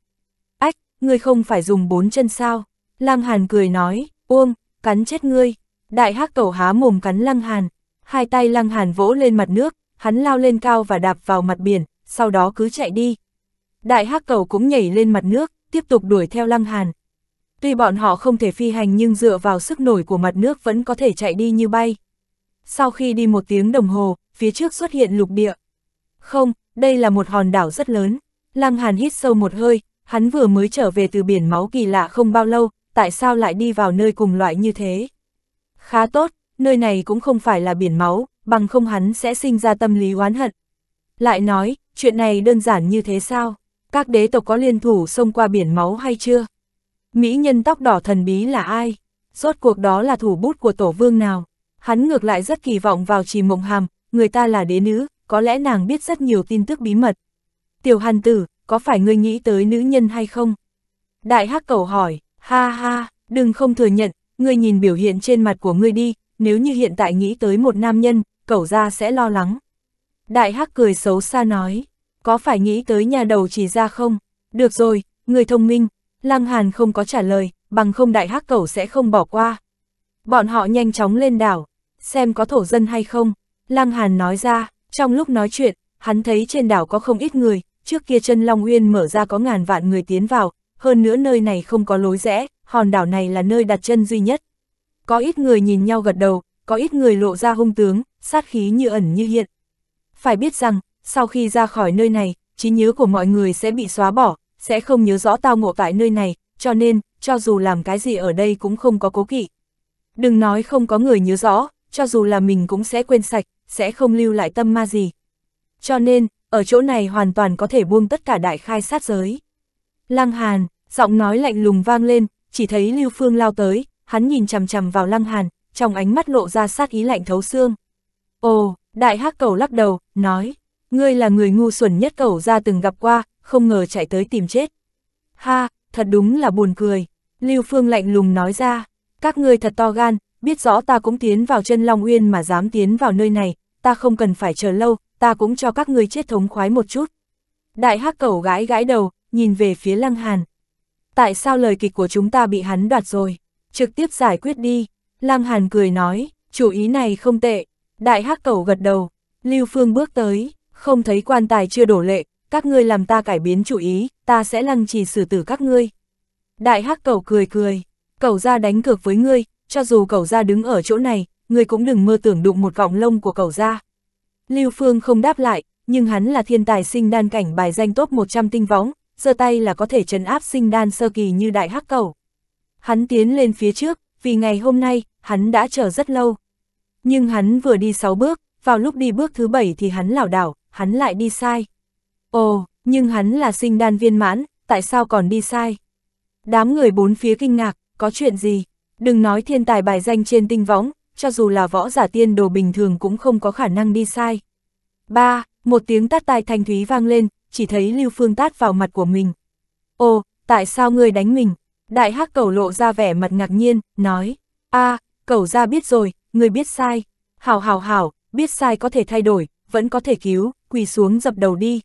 Ách, ngươi không phải dùng bốn chân sao? Lăng Hàn cười nói, uông, cắn chết ngươi. Đại hắc cầu há mồm cắn Lăng Hàn, hai tay lăng hàn vỗ lên mặt nước, hắn lao lên cao và đạp vào mặt biển, sau đó cứ chạy đi. Đại hắc cầu cũng nhảy lên mặt nước, tiếp tục đuổi theo lăng hàn. Tuy bọn họ không thể phi hành nhưng dựa vào sức nổi của mặt nước vẫn có thể chạy đi như bay. Sau khi đi một tiếng đồng hồ, phía trước xuất hiện lục địa. Không, đây là một hòn đảo rất lớn. Lăng Hàn hít sâu một hơi, hắn vừa mới trở về từ biển máu kỳ lạ không bao lâu, tại sao lại đi vào nơi cùng loại như thế? Khá tốt, nơi này cũng không phải là biển máu, bằng không hắn sẽ sinh ra tâm lý oán hận. Lại nói, chuyện này đơn giản như thế sao? Các đế tộc có liên thủ xông qua biển máu hay chưa? Mỹ nhân tóc đỏ thần bí là ai? Rốt cuộc đó là thủ bút của tổ vương nào? Hắn ngược lại rất kỳ vọng vào trì mộng hàm, người ta là đế nữ, có lẽ nàng biết rất nhiều tin tức bí mật. Tiểu hàn tử, có phải ngươi nghĩ tới nữ nhân hay không? Đại hắc cầu hỏi, ha ha, đừng không thừa nhận, ngươi nhìn biểu hiện trên mặt của ngươi đi, nếu như hiện tại nghĩ tới một nam nhân, cẩu ra sẽ lo lắng. Đại hắc cười xấu xa nói, có phải nghĩ tới nhà đầu chỉ ra không? Được rồi, người thông minh, Lăng Hàn không có trả lời, bằng không đại hắc cẩu sẽ không bỏ qua. Bọn họ nhanh chóng lên đảo, xem có thổ dân hay không. Lăng Hàn nói ra, trong lúc nói chuyện, hắn thấy trên đảo có không ít người, trước kia chân Long Uyên mở ra có ngàn vạn người tiến vào, hơn nữa nơi này không có lối rẽ, hòn đảo này là nơi đặt chân duy nhất, có ít người nhìn nhau gật đầu, có ít người lộ ra hung tướng, sát khí như ẩn như hiện. Phải biết rằng, sau khi ra khỏi nơi này, trí nhớ của mọi người sẽ bị xóa bỏ, sẽ không nhớ rõ tao ngộ tại nơi này, cho nên, cho dù làm cái gì ở đây cũng không có cố kỵ. Đừng nói không có người nhớ rõ, cho dù là mình cũng sẽ quên sạch, sẽ không lưu lại tâm ma gì. Cho nên, ở chỗ này hoàn toàn có thể buông tất cả đại khai sát giới. Lăng Hàn, giọng nói lạnh lùng vang lên, chỉ thấy Lưu Phương lao tới, hắn nhìn chằm chằm vào Lăng Hàn, trong ánh mắt lộ ra sát ý lạnh thấu xương. Ồ, đại hắc cầu lắc đầu, nói, ngươi là người ngu xuẩn nhất cẩu ra từng gặp qua, không ngờ chạy tới tìm chết. Ha, thật đúng là buồn cười, Lưu Phương lạnh lùng nói ra, các ngươi thật to gan, biết rõ ta cũng tiến vào chân Long Uyên mà dám tiến vào nơi này, ta không cần phải chờ lâu, ta cũng cho các ngươi chết thống khoái một chút. Đại hắc cầu gãi gãi đầu, nhìn về phía Lăng Hàn. Tại sao lời kịch của chúng ta bị hắn đoạt rồi? trực tiếp giải quyết đi. Lăng Hàn cười nói, chủ ý này không tệ. Đại hắc cầu gật đầu, Lưu Phương bước tới, không thấy quan tài chưa đổ lệ, các ngươi làm ta cải biến chủ ý, ta sẽ lăng trì xử tử các ngươi. Đại hắc cầu cười cười, cầu ra đánh cược với ngươi, cho dù cầu ra đứng ở chỗ này, ngươi cũng đừng mơ tưởng đụng một cọng lông của cầu ra. Lưu Phương không đáp lại, nhưng hắn là thiên tài sinh đan cảnh bài danh top 100 tinh võng, giơ tay là có thể trấn áp sinh đan sơ kỳ như đại hắc cầu. Hắn tiến lên phía trước, vì ngày hôm nay, hắn đã chờ rất lâu. Nhưng hắn vừa đi sáu bước, vào lúc đi bước thứ bảy thì hắn lảo đảo, hắn lại đi sai. Ồ, nhưng hắn là sinh đan viên mãn, tại sao còn đi sai? Đám người bốn phía kinh ngạc, có chuyện gì? Đừng nói thiên tài bài danh trên tinh võng, cho dù là võ giả tiên đồ bình thường cũng không có khả năng đi sai. Ba, một tiếng tát tai thanh thúy vang lên, chỉ thấy Lưu Phương tát vào mặt của mình. Ồ, tại sao ngươi đánh mình? Đại hắc cầu lộ ra vẻ mặt ngạc nhiên, nói, a à, cầu ra biết rồi, người biết sai. Hảo hảo hảo, biết sai có thể thay đổi, vẫn có thể cứu, quỳ xuống dập đầu đi.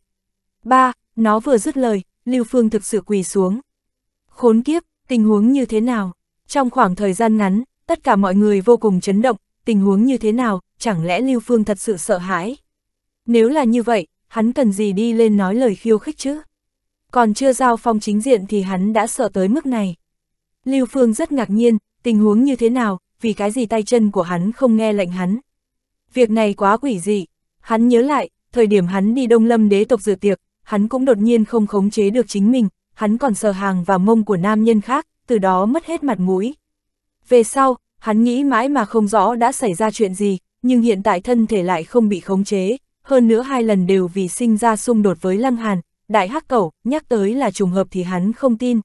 Ba, nó vừa dứt lời, Lưu Phương thực sự quỳ xuống. Khốn kiếp, tình huống như thế nào? Trong khoảng thời gian ngắn, tất cả mọi người vô cùng chấn động, tình huống như thế nào, chẳng lẽ Lưu Phương thật sự sợ hãi? Nếu là như vậy, hắn cần gì đi lên nói lời khiêu khích chứ? còn chưa giao phong chính diện thì hắn đã sợ tới mức này. Lưu Phương rất ngạc nhiên, tình huống như thế nào, vì cái gì tay chân của hắn không nghe lệnh hắn. Việc này quá quỷ dị, hắn nhớ lại, thời điểm hắn đi Đông Lâm đế tộc dự tiệc, hắn cũng đột nhiên không khống chế được chính mình, hắn còn sờ hàng và mông của nam nhân khác, từ đó mất hết mặt mũi. Về sau, hắn nghĩ mãi mà không rõ đã xảy ra chuyện gì, nhưng hiện tại thân thể lại không bị khống chế, hơn nữa hai lần đều vì sinh ra xung đột với Lăng Hàn, đại hắc cẩu, nhắc tới là trùng hợp thì hắn không tin.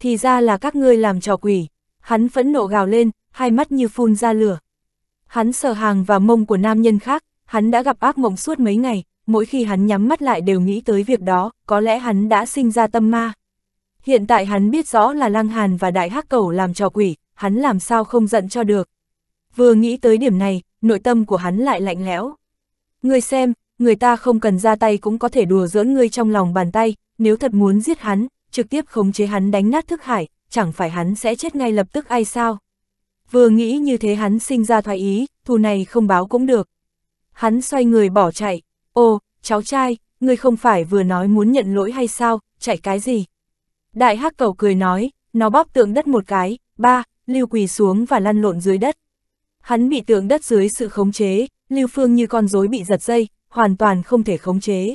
Thì ra là các ngươi làm trò quỷ, hắn phẫn nộ gào lên, hai mắt như phun ra lửa. Hắn sợ hàng và mông của nam nhân khác, hắn đã gặp ác mộng suốt mấy ngày, mỗi khi hắn nhắm mắt lại đều nghĩ tới việc đó, có lẽ hắn đã sinh ra tâm ma. Hiện tại hắn biết rõ là Lăng Hàn và Đại Hắc Cẩu làm trò quỷ, hắn làm sao không giận cho được. Vừa nghĩ tới điểm này, nội tâm của hắn lại lạnh lẽo. Người xem, người ta không cần ra tay cũng có thể đùa giỡn ngươi trong lòng bàn tay, nếu thật muốn giết hắn, trực tiếp khống chế hắn đánh nát thức hải, chẳng phải hắn sẽ chết ngay lập tức ai sao. Vừa nghĩ như thế hắn sinh ra thoái ý, thù này không báo cũng được. Hắn xoay người bỏ chạy, ô, cháu trai, ngươi không phải vừa nói muốn nhận lỗi hay sao, chạy cái gì? Đại hắc cầu cười nói, nó bóp tượng đất một cái, ba, lưu quỳ xuống và lăn lộn dưới đất. Hắn bị tượng đất dưới sự khống chế, lưu phương như con rối bị giật dây, hoàn toàn không thể khống chế.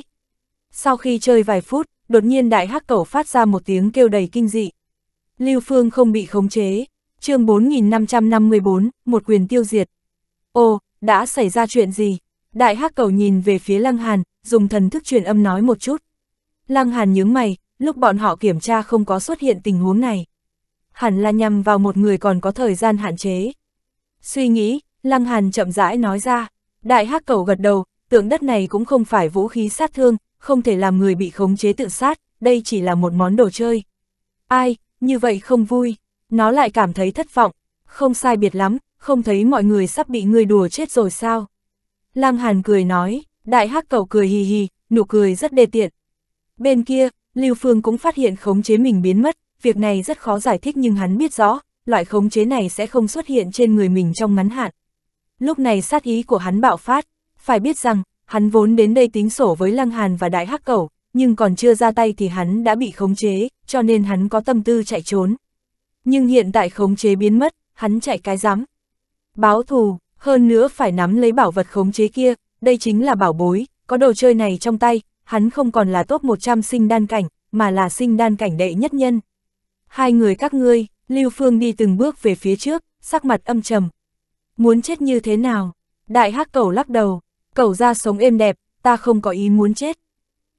Sau khi chơi vài phút, đột nhiên đại hắc cẩu phát ra một tiếng kêu đầy kinh dị. Lưu Phương không bị khống chế, chương 4554, một quyền tiêu diệt. Ô, đã xảy ra chuyện gì? Đại hắc cẩu nhìn về phía Lăng Hàn, dùng thần thức truyền âm nói một chút. Lăng Hàn nhướng mày, lúc bọn họ kiểm tra không có xuất hiện tình huống này. Hẳn là nhằm vào một người còn có thời gian hạn chế. Suy nghĩ, Lăng Hàn chậm rãi nói ra, đại hắc cẩu gật đầu, tượng đất này cũng không phải vũ khí sát thương, không thể làm người bị khống chế tự sát, đây chỉ là một món đồ chơi. Ai, như vậy không vui, nó lại cảm thấy thất vọng, không sai biệt lắm, không thấy mọi người sắp bị người đùa chết rồi sao. Lăng Hàn cười nói, đại hắc cầu cười hì hì, nụ cười rất đê tiện. Bên kia, Lưu Phương cũng phát hiện khống chế mình biến mất, việc này rất khó giải thích nhưng hắn biết rõ, loại khống chế này sẽ không xuất hiện trên người mình trong ngắn hạn. Lúc này sát ý của hắn bạo phát, phải biết rằng, hắn vốn đến đây tính sổ với Lăng Hàn và Đại Hắc Cẩu, nhưng còn chưa ra tay thì hắn đã bị khống chế, cho nên hắn có tâm tư chạy trốn. Nhưng hiện tại khống chế biến mất, hắn chạy cái rắm. Báo thù, hơn nữa phải nắm lấy bảo vật khống chế kia, đây chính là bảo bối, có đồ chơi này trong tay, hắn không còn là top 100 sinh đan cảnh, mà là sinh đan cảnh đệ nhất nhân. Hai người các ngươi, Lưu Phương đi từng bước về phía trước, sắc mặt âm trầm. Muốn chết như thế nào? Đại Hắc Cẩu lắc đầu, cậu ra sống êm đẹp, ta không có ý muốn chết.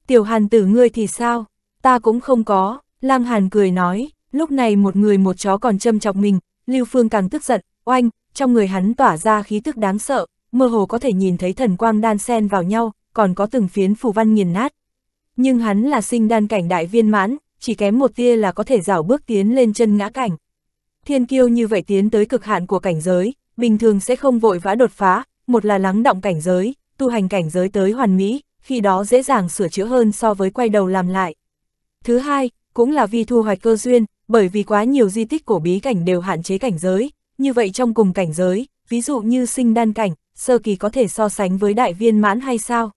Tiểu hàn tử ngươi thì sao, ta cũng không có, lang hàn cười nói, lúc này một người một chó còn châm chọc mình, Lưu Phương càng tức giận, oanh, trong người hắn tỏa ra khí tức đáng sợ, mơ hồ có thể nhìn thấy thần quang đan sen vào nhau, còn có từng phiến phù văn nghiền nát. Nhưng hắn là sinh đan cảnh đại viên mãn, chỉ kém một tia là có thể rảo bước tiến lên chân ngã cảnh. Thiên kiêu như vậy tiến tới cực hạn của cảnh giới, bình thường sẽ không vội vã đột phá, một là lắng động cảnh giới, tu hành cảnh giới tới hoàn mỹ, khi đó dễ dàng sửa chữa hơn so với quay đầu làm lại. Thứ hai, cũng là vì thu hoạch cơ duyên, bởi vì quá nhiều di tích cổ bí cảnh đều hạn chế cảnh giới, như vậy trong cùng cảnh giới, ví dụ như sinh đan cảnh, sơ kỳ có thể so sánh với đại viên mãn hay sao.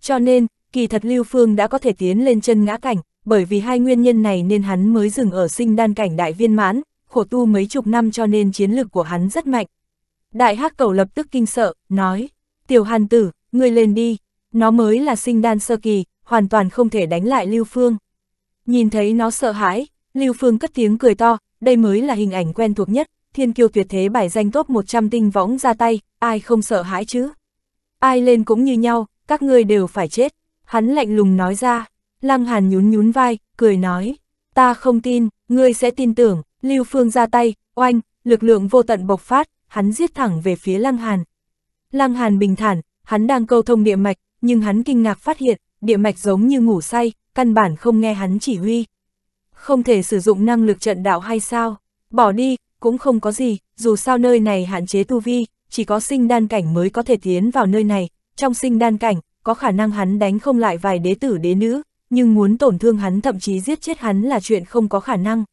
Cho nên, kỳ thật Lưu Phương đã có thể tiến lên chân ngã cảnh, bởi vì hai nguyên nhân này nên hắn mới dừng ở sinh đan cảnh đại viên mãn, khổ tu mấy chục năm cho nên chiến lược của hắn rất mạnh. Đại hắc cầu lập tức kinh sợ, nói. Tiểu Hàn tử, ngươi lên đi, nó mới là sinh đan sơ kỳ, hoàn toàn không thể đánh lại Lưu Phương. Nhìn thấy nó sợ hãi, Lưu Phương cất tiếng cười to, đây mới là hình ảnh quen thuộc nhất, thiên kiêu tuyệt thế bài danh top 100 tinh võng ra tay, ai không sợ hãi chứ? Ai lên cũng như nhau, các ngươi đều phải chết, hắn lạnh lùng nói ra, Lăng Hàn nhún nhún vai, cười nói, ta không tin, ngươi sẽ tin tưởng, Lưu Phương ra tay, oanh, lực lượng vô tận bộc phát, hắn giết thẳng về phía Lăng Hàn, Lăng Hàn bình thản, hắn đang câu thông địa mạch, nhưng hắn kinh ngạc phát hiện, địa mạch giống như ngủ say, căn bản không nghe hắn chỉ huy. Không thể sử dụng năng lực trận đạo hay sao? Bỏ đi, cũng không có gì, dù sao nơi này hạn chế tu vi, chỉ có sinh đan cảnh mới có thể tiến vào nơi này, trong sinh đan cảnh, có khả năng hắn đánh không lại vài đế tử đế nữ, nhưng muốn tổn thương hắn thậm chí giết chết hắn là chuyện không có khả năng.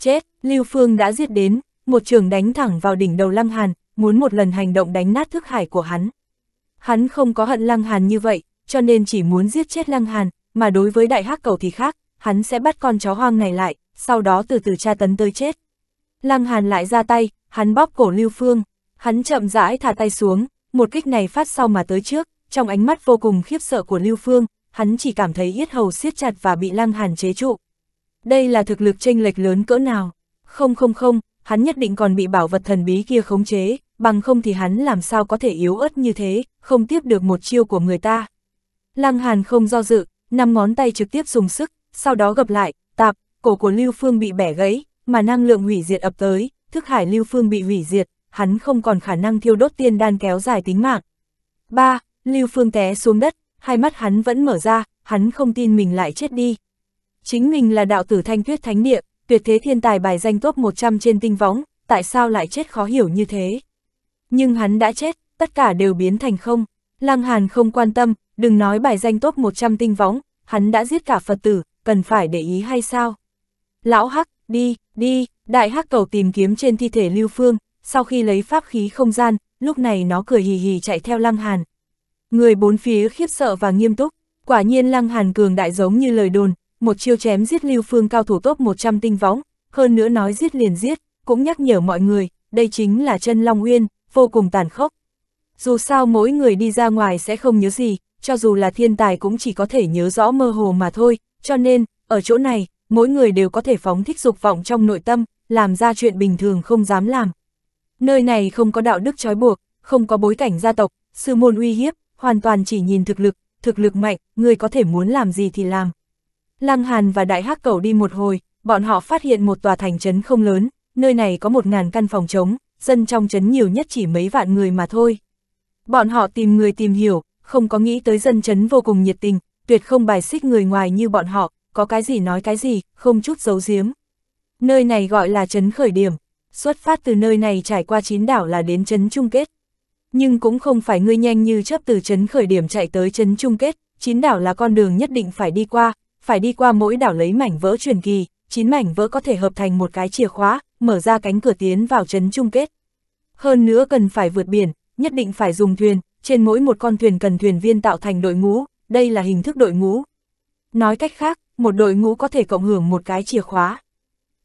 Chết, Lưu Phương đã giết đến, một trường đánh thẳng vào đỉnh đầu Lăng Hàn, muốn một lần hành động đánh nát thức hải của hắn. Hắn không có hận Lăng Hàn như vậy, cho nên chỉ muốn giết chết Lăng Hàn, mà đối với đại hắc cầu thì khác, hắn sẽ bắt con chó hoang này lại, sau đó từ từ tra tấn tới chết. Lăng Hàn lại ra tay, hắn bóp cổ Lưu Phương, hắn chậm rãi thả tay xuống, một kích này phát sau mà tới trước, trong ánh mắt vô cùng khiếp sợ của Lưu Phương, hắn chỉ cảm thấy yết hầu siết chặt và bị Lăng Hàn chế trụ. Đây là thực lực chênh lệch lớn cỡ nào? Không không không, hắn nhất định còn bị bảo vật thần bí kia khống chế, bằng không thì hắn làm sao có thể yếu ớt như thế, không tiếp được một chiêu của người ta. Lăng Hàn không do dự, năm ngón tay trực tiếp dùng sức, sau đó gặp lại, tạp, cổ của Lưu Phương bị bẻ gãy, mà năng lượng hủy diệt ập tới, thức hải Lưu Phương bị hủy diệt, hắn không còn khả năng thiêu đốt tiên đan kéo dài tính mạng. 3. Lưu Phương té xuống đất, hai mắt hắn vẫn mở ra, hắn không tin mình lại chết đi. Chính mình là đạo tử thanh tuyết thánh địa, tuyệt thế thiên tài bài danh top 100 trên tinh võng, tại sao lại chết khó hiểu như thế? nhưng hắn đã chết, tất cả đều biến thành không. Lăng Hàn không quan tâm, đừng nói bài danh top 100 tinh võng, hắn đã giết cả Phật tử, cần phải để ý hay sao? Lão Hắc, đi, đi, đại hắc cầu tìm kiếm trên thi thể Lưu Phương, sau khi lấy pháp khí không gian, lúc này nó cười hì hì chạy theo Lăng Hàn. Người bốn phía khiếp sợ và nghiêm túc, quả nhiên Lăng Hàn cường đại giống như lời đồn, một chiêu chém giết Lưu Phương cao thủ top 100 tinh võng, hơn nữa nói giết liền giết, cũng nhắc nhở mọi người, đây chính là chân Long Uyên, vô cùng tàn khốc. Dù sao mỗi người đi ra ngoài sẽ không nhớ gì, cho dù là thiên tài cũng chỉ có thể nhớ rõ mơ hồ mà thôi, cho nên, ở chỗ này, mỗi người đều có thể phóng thích dục vọng trong nội tâm, làm ra chuyện bình thường không dám làm. Nơi này không có đạo đức trói buộc, không có bối cảnh gia tộc, sư môn uy hiếp, hoàn toàn chỉ nhìn thực lực, thực lực mạnh, người có thể muốn làm gì thì làm. Lăng Hàn và Đại Hắc Cẩu đi một hồi, bọn họ phát hiện một tòa thành trấn không lớn, nơi này có một ngàn căn phòng trống, dân trong chấn nhiều nhất chỉ mấy vạn người mà thôi. Bọn họ tìm người tìm hiểu, không có nghĩ tới dân chấn vô cùng nhiệt tình, tuyệt không bài xích người ngoài như bọn họ, có cái gì nói cái gì, không chút giấu giếm. Nơi này gọi là chấn khởi điểm, xuất phát từ nơi này trải qua chín đảo là đến chấn chung kết. Nhưng cũng không phải ngươi nhanh như chấp từ chấn khởi điểm chạy tới chấn chung kết, chín đảo là con đường nhất định phải đi qua, phải đi qua mỗi đảo lấy mảnh vỡ truyền kỳ, chín mảnh vỡ có thể hợp thành một cái chìa khóa, mở ra cánh cửa tiến vào trấn chung kết. Hơn nữa cần phải vượt biển, nhất định phải dùng thuyền, trên mỗi một con thuyền cần thuyền viên tạo thành đội ngũ, đây là hình thức đội ngũ. Nói cách khác, một đội ngũ có thể cộng hưởng một cái chìa khóa.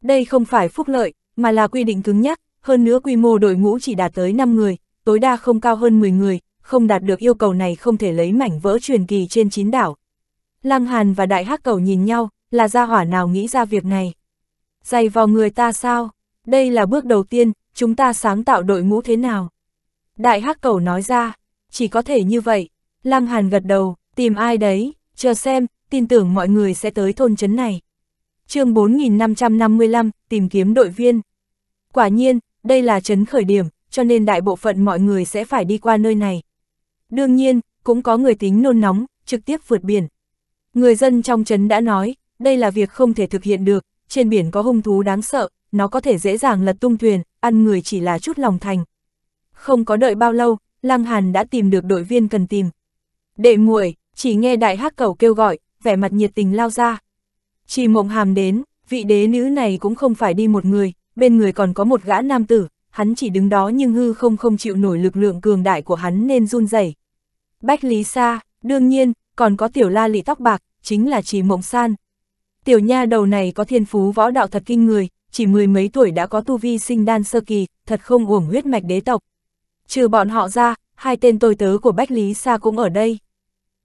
Đây không phải phúc lợi, mà là quy định cứng nhắc, hơn nữa quy mô đội ngũ chỉ đạt tới 5 người, tối đa không cao hơn 10 người, không đạt được yêu cầu này không thể lấy mảnh vỡ truyền kỳ trên chín đảo. Lăng Hàn và Đại Hắc Cầu nhìn nhau, là gia hỏa nào nghĩ ra việc này? Dày vào người ta sao? Đây là bước đầu tiên, chúng ta sáng tạo đội ngũ thế nào? Đại hắc cầu nói ra, chỉ có thể như vậy. Lăng Hàn gật đầu, tìm ai đấy, chờ xem, tin tưởng mọi người sẽ tới thôn trấn này. chương 4555, tìm kiếm đội viên. Quả nhiên, đây là trấn khởi điểm, cho nên đại bộ phận mọi người sẽ phải đi qua nơi này. Đương nhiên, cũng có người tính nôn nóng, trực tiếp vượt biển. Người dân trong trấn đã nói, đây là việc không thể thực hiện được, trên biển có hung thú đáng sợ, nó có thể dễ dàng lật tung thuyền, ăn người chỉ là chút lòng thành. Không có đợi bao lâu, Lăng Hàn đã tìm được đội viên cần tìm. Đệ muội, chỉ nghe đại hắc cầu kêu gọi, vẻ mặt nhiệt tình lao ra. Chỉ mộng hàm đến, vị đế nữ này cũng không phải đi một người, bên người còn có một gã nam tử, hắn chỉ đứng đó nhưng hư không không chịu nổi lực lượng cường đại của hắn nên run rẩy. Bách Lý Sa, đương nhiên, còn có tiểu la lị tóc bạc, chính là chỉ mộng san, tiểu nha đầu này có thiên phú võ đạo thật kinh người, chỉ mười mấy tuổi đã có tu vi sinh đan sơ kỳ, thật không uổng huyết mạch đế tộc. Trừ bọn họ ra, hai tên tôi tớ của Bách Lý Sa cũng ở đây.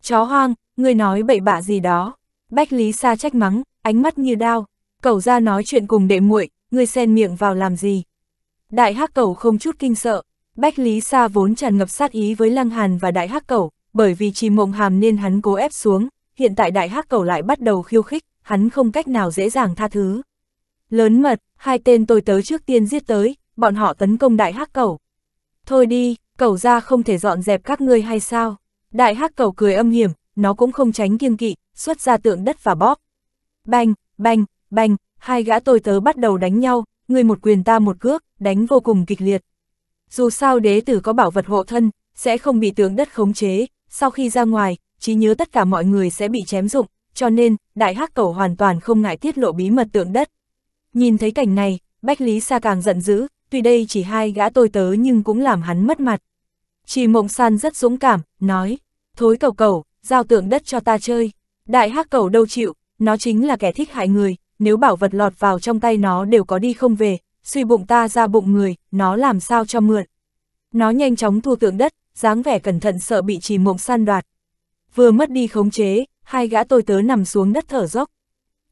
Chó hoang, ngươi nói bậy bạ gì đó. Bách Lý Sa trách mắng, ánh mắt như đao. Cậu ra nói chuyện cùng đệ muội, ngươi xen miệng vào làm gì. Đại hắc cẩu không chút kinh sợ. Bách Lý Sa vốn tràn ngập sát ý với Lăng Hàn và Đại hắc cẩu, bởi vì chỉ mộng hàm nên hắn cố ép xuống. Hiện tại Đại hắc cẩu lại bắt đầu khiêu khích, hắn không cách nào dễ dàng tha thứ. Lớn mật, hai tên tôi tớ trước tiên giết tới, bọn họ tấn công đại hắc cầu Thôi đi, cầu ra không thể dọn dẹp các ngươi hay sao? Đại hắc cầu cười âm hiểm, nó cũng không tránh kiêng kỵ, xuất ra tượng đất và bóp. Banh, banh, banh, hai gã tôi tớ bắt đầu đánh nhau, người một quyền ta một cước, đánh vô cùng kịch liệt. Dù sao đế tử có bảo vật hộ thân, sẽ không bị tướng đất khống chế, sau khi ra ngoài, trí nhớ tất cả mọi người sẽ bị chém dụng cho nên, đại hắc cầu hoàn toàn không ngại tiết lộ bí mật tượng đất. Nhìn thấy cảnh này, Bách Lý xa càng giận dữ, tuy đây chỉ hai gã tôi tớ nhưng cũng làm hắn mất mặt. Chỉ mộng san rất dũng cảm, nói, thối cầu cầu, giao tượng đất cho ta chơi. Đại hắc cầu đâu chịu, nó chính là kẻ thích hại người, nếu bảo vật lọt vào trong tay nó đều có đi không về, suy bụng ta ra bụng người, nó làm sao cho mượn. Nó nhanh chóng thu tượng đất, dáng vẻ cẩn thận sợ bị trì mộng san đoạt. Vừa mất đi khống chế, hai gã tôi tớ nằm xuống đất thở dốc.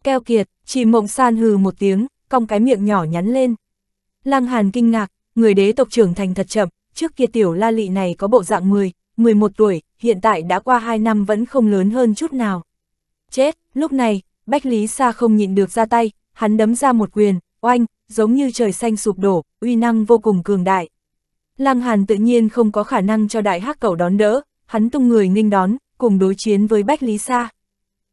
Keo kiệt, chỉ mộng san hừ một tiếng, cong cái miệng nhỏ nhắn lên. Lăng Hàn kinh ngạc, người đế tộc trưởng thành thật chậm, trước kia tiểu la lị này có bộ dạng 10, 11 tuổi, hiện tại đã qua 2 năm vẫn không lớn hơn chút nào. Chết, lúc này, Bách Lý Sa không nhịn được ra tay, hắn đấm ra một quyền, oanh, giống như trời xanh sụp đổ, uy năng vô cùng cường đại. Lăng Hàn tự nhiên không có khả năng cho đại hắc cầu đón đỡ, hắn tung người nghênh đón, cùng đối chiến với Bách Lý Sa.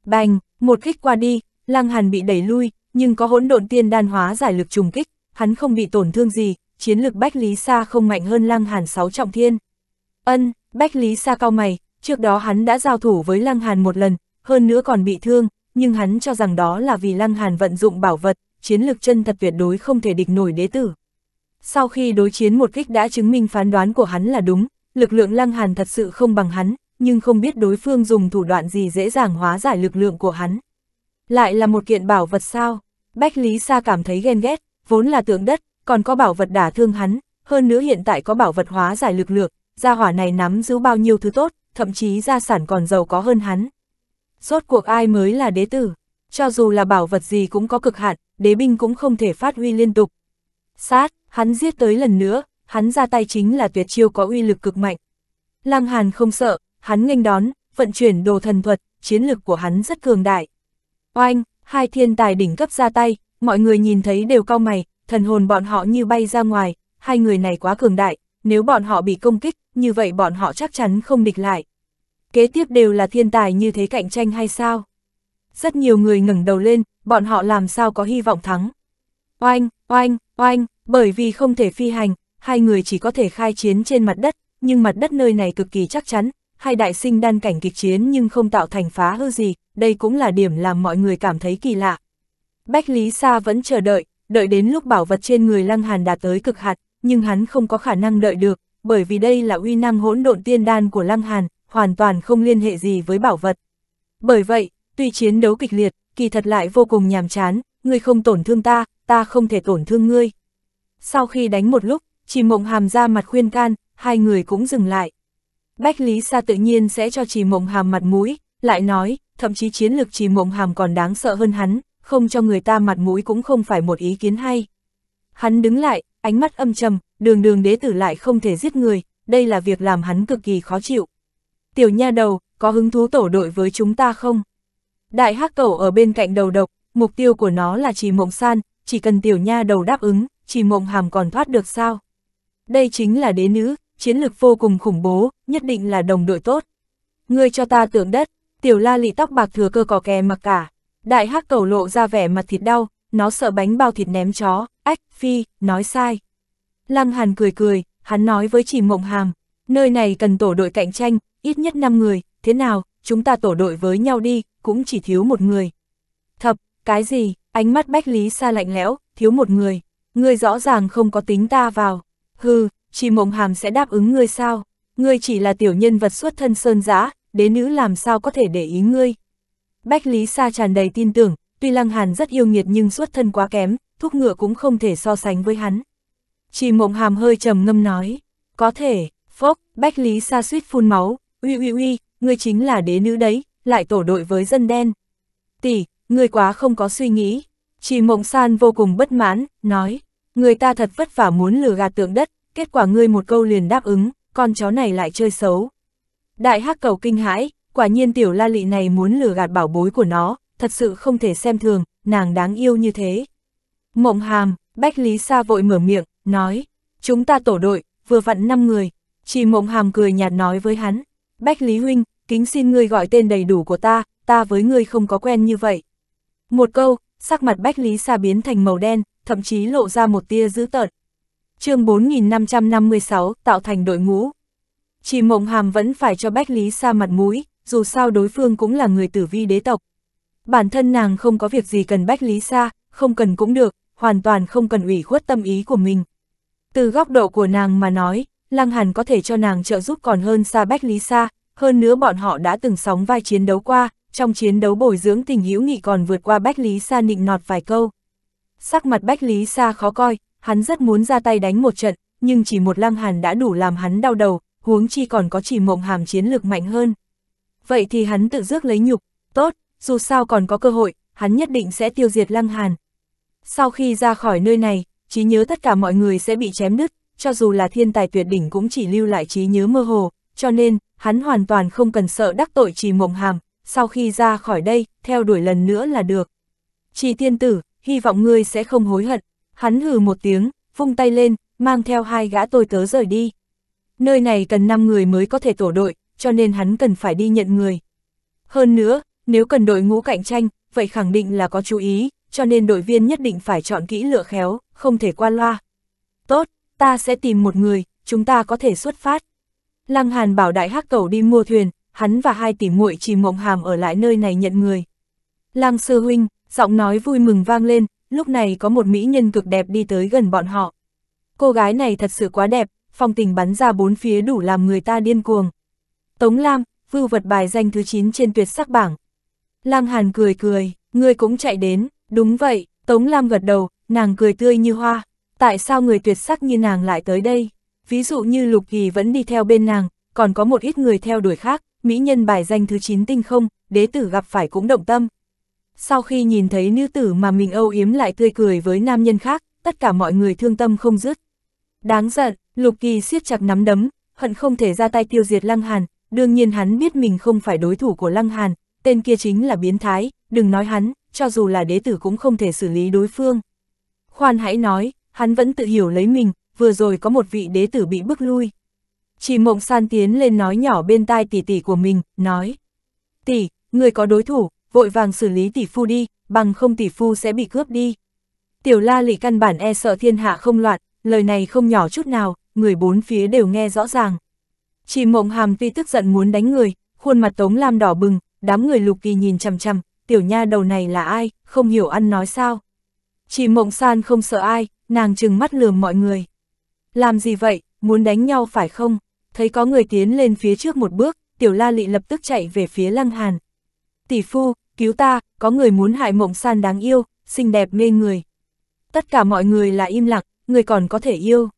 Bành, một kích qua đi, Lăng Hàn bị đẩy lui, nhưng có hỗn độn tiên đan hóa giải lực trùng kích, hắn không bị tổn thương gì, chiến lực Bách Lý Sa không mạnh hơn Lăng Hàn sáu trọng thiên. Ân, Bách Lý Sa cao mày, trước đó hắn đã giao thủ với Lăng Hàn một lần, hơn nữa còn bị thương, nhưng hắn cho rằng đó là vì Lăng Hàn vận dụng bảo vật, chiến lực chân thật tuyệt đối không thể địch nổi đế tử. Sau khi đối chiến một kích đã chứng minh phán đoán của hắn là đúng, lực lượng Lăng Hàn thật sự không bằng hắn, nhưng không biết đối phương dùng thủ đoạn gì dễ dàng hóa giải lực lượng của hắn. Lại là một kiện bảo vật sao? Bách Lý Sa cảm thấy ghen ghét, vốn là tượng đất, còn có bảo vật đả thương hắn, hơn nữa hiện tại có bảo vật hóa giải lực lượng, gia hỏa này nắm giữ bao nhiêu thứ tốt, thậm chí gia sản còn giàu có hơn hắn. Rốt cuộc ai mới là đế tử? Cho dù là bảo vật gì cũng có cực hạn, đế binh cũng không thể phát huy liên tục. Sát, hắn giết tới lần nữa, hắn ra tay chính là tuyệt chiêu có uy lực cực mạnh. Lăng Hàn không sợ, hắn nghênh đón, vận chuyển đồ thần thuật, chiến lực của hắn rất cường đại. Oanh, hai thiên tài đỉnh cấp ra tay, mọi người nhìn thấy đều cau mày, thần hồn bọn họ như bay ra ngoài, hai người này quá cường đại, nếu bọn họ bị công kích, như vậy bọn họ chắc chắn không địch lại. Kế tiếp đều là thiên tài như thế cạnh tranh hay sao? Rất nhiều người ngẩng đầu lên, bọn họ làm sao có hy vọng thắng. Oanh, oanh, oanh, bởi vì không thể phi hành, hai người chỉ có thể khai chiến trên mặt đất, nhưng mặt đất nơi này cực kỳ chắc chắn, hai đại sinh đan cảnh kịch chiến nhưng không tạo thành phá hư gì, đây cũng là điểm làm mọi người cảm thấy kỳ lạ. Bách Lý Sa vẫn chờ đợi, đợi đến lúc bảo vật trên người Lăng Hàn đạt tới cực hạt, nhưng hắn không có khả năng đợi được, bởi vì đây là uy năng hỗn độn tiên đan của Lăng Hàn, hoàn toàn không liên hệ gì với bảo vật. Bởi vậy, tuy chiến đấu kịch liệt, kỳ thật lại vô cùng nhàm chán, ngươi không tổn thương ta, ta không thể tổn thương ngươi. Sau khi đánh một lúc, chỉ mộng hàm ra mặt khuyên can, hai người cũng dừng lại. Bách Lý Sa tự nhiên sẽ cho Trì Mộng Hàm mặt mũi, lại nói, thậm chí chiến lực Trì Mộng Hàm còn đáng sợ hơn hắn, không cho người ta mặt mũi cũng không phải một ý kiến hay. Hắn đứng lại, ánh mắt âm trầm, đường đường đế tử lại không thể giết người, đây là việc làm hắn cực kỳ khó chịu. Tiểu nha đầu, có hứng thú tổ đội với chúng ta không? Đại hắc cẩu ở bên cạnh đầu độc, mục tiêu của nó là Trì Mộng San, chỉ cần tiểu nha đầu đáp ứng, Trì Mộng Hàm còn thoát được sao? Đây chính là đế nữ, chiến lực vô cùng khủng bố, nhất định là đồng đội tốt. Ngươi cho ta tưởng đất, tiểu la lị tóc bạc thừa cơ cỏ kè mặc cả. Đại hắc cầu lộ ra vẻ mặt thịt đau, nó sợ bánh bao thịt ném chó, ách, phi, nói sai. Lăng hàn cười cười, hắn nói với chỉ mộng hàm, nơi này cần tổ đội cạnh tranh, ít nhất 5 người, thế nào, chúng ta tổ đội với nhau đi, cũng chỉ thiếu một người. Thập, cái gì, ánh mắt bách lý xa lạnh lẽo, thiếu một người, người rõ ràng không có tính ta vào. Hừ, chỉ mộng hàm sẽ đáp ứng ngươi sao, ngươi chỉ là tiểu nhân vật xuất thân sơn giã, đế nữ làm sao có thể để ý ngươi. Bách Lý Sa tràn đầy tin tưởng, tuy Lăng Hàn rất yêu nghiệt nhưng xuất thân quá kém, thúc ngựa cũng không thể so sánh với hắn. Chỉ mộng hàm hơi trầm ngâm nói, có thể, phốc, Bách Lý Sa suýt phun máu, uy uy uy, ngươi chính là đế nữ đấy, lại tổ đội với dân đen. Tỷ, ngươi quá không có suy nghĩ. Chỉ mộng san vô cùng bất mãn, nói, người ta thật vất vả muốn lừa gạt tượng đất, kết quả ngươi một câu liền đáp ứng, con chó này lại chơi xấu. Đại hắc cầu kinh hãi, quả nhiên tiểu la lị này muốn lừa gạt bảo bối của nó, thật sự không thể xem thường, nàng đáng yêu như thế. Mộng hàm, Bách Lý Sa vội mở miệng, nói, chúng ta tổ đội, vừa vặn 5 người, chỉ mộng hàm cười nhạt nói với hắn, Bách Lý Huynh, kính xin ngươi gọi tên đầy đủ của ta, ta với ngươi không có quen như vậy. Một câu, sắc mặt Bách Lý Sa biến thành màu đen, thậm chí lộ ra một tia dữ tợn chương 4556, tạo thành đội ngũ. Chỉ mộng hàm vẫn phải cho Bách Lý Sa mặt mũi, dù sao đối phương cũng là người tử vi đế tộc. Bản thân nàng không có việc gì cần Bách Lý Sa, không cần cũng được, hoàn toàn không cần ủy khuất tâm ý của mình. Từ góc độ của nàng mà nói, Lăng Hàn có thể cho nàng trợ giúp còn hơn xa Bách Lý Sa, hơn nữa bọn họ đã từng sóng vai chiến đấu qua, trong chiến đấu bồi dưỡng tình hữu nghị còn vượt qua Bách Lý Sa nịnh nọt vài câu. Sắc mặt Bách Lý Sa khó coi, hắn rất muốn ra tay đánh một trận, nhưng chỉ một lăng hàn đã đủ làm hắn đau đầu, huống chi còn có chỉ mộng hàm chiến lược mạnh hơn. Vậy thì hắn tự dước lấy nhục, tốt, dù sao còn có cơ hội, hắn nhất định sẽ tiêu diệt lăng hàn. Sau khi ra khỏi nơi này, trí nhớ tất cả mọi người sẽ bị chém đứt, cho dù là thiên tài tuyệt đỉnh cũng chỉ lưu lại trí nhớ mơ hồ, cho nên, hắn hoàn toàn không cần sợ đắc tội trì mộng hàm, sau khi ra khỏi đây, theo đuổi lần nữa là được. Trì tiên tử, hy vọng ngươi sẽ không hối hận. Hắn hừ một tiếng, vung tay lên, mang theo hai gã tôi tớ rời đi. Nơi này cần 5 người mới có thể tổ đội, cho nên hắn cần phải đi nhận người. Hơn nữa, nếu cần đội ngũ cạnh tranh, vậy khẳng định là có chú ý, cho nên đội viên nhất định phải chọn kỹ lựa khéo, không thể qua loa. Tốt, ta sẽ tìm một người, chúng ta có thể xuất phát. Lăng Hàn bảo đại hắc cầu đi mua thuyền, hắn và hai tỷ muội chìm mộng hàm ở lại nơi này nhận người. Lăng sư huynh, giọng nói vui mừng vang lên, lúc này có một mỹ nhân cực đẹp đi tới gần bọn họ. Cô gái này thật sự quá đẹp, phong tình bắn ra bốn phía đủ làm người ta điên cuồng. Tống Lam, vưu vật bài danh thứ 9 trên tuyệt sắc bảng. Lang Hàn cười cười, người cũng chạy đến, đúng vậy, Tống Lam gật đầu, nàng cười tươi như hoa. Tại sao người tuyệt sắc như nàng lại tới đây? Ví dụ như Lục Kỳ vẫn đi theo bên nàng, còn có một ít người theo đuổi khác, mỹ nhân bài danh thứ 9 tinh không, đế tử gặp phải cũng động tâm. Sau khi nhìn thấy nữ tử mà mình âu yếm lại tươi cười với nam nhân khác, tất cả mọi người thương tâm không dứt. Đáng giận, Lục Kỳ siết chặt nắm đấm, hận không thể ra tay tiêu diệt Lăng Hàn, đương nhiên hắn biết mình không phải đối thủ của Lăng Hàn, tên kia chính là biến thái, đừng nói hắn, cho dù là đế tử cũng không thể xử lý đối phương. Khoan hãy nói, hắn vẫn tự hiểu lấy mình, vừa rồi có một vị đế tử bị bức lui. Chỉ mộng san tiến lên nói nhỏ bên tai tỷ tỷ của mình, nói. Tỷ, người có đối thủ, vội vàng xử lý tỷ phu đi, bằng không tỷ phu sẽ bị cướp đi. Tiểu la lị căn bản e sợ thiên hạ không loạn, lời này không nhỏ chút nào, người bốn phía đều nghe rõ ràng. Chỉ mộng hàm vi tức giận muốn đánh người, khuôn mặt tống lam đỏ bừng, đám người lục kỳ nhìn chằm chằm, tiểu nha đầu này là ai, không hiểu ăn nói sao. Chỉ mộng san không sợ ai, nàng trừng mắt lườm mọi người. Làm gì vậy, muốn đánh nhau phải không? Thấy có người tiến lên phía trước một bước, tiểu la lị lập tức chạy về phía lăng hàn, tỷ phu, cứu ta, có người muốn hại mộng san đáng yêu, xinh đẹp mê người. Tất cả mọi người là im lặng, người còn có thể yêu.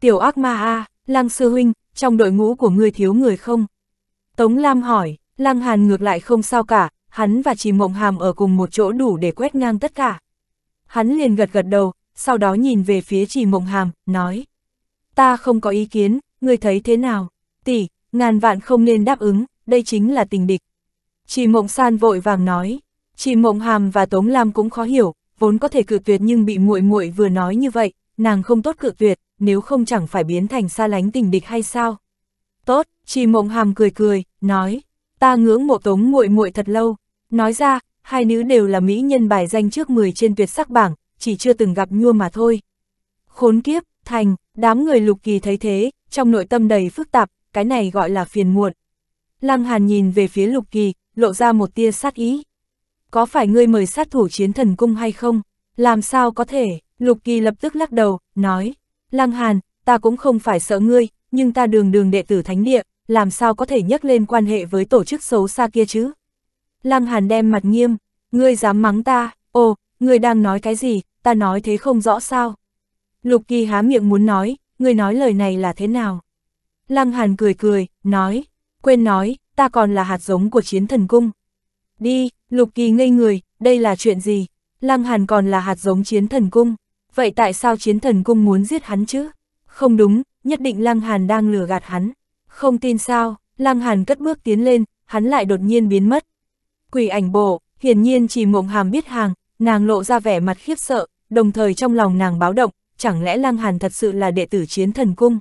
Tiểu ác ma a, à, Lăng Sư Huynh, trong đội ngũ của ngươi thiếu người không? Tống Lam hỏi, Lăng Hàn ngược lại không sao cả, hắn và chỉ mộng hàm ở cùng một chỗ đủ để quét ngang tất cả. Hắn liền gật gật đầu, sau đó nhìn về phía chỉ mộng hàm, nói. Ta không có ý kiến, ngươi thấy thế nào? Tỷ, ngàn vạn không nên đáp ứng, đây chính là tình địch. Chỉ mộng san vội vàng nói, chỉ mộng hàm và Tống Lam cũng khó hiểu, vốn có thể cự tuyệt nhưng bị muội muội vừa nói như vậy, nàng không tốt cự tuyệt, nếu không chẳng phải biến thành xa lánh tình địch hay sao. Tốt, chỉ mộng hàm cười cười, nói, ta ngưỡng mộ Tống muội muội thật lâu, nói ra, hai nữ đều là mỹ nhân bài danh trước 10 trên tuyệt sắc bảng, chỉ chưa từng gặp nhua mà thôi. Khốn kiếp, thành, đám người lục kỳ thấy thế, trong nội tâm đầy phức tạp, cái này gọi là phiền muộn. Lăng Hàn nhìn về phía lục kỳ, lộ ra một tia sát ý. Có phải ngươi mời sát thủ chiến thần cung hay không? Làm sao có thể? Lục Kỳ lập tức lắc đầu, nói. Lăng Hàn, ta cũng không phải sợ ngươi, nhưng ta đường đường đệ tử thánh địa, làm sao có thể nhắc lên quan hệ với tổ chức xấu xa kia chứ? Lăng Hàn đem mặt nghiêm, ngươi dám mắng ta, ồ, ngươi đang nói cái gì, ta nói thế không rõ sao? Lục Kỳ há miệng muốn nói, ngươi nói lời này là thế nào? Lăng Hàn cười cười, nói, quên nói, ta còn là hạt giống của chiến thần cung. Đi, Lục Kỳ ngây người, đây là chuyện gì? Lăng Hàn còn là hạt giống chiến thần cung. Vậy tại sao chiến thần cung muốn giết hắn chứ? Không đúng, nhất định Lăng Hàn đang lừa gạt hắn. Không tin sao, Lăng Hàn cất bước tiến lên, hắn lại đột nhiên biến mất. Quỷ ảnh bộ, hiển nhiên chỉ mộng hàm biết hàng, nàng lộ ra vẻ mặt khiếp sợ, đồng thời trong lòng nàng báo động, chẳng lẽ Lăng Hàn thật sự là đệ tử chiến thần cung?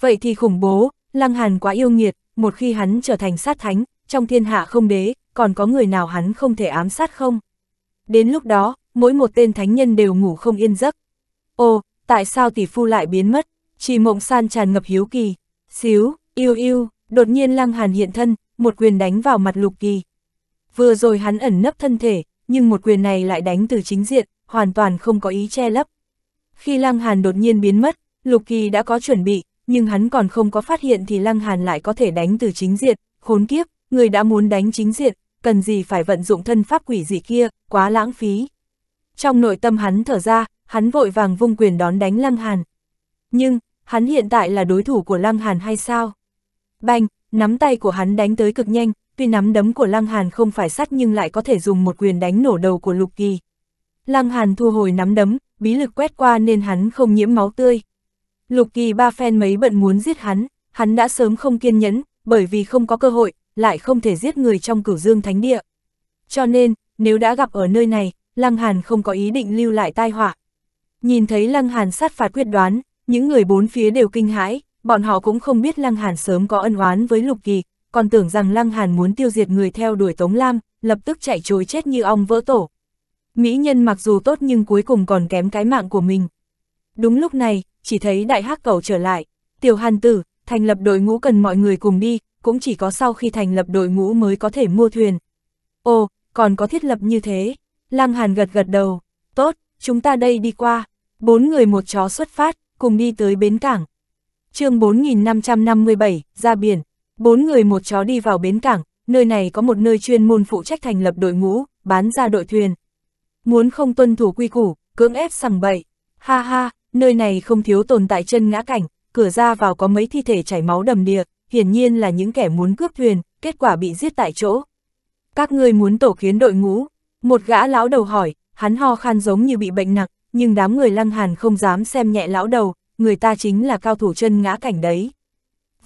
Vậy thì khủng bố, Lăng Hàn quá yêu nghiệt, một khi hắn trở thành sát thánh, trong thiên hạ không đế, còn có người nào hắn không thể ám sát không? Đến lúc đó, mỗi một tên thánh nhân đều ngủ không yên giấc. ô tại sao tỷ phu lại biến mất? Chỉ mộng san tràn ngập hiếu kỳ. Xíu, yêu yêu, đột nhiên lăng hàn hiện thân, một quyền đánh vào mặt lục kỳ. Vừa rồi hắn ẩn nấp thân thể, nhưng một quyền này lại đánh từ chính diện, hoàn toàn không có ý che lấp. Khi lăng hàn đột nhiên biến mất, lục kỳ đã có chuẩn bị, nhưng hắn còn không có phát hiện thì Lăng Hàn lại có thể đánh từ chính diện, khốn kiếp, người đã muốn đánh chính diện, cần gì phải vận dụng thân pháp quỷ gì kia, quá lãng phí. Trong nội tâm hắn thở ra, hắn vội vàng vung quyền đón đánh Lăng Hàn. Nhưng, hắn hiện tại là đối thủ của Lăng Hàn hay sao? Banh, nắm tay của hắn đánh tới cực nhanh, tuy nắm đấm của Lăng Hàn không phải sắt nhưng lại có thể dùng một quyền đánh nổ đầu của Lục Kỳ. Lăng Hàn thu hồi nắm đấm, bí lực quét qua nên hắn không nhiễm máu tươi. Lục Kỳ ba phen mấy bận muốn giết hắn, hắn đã sớm không kiên nhẫn, bởi vì không có cơ hội, lại không thể giết người trong cửu dương thánh địa. Cho nên, nếu đã gặp ở nơi này, Lăng Hàn không có ý định lưu lại tai họa. Nhìn thấy Lăng Hàn sát phạt quyết đoán, những người bốn phía đều kinh hãi, bọn họ cũng không biết Lăng Hàn sớm có ân oán với Lục Kỳ, còn tưởng rằng Lăng Hàn muốn tiêu diệt người theo đuổi Tống Lam, lập tức chạy trối chết như ong vỡ tổ. Mỹ nhân mặc dù tốt nhưng cuối cùng còn kém cái mạng của mình. Đúng lúc này, chỉ thấy đại hắc cầu trở lại. Tiểu hàn tử, thành lập đội ngũ cần mọi người cùng đi, cũng chỉ có sau khi thành lập đội ngũ mới có thể mua thuyền. Ồ, còn có thiết lập như thế. Lăng hàn gật gật đầu. Tốt, chúng ta đây đi qua. Bốn người một chó xuất phát, cùng đi tới bến cảng. chương 4557, ra biển. Bốn người một chó đi vào bến cảng, nơi này có một nơi chuyên môn phụ trách thành lập đội ngũ, bán ra đội thuyền. Muốn không tuân thủ quy củ, cưỡng ép sằng bậy. Ha ha, nơi này không thiếu tồn tại chân ngã cảnh, cửa ra vào có mấy thi thể chảy máu đầm đìa, hiển nhiên là những kẻ muốn cướp thuyền, kết quả bị giết tại chỗ. Các ngươi muốn tổ kiến đội ngũ, một gã lão đầu hỏi, hắn ho khan giống như bị bệnh nặng, nhưng đám người lăng hàn không dám xem nhẹ lão đầu, người ta chính là cao thủ chân ngã cảnh đấy.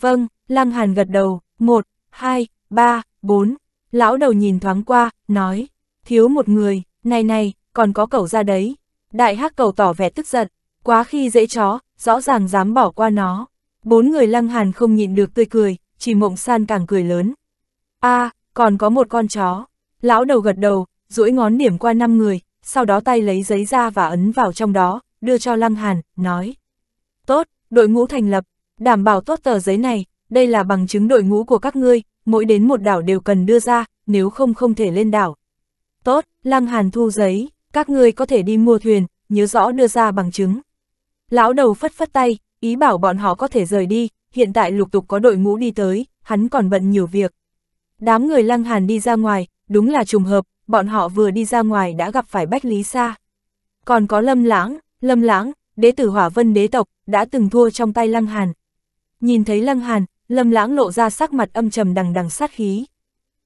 Vâng, lăng hàn gật đầu, một, hai, ba, bốn, lão đầu nhìn thoáng qua, nói, thiếu một người, này này, còn có cậu ra đấy. Đại hắc cầu tỏ vẻ tức giận, Quá khi dễ chó, rõ ràng dám bỏ qua nó. Bốn người lăng hàn không nhịn được tươi cười, chỉ mộng san càng cười lớn. a à, còn có một con chó. Lão đầu gật đầu, duỗi ngón điểm qua năm người, sau đó tay lấy giấy ra và ấn vào trong đó, đưa cho lăng hàn, nói. Tốt, đội ngũ thành lập, đảm bảo tốt tờ giấy này, đây là bằng chứng đội ngũ của các ngươi, mỗi đến một đảo đều cần đưa ra, nếu không không thể lên đảo. Tốt, Lăng Hàn thu giấy, các ngươi có thể đi mua thuyền, nhớ rõ đưa ra bằng chứng. Lão đầu phất phất tay, ý bảo bọn họ có thể rời đi, hiện tại lục tục có đội ngũ đi tới, hắn còn bận nhiều việc. Đám người lăng hàn đi ra ngoài, đúng là trùng hợp, bọn họ vừa đi ra ngoài đã gặp phải Bách Lý Sa. Còn có Lâm Lãng, Lâm Lãng, đế tử hỏa vân đế tộc, đã từng thua trong tay lăng hàn. Nhìn thấy lăng hàn, Lâm Lãng lộ ra sắc mặt âm trầm đằng đằng sát khí.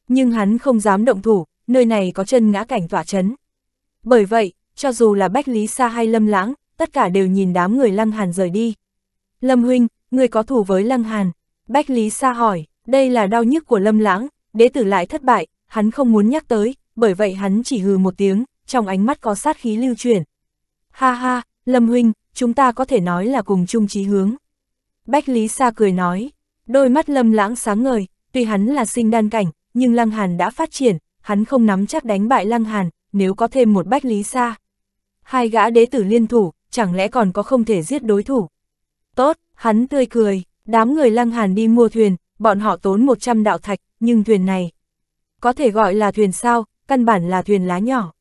Nhưng hắn không dám động thủ, nơi này có chân ngã cảnh tỏa chấn. Bởi vậy, cho dù là Bách Lý Sa hay Lâm Lãng, tất cả đều nhìn đám người Lăng Hàn rời đi. Lâm Huynh, người có thù với Lăng Hàn. Bách Lý Sa hỏi, đây là đau nhức của Lâm Lãng, đế tử lại thất bại, hắn không muốn nhắc tới, bởi vậy hắn chỉ hừ một tiếng, trong ánh mắt có sát khí lưu chuyển. Ha ha, Lâm Huynh, chúng ta có thể nói là cùng chung chí hướng. Bách Lý Sa cười nói, đôi mắt Lâm Lãng sáng ngời, tuy hắn là sinh đan cảnh, nhưng Lăng Hàn đã phát triển, hắn không nắm chắc đánh bại Lăng Hàn, nếu có thêm một Bách Lý Sa. Hai gã đế tử liên thủ, chẳng lẽ còn có không thể giết đối thủ. Tốt, hắn tươi cười, đám người lăng hàn đi mua thuyền, bọn họ tốn 100 đạo thạch, nhưng thuyền này, có thể gọi là thuyền sao, căn bản là thuyền lá nhỏ.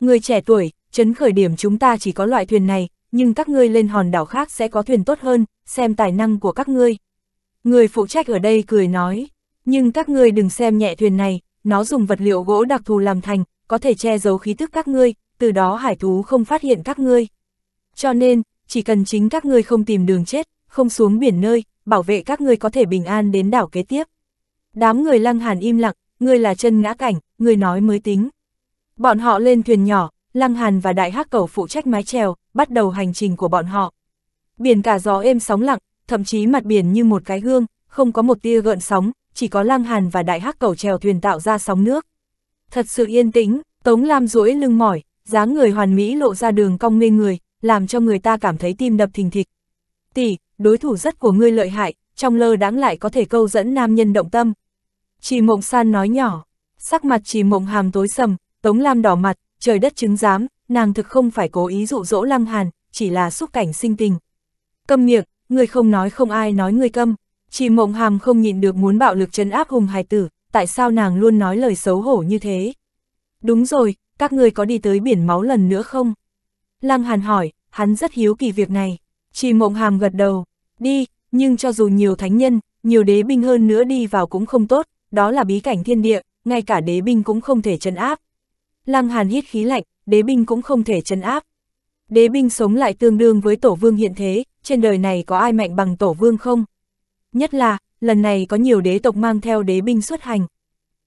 Người trẻ tuổi, chấn khởi điểm chúng ta chỉ có loại thuyền này, nhưng các ngươi lên hòn đảo khác sẽ có thuyền tốt hơn, xem tài năng của các ngươi. Người phụ trách ở đây cười nói, nhưng các ngươi đừng xem nhẹ thuyền này, nó dùng vật liệu gỗ đặc thù làm thành, có thể che giấu khí tức các ngươi, từ đó hải thú không phát hiện các ngươi. Cho nên, chỉ cần chính các ngươi không tìm đường chết, không xuống biển nơi, bảo vệ các ngươi có thể bình an đến đảo kế tiếp. Đám người lăng hàn im lặng, ngươi là chân ngã cảnh, ngươi nói mới tính. Bọn họ lên thuyền nhỏ, lăng hàn và đại hắc cầu phụ trách mái chèo, bắt đầu hành trình của bọn họ. Biển cả gió êm sóng lặng, thậm chí mặt biển như một cái gương, không có một tia gợn sóng, chỉ có lăng hàn và đại hắc cầu chèo thuyền tạo ra sóng nước. Thật sự yên tĩnh, Tống Lam duỗi lưng mỏi, dáng người hoàn mỹ lộ ra đường cong mê người, làm cho người ta cảm thấy tim đập thình thịch. Tỷ, đối thủ rất của ngươi lợi hại, trong lơ đáng lại có thể câu dẫn nam nhân động tâm. trì mộng san nói nhỏ, sắc mặt trì mộng hàm tối sầm, tống lam đỏ mặt, trời đất chứng giám, nàng thực không phải cố ý dụ dỗ lăng hàn, chỉ là xúc cảnh sinh tình. Câm miệng, ngươi không nói không ai nói ngươi câm. trì mộng hàm không nhịn được muốn bạo lực trấn áp hùng hài tử, tại sao nàng luôn nói lời xấu hổ như thế? Đúng rồi, các ngươi có đi tới biển máu lần nữa không? Lăng Hàn hỏi, hắn rất hiếu kỳ việc này. Chỉ mộng hàm gật đầu, đi, nhưng cho dù nhiều thánh nhân, nhiều đế binh hơn nữa đi vào cũng không tốt, đó là bí cảnh thiên địa, ngay cả đế binh cũng không thể chấn áp. Lăng Hàn hít khí lạnh, đế binh cũng không thể chấn áp. Đế binh sống lại tương đương với tổ vương hiện thế, trên đời này có ai mạnh bằng tổ vương không? Nhất là, lần này có nhiều đế tộc mang theo đế binh xuất hành.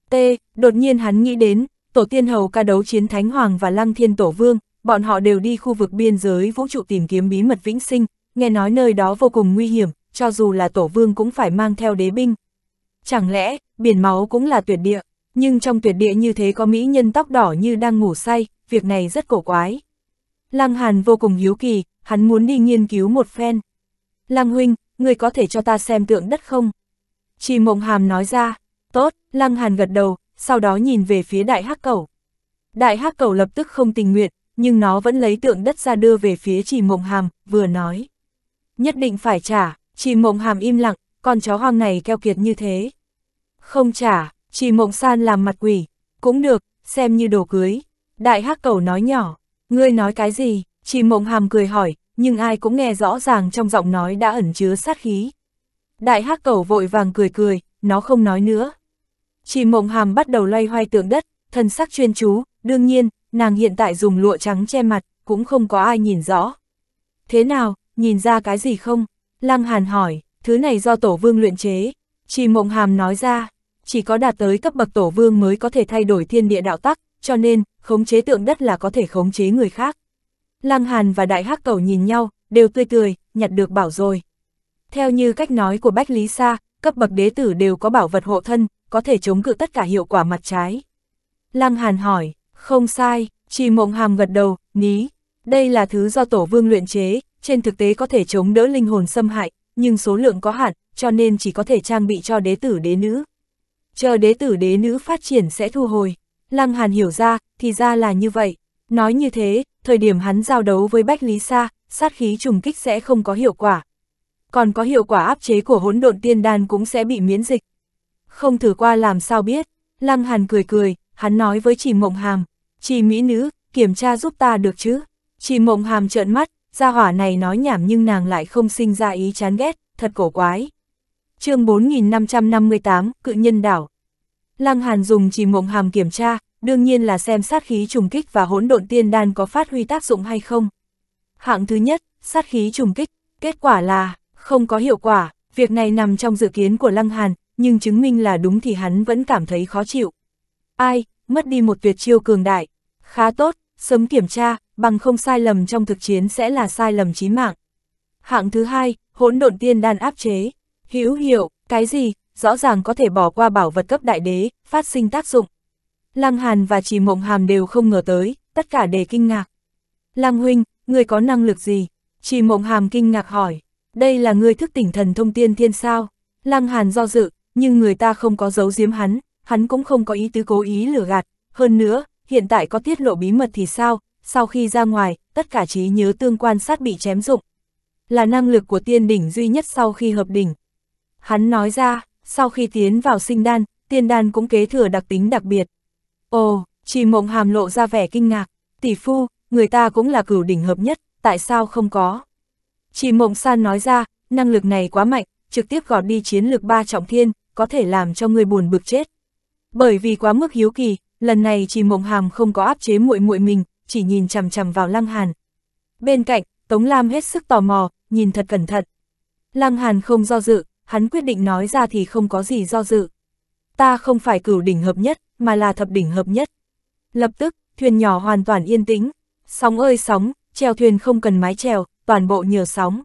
T, đột nhiên hắn nghĩ đến, tổ tiên hầu ca đấu chiến thánh hoàng và lăng thiên tổ vương, bọn họ đều đi khu vực biên giới vũ trụ tìm kiếm bí mật vĩnh sinh, nghe nói nơi đó vô cùng nguy hiểm, cho dù là tổ vương cũng phải mang theo đế binh. Chẳng lẽ, biển máu cũng là tuyệt địa, nhưng trong tuyệt địa như thế có mỹ nhân tóc đỏ như đang ngủ say, việc này rất cổ quái. Lăng Hàn vô cùng hiếu kỳ, hắn muốn đi nghiên cứu một phen. Lăng huynh, người có thể cho ta xem tượng đất không? Chỉ mộng hàm nói ra, tốt, Lăng Hàn gật đầu, sau đó nhìn về phía đại hắc cầu. Đại hắc cầu lập tức không tình nguyện, nhưng nó vẫn lấy tượng đất ra đưa về phía chỉ mộng hàm, vừa nói. Nhất định phải trả, chỉ mộng hàm im lặng, con chó hoang này keo kiệt như thế. Không trả, chỉ mộng san làm mặt quỷ, cũng được, xem như đồ cưới. Đại hắc cầu nói nhỏ, ngươi nói cái gì, chỉ mộng hàm cười hỏi, nhưng ai cũng nghe rõ ràng trong giọng nói đã ẩn chứa sát khí. Đại hắc cầu vội vàng cười cười, nó không nói nữa. Chỉ mộng hàm bắt đầu loay hoay tượng đất, thân sắc chuyên chú, đương nhiên, nàng hiện tại dùng lụa trắng che mặt, cũng không có ai nhìn rõ. Thế nào, nhìn ra cái gì không? Lăng Hàn hỏi, thứ này do Tổ Vương luyện chế. Chỉ Mộng Hàm nói ra, chỉ có đạt tới cấp bậc Tổ Vương mới có thể thay đổi thiên địa đạo tắc, cho nên, khống chế tượng đất là có thể khống chế người khác. Lăng Hàn và Đại Hắc Cầu nhìn nhau, đều tươi cười, nhặt được bảo rồi. Theo như cách nói của Bách Lý Sa, cấp bậc đế tử đều có bảo vật hộ thân, có thể chống cự tất cả hiệu quả mặt trái. Lăng Hàn hỏi, không sai, Trì Mộng Hàm gật đầu, ní. Đây là thứ do Tổ Vương luyện chế, trên thực tế có thể chống đỡ linh hồn xâm hại, nhưng số lượng có hạn, cho nên chỉ có thể trang bị cho đế tử đế nữ. Chờ đế tử đế nữ phát triển sẽ thu hồi. Lăng Hàn hiểu ra, thì ra là như vậy. Nói như thế, thời điểm hắn giao đấu với Bách Lý Sa, sát khí trùng kích sẽ không có hiệu quả. Còn có hiệu quả áp chế của hỗn độn tiên đan cũng sẽ bị miễn dịch. Không thử qua làm sao biết. Lăng Hàn cười cười, hắn nói với chỉ mộng hàm, Chị mỹ nữ, kiểm tra giúp ta được chứ? Chị mộng hàm trợn mắt, gia hỏa này nói nhảm nhưng nàng lại không sinh ra ý chán ghét, thật cổ quái. chương 4558, Cự Nhân Đảo Lăng Hàn dùng chị mộng hàm kiểm tra, đương nhiên là xem sát khí trùng kích và hỗn độn tiên đan có phát huy tác dụng hay không. Hạng thứ nhất, sát khí trùng kích, kết quả là, không có hiệu quả, việc này nằm trong dự kiến của Lăng Hàn, nhưng chứng minh là đúng thì hắn vẫn cảm thấy khó chịu. Ai, mất đi một tuyệt chiêu cường đại, Khá tốt, sớm kiểm tra, bằng không sai lầm trong thực chiến sẽ là sai lầm chí mạng. Hạng thứ hai, hỗn độn tiên đan áp chế. Hữu hiệu, cái gì, rõ ràng có thể bỏ qua bảo vật cấp đại đế, phát sinh tác dụng. Lăng Hàn và Trì Mộng Hàm đều không ngờ tới, tất cả đều kinh ngạc. Lăng Huynh, người có năng lực gì? Trì Mộng Hàm kinh ngạc hỏi, đây là người thức tỉnh thần thông tiên thiên sao? Lăng Hàn do dự, nhưng người ta không có giấu giếm hắn, hắn cũng không có ý tứ cố ý lừa gạt. Hơn nữa, hiện tại có tiết lộ bí mật thì sao, sau khi ra ngoài, tất cả trí nhớ tương quan sát bị chém dụng. Là năng lực của tiên đỉnh duy nhất sau khi hợp đỉnh. Hắn nói ra, sau khi tiến vào sinh đan, tiên đan cũng kế thừa đặc tính đặc biệt. Ồ, chỉ mộng hàm lộ ra vẻ kinh ngạc, tỷ phu, người ta cũng là cửu đỉnh hợp nhất, tại sao không có? Chỉ mộng san nói ra, năng lực này quá mạnh, trực tiếp gọt đi chiến lược ba trọng thiên, có thể làm cho người buồn bực chết. Bởi vì quá mức hiếu kỳ, Lần này chỉ mộng hàm không có áp chế muội muội mình, chỉ nhìn chằm chằm vào Lăng Hàn. Bên cạnh, Tống Lam hết sức tò mò, nhìn thật cẩn thận. Lăng Hàn không do dự, hắn quyết định nói ra thì không có gì do dự. Ta không phải cửu đỉnh hợp nhất, mà là thập đỉnh hợp nhất. Lập tức, thuyền nhỏ hoàn toàn yên tĩnh. Sóng ơi sóng, treo thuyền không cần mái treo toàn bộ nhờ sóng.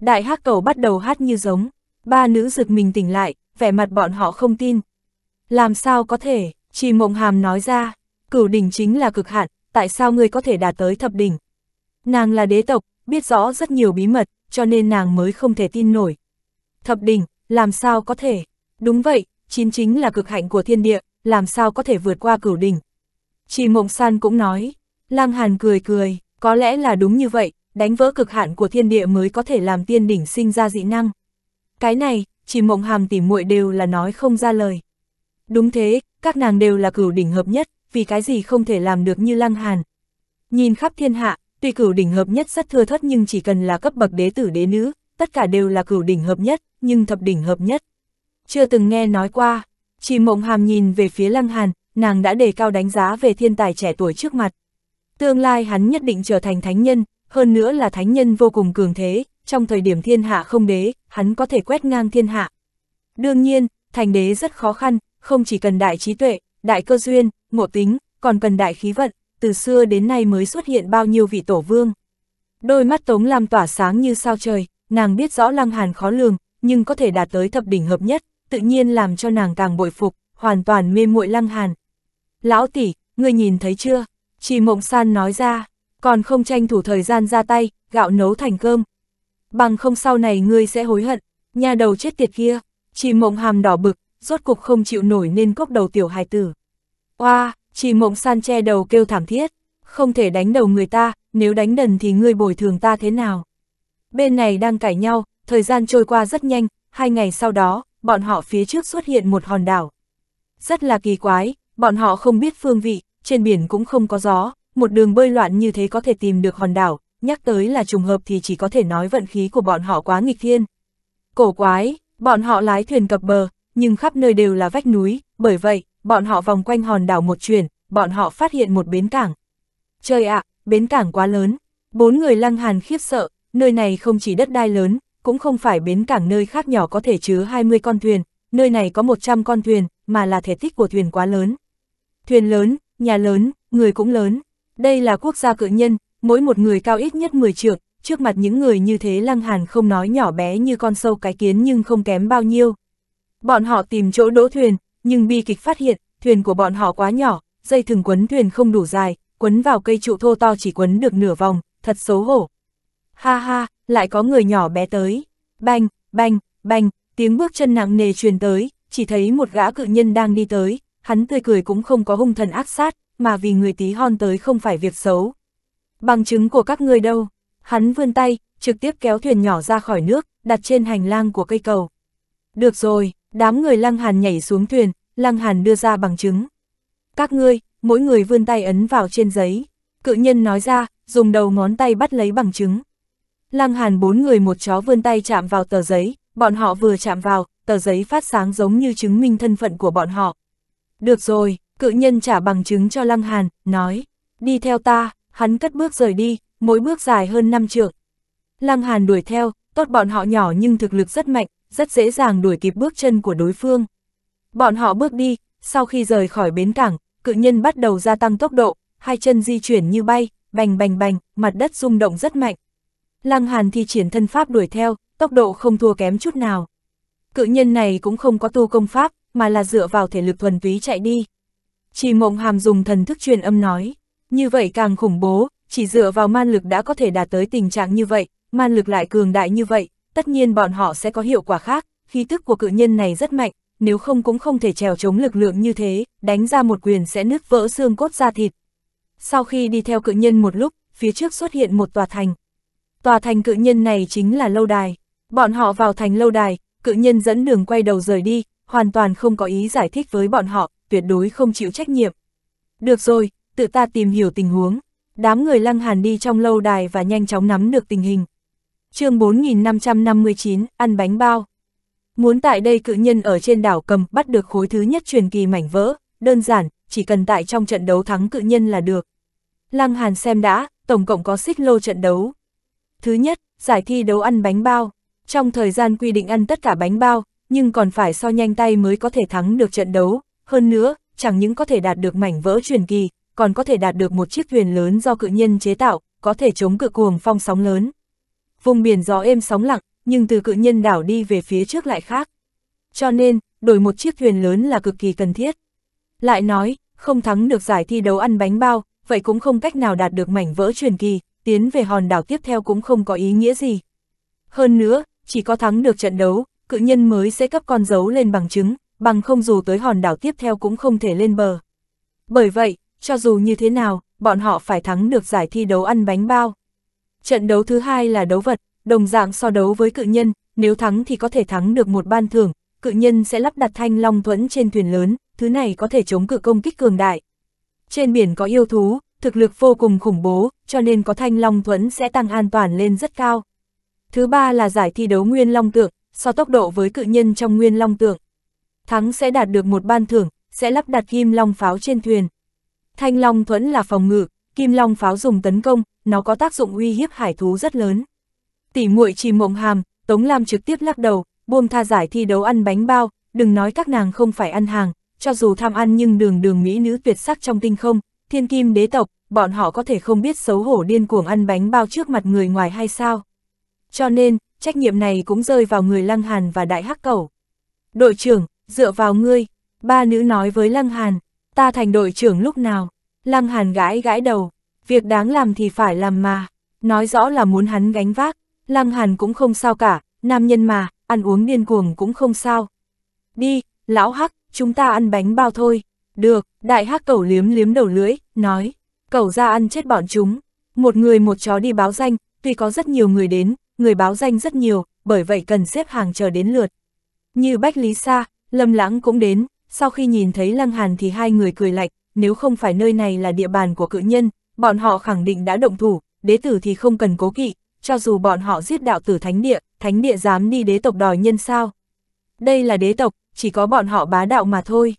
Đại hát cầu bắt đầu hát như giống. Ba nữ rực mình tỉnh lại, vẻ mặt bọn họ không tin. Làm sao có thể, chỉ mộng hàm nói ra, cửu đỉnh chính là cực hạn, tại sao ngươi có thể đạt tới thập đỉnh? Nàng là đế tộc, biết rõ rất nhiều bí mật, cho nên nàng mới không thể tin nổi. Thập đỉnh, làm sao có thể? Đúng vậy, chín chính là cực hạnh của thiên địa, làm sao có thể vượt qua cửu đỉnh? Chỉ mộng san cũng nói, lang hàn cười cười, có lẽ là đúng như vậy, đánh vỡ cực hạn của thiên địa mới có thể làm tiên đỉnh sinh ra dị năng. Cái này, chỉ mộng hàm tỉ muội đều là nói không ra lời. Đúng thế, các nàng đều là cửu đỉnh hợp nhất, vì cái gì không thể làm được như lăng hàn. Nhìn khắp thiên hạ, tuy cửu đỉnh hợp nhất rất thưa thất nhưng chỉ cần là cấp bậc đế tử đế nữ, tất cả đều là cửu đỉnh hợp nhất, nhưng thập đỉnh hợp nhất. Chưa từng nghe nói qua, chỉ mộng hàm nhìn về phía lăng hàn, nàng đã đề cao đánh giá về thiên tài trẻ tuổi trước mặt. Tương lai hắn nhất định trở thành thánh nhân, hơn nữa là thánh nhân vô cùng cường thế, trong thời điểm thiên hạ không đế, hắn có thể quét ngang thiên hạ. Đương nhiên, thành đế rất khó khăn, không chỉ cần đại trí tuệ, đại cơ duyên, ngộ tính, còn cần đại khí vận, từ xưa đến nay mới xuất hiện bao nhiêu vị tổ vương. Đôi mắt Tống Lam tỏa sáng như sao trời, nàng biết rõ Lăng Hàn khó lường, nhưng có thể đạt tới thập đỉnh hợp nhất, tự nhiên làm cho nàng càng bội phục, hoàn toàn mê muội Lăng Hàn. Lão tỷ, ngươi nhìn thấy chưa? Chỉ mộng san nói ra, còn không tranh thủ thời gian ra tay, gạo nấu thành cơm. Bằng không sau này ngươi sẽ hối hận, nhà đầu chết tiệt kia, chỉ mộng hàm đỏ bực, rốt cục không chịu nổi nên cốc đầu tiểu hài tử. Oa, chỉ mộng san che đầu kêu thảm thiết, không thể đánh đầu người ta, nếu đánh đần thì ngươi bồi thường ta thế nào. Bên này đang cãi nhau, thời gian trôi qua rất nhanh, hai ngày sau đó, bọn họ phía trước xuất hiện một hòn đảo. Rất là kỳ quái, bọn họ không biết phương vị, trên biển cũng không có gió, một đường bơi loạn như thế có thể tìm được hòn đảo, nhắc tới là trùng hợp thì chỉ có thể nói vận khí của bọn họ quá nghịch thiên. Cổ quái, bọn họ lái thuyền cập bờ, nhưng khắp nơi đều là vách núi, bởi vậy, bọn họ vòng quanh hòn đảo một chuyển, bọn họ phát hiện một bến cảng. Trời ạ, bến cảng quá lớn, bốn người lăng hàn khiếp sợ, nơi này không chỉ đất đai lớn, cũng không phải bến cảng nơi khác nhỏ có thể chứa 20 con thuyền, nơi này có 100 con thuyền, mà là thể tích của thuyền quá lớn. Thuyền lớn, nhà lớn, người cũng lớn. Đây là quốc gia cự nhân, mỗi một người cao ít nhất 10 trượng, trước mặt những người như thế Lăng Hàn không nói nhỏ bé như con sâu cái kiến nhưng không kém bao nhiêu, Bọn họ tìm chỗ đỗ thuyền, nhưng bi kịch phát hiện, thuyền của bọn họ quá nhỏ, dây thừng quấn thuyền không đủ dài, quấn vào cây trụ thô to chỉ quấn được nửa vòng, thật xấu hổ. Ha ha, lại có người nhỏ bé tới. Banh, banh, banh, tiếng bước chân nặng nề truyền tới, chỉ thấy một gã cự nhân đang đi tới, hắn tươi cười cũng không có hung thần ác sát, mà vì người tí hon tới không phải việc xấu. Bằng chứng của các ngươi đâu? Hắn vươn tay, trực tiếp kéo thuyền nhỏ ra khỏi nước, đặt trên hành lang của cây cầu. Được rồi, Đám người Lăng Hàn nhảy xuống thuyền, Lăng Hàn đưa ra bằng chứng. Các ngươi, mỗi người vươn tay ấn vào trên giấy. Cự nhân nói ra, dùng đầu ngón tay bắt lấy bằng chứng. Lăng Hàn bốn người một chó vươn tay chạm vào tờ giấy, bọn họ vừa chạm vào, tờ giấy phát sáng giống như chứng minh thân phận của bọn họ. Được rồi, cự nhân trả bằng chứng cho Lăng Hàn, nói, đi theo ta, hắn cất bước rời đi, mỗi bước dài hơn 5 trượng. Lăng Hàn đuổi theo, tốt bọn họ nhỏ nhưng thực lực rất mạnh, rất dễ dàng đuổi kịp bước chân của đối phương. Bọn họ bước đi, sau khi rời khỏi bến cảng, cự nhân bắt đầu gia tăng tốc độ, hai chân di chuyển như bay, bành bành bành, mặt đất rung động rất mạnh. Lăng Hàn thi triển thân pháp đuổi theo, tốc độ không thua kém chút nào. Cự nhân này cũng không có tu công pháp, mà là dựa vào thể lực thuần túy chạy đi. Chỉ mộng hàm dùng thần thức truyền âm nói, như vậy càng khủng bố, chỉ dựa vào man lực đã có thể đạt tới tình trạng như vậy, man lực lại cường đại như vậy, Tất nhiên bọn họ sẽ có hiệu quả khác, khí tức của cự nhân này rất mạnh, nếu không cũng không thể trèo chống lực lượng như thế, đánh ra một quyền sẽ nứt vỡ xương cốt ra thịt. Sau khi đi theo cự nhân một lúc, phía trước xuất hiện một tòa thành. Tòa thành cự nhân này chính là lâu đài. Bọn họ vào thành lâu đài, cự nhân dẫn đường quay đầu rời đi, hoàn toàn không có ý giải thích với bọn họ, tuyệt đối không chịu trách nhiệm. Được rồi, tự ta tìm hiểu tình huống. Đám người lăng hàn đi trong lâu đài và nhanh chóng nắm được tình hình chương 4559, ăn bánh bao. Muốn tại đây cự nhân ở trên đảo cầm bắt được khối thứ nhất truyền kỳ mảnh vỡ, đơn giản, chỉ cần tại trong trận đấu thắng cự nhân là được. Lăng Hàn xem đã, tổng cộng có xích lô trận đấu. Thứ nhất, giải thi đấu ăn bánh bao. Trong thời gian quy định ăn tất cả bánh bao, nhưng còn phải so nhanh tay mới có thể thắng được trận đấu. Hơn nữa, chẳng những có thể đạt được mảnh vỡ truyền kỳ, còn có thể đạt được một chiếc thuyền lớn do cự nhân chế tạo, có thể chống cự cuồng phong sóng lớn vùng biển gió êm sóng lặng, nhưng từ cự nhân đảo đi về phía trước lại khác. Cho nên, đổi một chiếc thuyền lớn là cực kỳ cần thiết. Lại nói, không thắng được giải thi đấu ăn bánh bao, vậy cũng không cách nào đạt được mảnh vỡ truyền kỳ, tiến về hòn đảo tiếp theo cũng không có ý nghĩa gì. Hơn nữa, chỉ có thắng được trận đấu, cự nhân mới sẽ cấp con dấu lên bằng chứng, bằng không dù tới hòn đảo tiếp theo cũng không thể lên bờ. Bởi vậy, cho dù như thế nào, bọn họ phải thắng được giải thi đấu ăn bánh bao. Trận đấu thứ hai là đấu vật, đồng dạng so đấu với cự nhân, nếu thắng thì có thể thắng được một ban thưởng, cự nhân sẽ lắp đặt thanh long thuẫn trên thuyền lớn, thứ này có thể chống cự công kích cường đại. Trên biển có yêu thú, thực lực vô cùng khủng bố, cho nên có thanh long thuẫn sẽ tăng an toàn lên rất cao. Thứ ba là giải thi đấu nguyên long tượng, so tốc độ với cự nhân trong nguyên long tượng. Thắng sẽ đạt được một ban thưởng, sẽ lắp đặt kim long pháo trên thuyền. Thanh long thuẫn là phòng ngự, kim long pháo dùng tấn công, nó có tác dụng uy hiếp hải thú rất lớn. Tỷ muội chỉ mộng hàm, Tống Lam trực tiếp lắc đầu, buông tha giải thi đấu ăn bánh bao, đừng nói các nàng không phải ăn hàng, cho dù tham ăn nhưng đường đường mỹ nữ tuyệt sắc trong tinh không, thiên kim đế tộc, bọn họ có thể không biết xấu hổ điên cuồng ăn bánh bao trước mặt người ngoài hay sao. Cho nên, trách nhiệm này cũng rơi vào người Lăng Hàn và Đại Hắc Cẩu. Đội trưởng, dựa vào ngươi, ba nữ nói với Lăng Hàn, ta thành đội trưởng lúc nào? Lăng Hàn gãi gãi đầu, việc đáng làm thì phải làm mà, nói rõ là muốn hắn gánh vác, Lăng Hàn cũng không sao cả, nam nhân mà, ăn uống điên cuồng cũng không sao. Đi, lão hắc, chúng ta ăn bánh bao thôi. Được, đại hắc cẩu liếm liếm đầu lưỡi, nói, cẩu ra ăn chết bọn chúng. Một người một chó đi báo danh, tuy có rất nhiều người đến, người báo danh rất nhiều, bởi vậy cần xếp hàng chờ đến lượt. Như Bách Lý Sa, Lâm Lãng cũng đến, sau khi nhìn thấy Lăng Hàn thì hai người cười lạnh, nếu không phải nơi này là địa bàn của cự nhân, bọn họ khẳng định đã động thủ, đế tử thì không cần cố kỵ, cho dù bọn họ giết đạo tử thánh địa, thánh địa dám đi đế tộc đòi nhân sao. Đây là đế tộc, chỉ có bọn họ bá đạo mà thôi.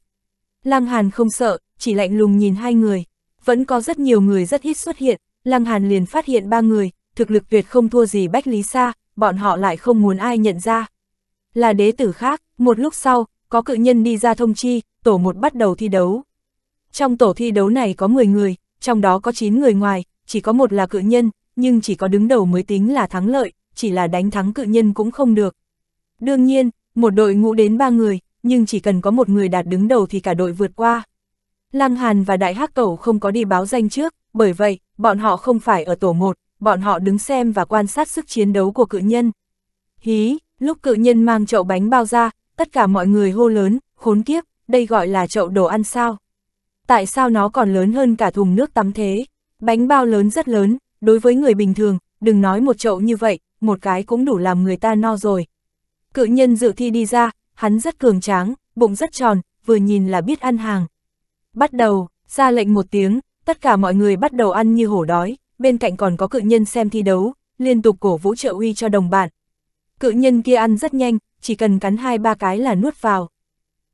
Lăng Hàn không sợ, chỉ lạnh lùng nhìn hai người. Vẫn có rất nhiều người rất ít xuất hiện, Lăng Hàn liền phát hiện ba người, thực lực tuyệt không thua gì Bách Lý Sa, bọn họ lại không muốn ai nhận ra. Là đế tử khác, một lúc sau, có cự nhân đi ra thông chi, tổ một bắt đầu thi đấu. Trong tổ thi đấu này có 10 người, trong đó có 9 người ngoài, chỉ có một là cự nhân, nhưng chỉ có đứng đầu mới tính là thắng lợi, chỉ là đánh thắng cự nhân cũng không được. Đương nhiên, một đội ngũ đến 3 người, nhưng chỉ cần có một người đạt đứng đầu thì cả đội vượt qua. Lăng Hàn và Đại Hắc Cẩu không có đi báo danh trước, bởi vậy, bọn họ không phải ở tổ 1, bọn họ đứng xem và quan sát sức chiến đấu của cự nhân. Hí, lúc cự nhân mang chậu bánh bao ra, tất cả mọi người hô lớn, khốn kiếp, đây gọi là chậu đồ ăn sao tại sao nó còn lớn hơn cả thùng nước tắm thế? Bánh bao lớn rất lớn, đối với người bình thường, đừng nói một chậu như vậy, một cái cũng đủ làm người ta no rồi. Cự nhân dự thi đi ra, hắn rất cường tráng, bụng rất tròn, vừa nhìn là biết ăn hàng. Bắt đầu, ra lệnh một tiếng, tất cả mọi người bắt đầu ăn như hổ đói, bên cạnh còn có cự nhân xem thi đấu, liên tục cổ vũ trợ uy cho đồng bạn. Cự nhân kia ăn rất nhanh, chỉ cần cắn hai ba cái là nuốt vào.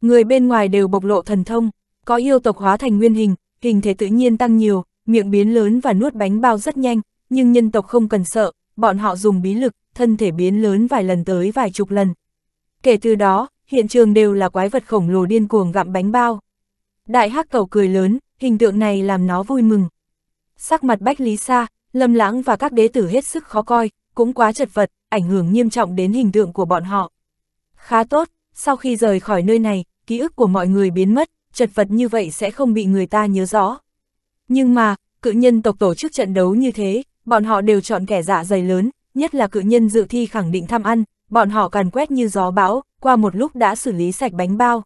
Người bên ngoài đều bộc lộ thần thông, có yêu tộc hóa thành nguyên hình, hình thể tự nhiên tăng nhiều, miệng biến lớn và nuốt bánh bao rất nhanh, nhưng nhân tộc không cần sợ, bọn họ dùng bí lực, thân thể biến lớn vài lần tới vài chục lần. Kể từ đó, hiện trường đều là quái vật khổng lồ điên cuồng gặm bánh bao. Đại hắc cầu cười lớn, hình tượng này làm nó vui mừng. Sắc mặt Bách Lý Sa, Lâm Lãng và các đế tử hết sức khó coi, cũng quá chật vật, ảnh hưởng nghiêm trọng đến hình tượng của bọn họ. Khá tốt, sau khi rời khỏi nơi này, ký ức của mọi người biến mất, chật vật như vậy sẽ không bị người ta nhớ rõ. Nhưng mà, cự nhân tộc tổ chức trận đấu như thế, bọn họ đều chọn kẻ dạ dày lớn, nhất là cự nhân dự thi khẳng định tham ăn, bọn họ càn quét như gió bão, qua một lúc đã xử lý sạch bánh bao.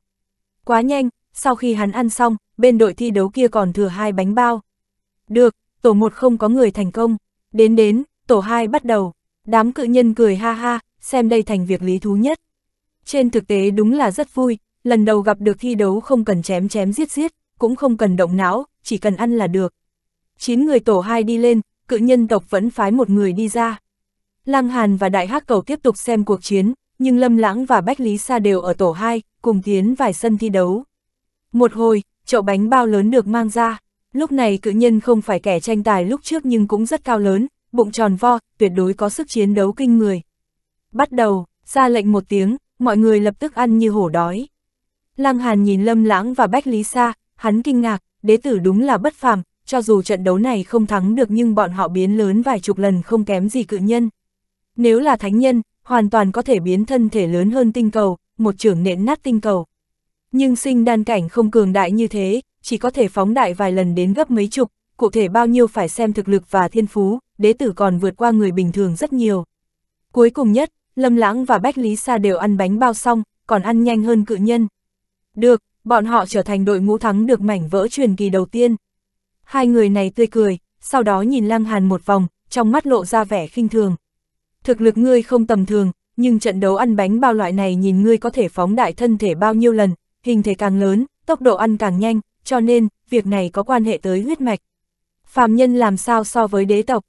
Quá nhanh, sau khi hắn ăn xong, bên đội thi đấu kia còn thừa hai bánh bao. Được, tổ một không có người thành công, đến đến, tổ hai bắt đầu, đám cự nhân cười ha ha, xem đây thành việc lý thú nhất. Trên thực tế đúng là rất vui, lần đầu gặp được thi đấu không cần chém chém giết giết, cũng không cần động não, chỉ cần ăn là được. Chín người tổ hai đi lên, cự nhân tộc vẫn phái một người đi ra. Lăng Hàn và Đại Hắc Cầu tiếp tục xem cuộc chiến, nhưng Lâm Lãng và Bách Lý Sa đều ở tổ hai cùng tiến vài sân thi đấu. Một hồi, chậu bánh bao lớn được mang ra, lúc này cự nhân không phải kẻ tranh tài lúc trước nhưng cũng rất cao lớn, bụng tròn vo, tuyệt đối có sức chiến đấu kinh người. Bắt đầu, ra lệnh một tiếng, mọi người lập tức ăn như hổ đói. Lăng Hàn nhìn Lâm Lãng và Bách Lý Sa, hắn kinh ngạc, đế tử đúng là bất phàm, cho dù trận đấu này không thắng được nhưng bọn họ biến lớn vài chục lần không kém gì cự nhân. Nếu là thánh nhân, hoàn toàn có thể biến thân thể lớn hơn tinh cầu, một trưởng nện nát tinh cầu. Nhưng sinh đan cảnh không cường đại như thế, chỉ có thể phóng đại vài lần đến gấp mấy chục, cụ thể bao nhiêu phải xem thực lực và thiên phú, đế tử còn vượt qua người bình thường rất nhiều. Cuối cùng nhất, Lâm Lãng và Bách Lý Sa đều ăn bánh bao xong, còn ăn nhanh hơn cự nhân, được, bọn họ trở thành đội ngũ thắng được mảnh vỡ truyền kỳ đầu tiên. Hai người này tươi cười, sau đó nhìn Lăng Hàn một vòng, trong mắt lộ ra vẻ khinh thường. Thực lực ngươi không tầm thường, nhưng trận đấu ăn bánh bao loại này nhìn ngươi có thể phóng đại thân thể bao nhiêu lần, hình thể càng lớn, tốc độ ăn càng nhanh, cho nên, việc này có quan hệ tới huyết mạch. Phàm nhân làm sao so với đế tộc,